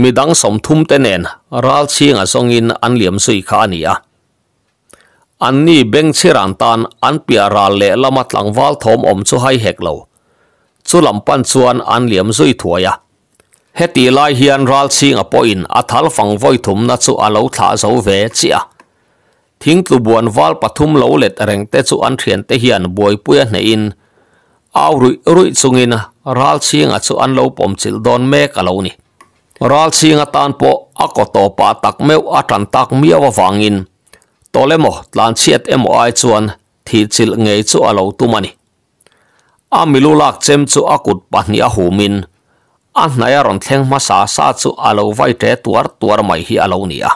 มีดังสมทุมเตเนนรัลชิงอาทรงอินอันเหลี่ยมสุยคานียอันนี้เบงชิรันตันอันเปียรัลเล่ละมัดหลังวอลทอมอมสุไฮเฮกโล chu lampan chuan an liam zui hết heti lai hian ral sing a poin a thal fang voi thum na chu alo thả zo về chia thing tu buan wal pathum lo let reng te chu an thian te hian boi puya ne in aw rui rui in ral sing a chu an lo pom chil don me ka lo ni ral sing a tan po a ko to pa tak meu a tan tak vang in tole mo lan chiat emo ai chuan thi chil ngei chu alo mani a milulak chem chu akut pahni a humin a hnai ron theng ma sa sa chu alo vai te tuar tuar mai hi alo nia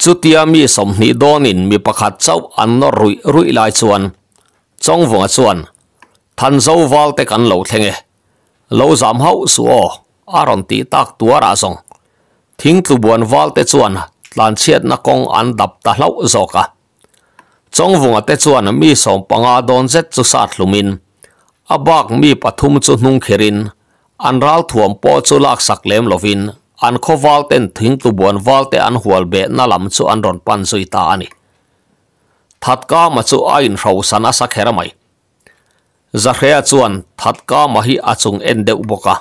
chu tia mi som hni donin mi pakhat chau an no rui rui lai chuan chong vonga chuan than zo wal te kan lo thlenge lo zam hau suo o a ron ti tak tuar a zong thing tu buan wal te chuan lan chiat na kong an dap ta hlau zoka chong vonga te chuan mi som panga don zet chu sa thlumin อบากมีปฐุมจุนุ่งเขริน อันรัลถ่วมปอจุลักสักเลมลวินอันโควาลเตนถึงตุบวนวาลเตอันหัวเบนลำจุอันรอนปันสุยตาอันีทัดก้ามาจุอินเราสนาสักเฮรมัจะเรียจวนทัดก้ามาฮีอาจุงเอ็นเดอุบกะ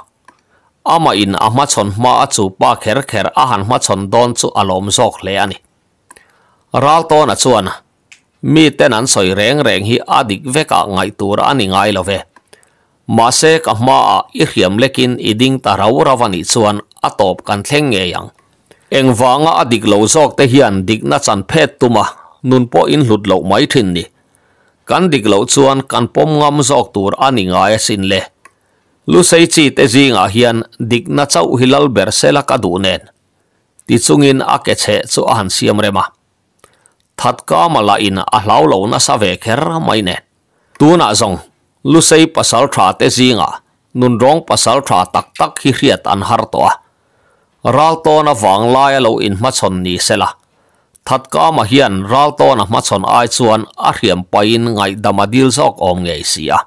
อามาอินอามาชนมาอจุปาเขรเขรอาหารมาชนดอนจุอารมณ์จอกเลีันนีรัลตอนจวนมีแต่นั้นสอยแรงแรงฮีอดิกเวกะไงตัวอันนี้ไงละเว Masay ka maa ihyam lekin iding tarawuravan ichuan atop kan theng ngayang. Eng va nga adik lau zog te hiyan dik na chan pet tuma nun po in lut lau may tin ni. Kan dik lau chuan kan pom ngam zog tur ani ngaya sin le. Lusay chi te zi nga hiyan dik na chau hilal ber sela ka du nen. Ti chungin ake che chu ahan zong lu sei pasal tha te zinga nun rong pasal tha tak tak hi riat an har to ral to na wang lai lo in ma chon ni sela that ka ma hian ral to na ma chon ai chuan a riam pain ngai damadil sok om ngei sia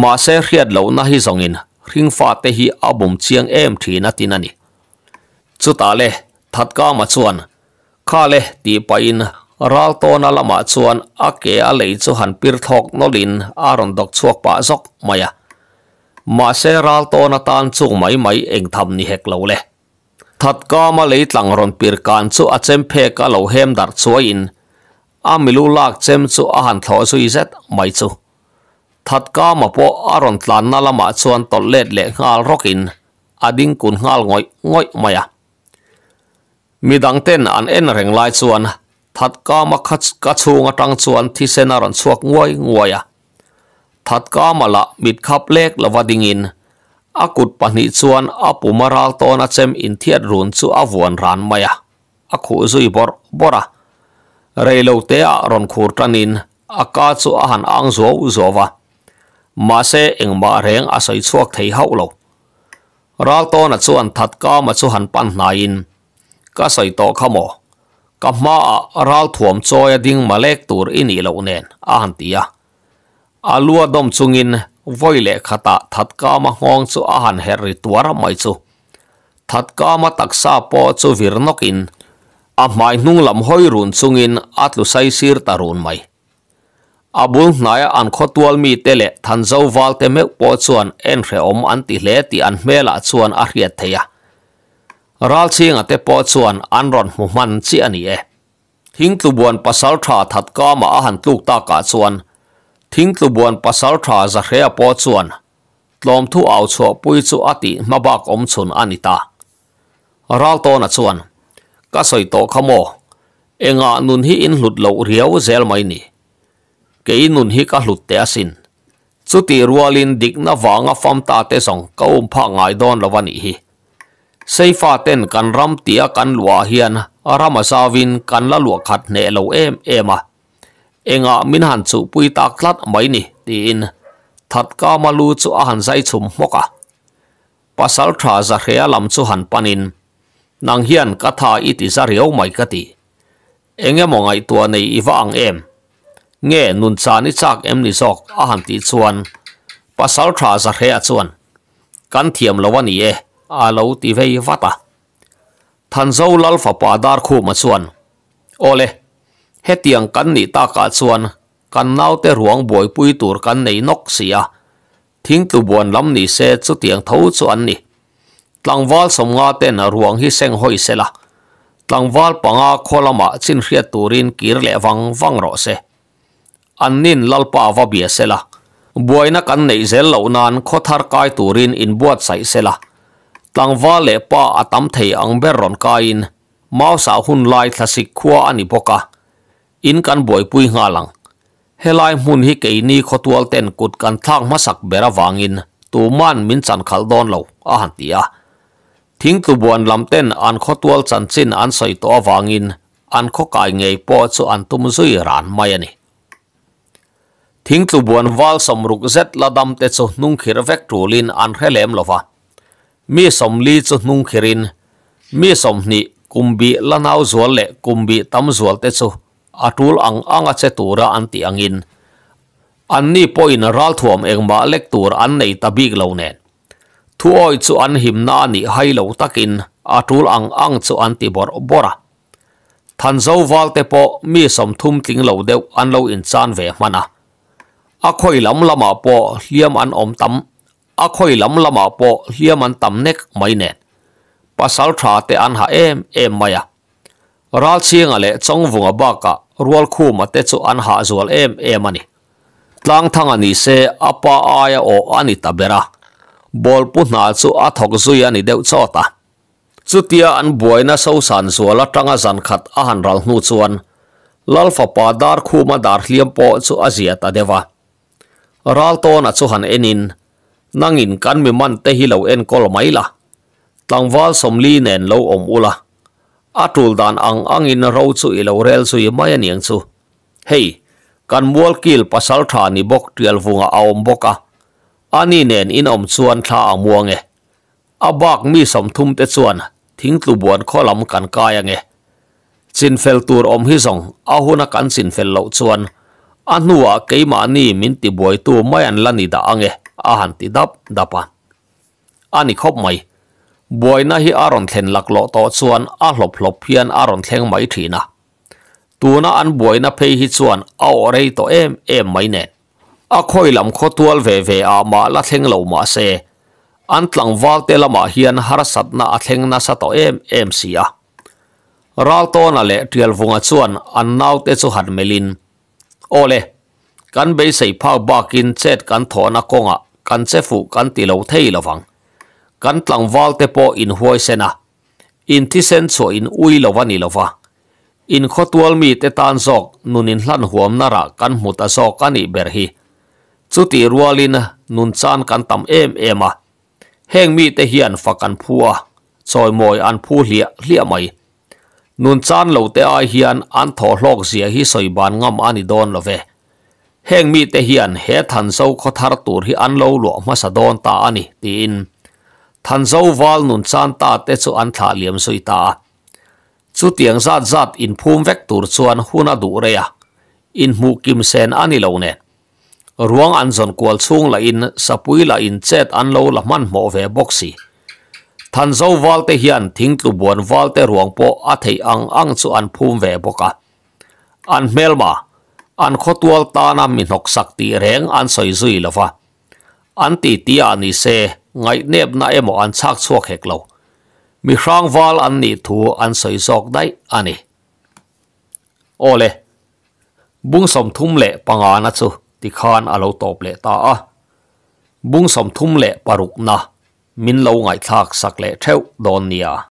ma se riat lo na hi zongin ring fa te hi abum chiang em thi na tin ani chuta le that ka ma chuan kha le ti pain ral ton alama chuan a ke a lei chu han pir thok nolin aron dok chuak pa zok maya ma se ral ton atan chu mai mai eng tham ni hek lo le Thật ka ma lấy tlang ron pir kan chu a chem phe ka lo hem dar chuain a milu lak chem chu a han tho su izet mai chu that ka ma po aron tlan na lama chuan tol let le ngal rokin ading kun ngal ngoi ngoi maya midang ten an en reng lai chuan thật ca mà khát cá chu ngã trăng chuan thì sẽ nà rắn suộc nguôi nguôi à thật ca mà lạ mít khắp lek là vắt đình in a cụt bản chuan a maral to na chem in thiệt run chu a ran maya akhu zui bor bor à rei lo te a ron khur tan in a ca chu a han ang zo zo wa mà se eng ma reng a soi chuak thei hau lo ral to na chuan thật ca mà chu han pan na in ka soi to khamo ka ma ral thuam choya ding malek tur ini lo nen an alua dom chungin voile khata thatka ma ngong chu ahan herri tuara mai chu thatka ma taksa po chu virnokin a mai nung lam hoi run chungin atlu sai sir tarun mai abul naya an khotwal mi tele thanzo wal me po chuan en re om anti hle ti an hmela chuan a riat theia รัลชยงอเตปอ่วนอันรอนหุมันเชียนนี้เอทิ้งตุบวนปัสสาวะถัดก้ามาอาหันลูกตากา่วนทิ้งตุบวนปัสสาวะจะเรียปอ่วนลมทุเอาชัวปุยชัวอติมาบากอมชนอันิตารัลโตนัส่วนก็สอยโตขโมเองานุนฮีอินหลุดเหลวเรียวเซลไม่นี่เกยนุนฮีก็หลุดเตะสินสุติรัวลินดิกนาวางฟัมตาเตสองก้มพังไงดอนละวันนีี say pha tên kan ram tia kan lua hiền rama savin kan la lua khat nè lo em em à enga min han chu pui ta tlat mai ni tin thật ka malu chu a han sai chum moka pasal tha za khia lam chu han panin nang hian katha iti za riau mai ka ti enge mo ngai tua nei iwang em nghe nun cha ni chak em ni sok a han ti chuan pasal tha za khia chuan kan thiam lo wa ni e eh à lâu tì vây vắt à thần dâu lal phà bà đar khu mà xuân ô lê hết tiếng cắn nị ta cả xuân cắn nao tê ruộng bồi bùi tùr cắn nị nóc xì à thiên tù buồn lắm nị xe cho tiếng thấu cho nị tlang val som nga tên à ruộng hi sen hoi xe la tlang val pa nga khô la mà chin riết turin kir lệ vang vang rõ xe an nin lal pa va bia xe la buổi na cắn nị zel lâu nan khô thar cai turin in buat sai xe la tlang wa le pa atam thei ang beron kain mau sa hun lai thasi khua ani boka in kan boi pui nga lang helai mun hi ke ni khotual ten kut kan thang masak bera wangin tu man min chan khal don lo a han tia thing tu buan lam ten an khotual chan chin an soi to wangin an kho kai ngei po chu an tum zui ran mai ani thing tu buan wal somruk zet ladam te chu nung khir vek tulin an relem lova มีสมลีจุดนุ่งเขรินมีสมนี่กุมบีละนาวจวลเละกุมบีตั้มจวลเตจูอาทูลอังอังอัจตูระอันติอังอินอันนี้ปอยนรัลทวมเองมาเล็กตัวอันในตะบิกเหล่าเนนทัวอิจูอันหิมนานี่ให้เหล่าตักินอาทูลอังอังจูอันติบอร์บอระทันเจ้าวาลเตปอมีสมทุ่มติงเหล่าเดวอันเหล่าอินซานเวมันะอคอยลำละมาปอเลียมอันอมตั้ม akhoi lam lama po hliaman tam nek mai ne pasal tha te an ha em em maya ral chiang ale chong vung a ba ka rual khu ma te chu an ha zual em em ani tlang thang ani se apa aya o ani ta bera bol pu na chu a thok zu ya ni deu chota chutia an buaina sau san zuala tanga zan khat a han ral hnu chuan lalfa pa dar khu dar hliam po chu dewa ral ton a enin นั่งอินกันมีมันเตฮิเลวเอ็นกอลไม่ละ ตั้งว่าสมลีเนนเลวอมอุละอัตูลดานอังอังอินรร้สุอิเลวเรลสุยไม่เนียงสุเฮ้ยกันมัวกิลปัสสาวานีบกเตียลฟุงอาอมบกะอันนี้เนนอินอมส่วนท่าอมวงเงอาบักมีสมทุมเตส่วนทิ้งตุบวนข้อลำกันกายเงสินเฟลตูรอมฮิซงอาหุนักันสินเฟลเลวส่วนอันนัวเกยมานี่มินติบวยตัวไม่อันลันิดาอังเงอหันติดับดับปะอันนี้ครบไหม บวยน่ะฮิอารอนเทนหลักหลอต่อส่วนอาหลบหลบเพียนอารอนเทงไม่ถีนะตัวน่ะอันบวยน่ะเพยฮิส่วนเอาอะไรต่อเอ็มเอ็มไม่เน็อะคอยลำขอตัวเวเวอามาละเทงเหลามาเซอันหั้งวักเตลมาเฮียนฮาร์สัตนาเทงนาสต่อเอ็มเอ็มเสียรัลตัวนั่นเล็กเดียลฟงอวนอันน่าวเตสุหันเมลินโอเลกันไปใส่ผ้าบากินเซตกันถอนักงอ่ะกันเซฟุกันติลาเทียลฟังกันตังวอลเตปอินหัวเซนาอินที่เซนโซอินอุยลาวันนิลวฟะอินขตัวมีเตตันซอกนุนินหลันหัวมนารากันมุตาซอกันอิเบอร์ฮีสุดที่รัวลินนุนซานกันตำเอ็มเอมาแห่งมีเตเฮียนฟักกันพัวซอยมวยอันพู้เลียเลียไม่นุนซานเหล่าเตอเฮียนอันทอหลอกเสียฮิซอยบานงามอันอิดอนลาเ heng mi te hian he than zo kho thar tur hi an lo lo ma sa don ta ani in than zo wal nun chan ta te chu an thla liam soi ta chu tiang zat zat in phum vek tur chuan huna du re ya in mu kim sen ani lo ne ruang an zon kwal chung la in sapui la in chet an lo la man mo ve boxi than zo wal te hian thing tu buan wal te ruang po a thei ang ang chu an phum ve boka an melma อันขตัวตานามินหกสักตีแรงอันสวยสวยเลยฟะอันตีตีอันนี้เซไงเนบนาเมอันชักชวกเหกเลามีครางวาลอันนี้ถูอันสวยสอกได้อันนี้โอเลบุ้งสมทุ่มเละปังอานะซุติขานอาโลตบเละตาอะบุ้งสมทุ่มเละปรุกนะมินเลวไงชักสักเละเท่าโดนเนีย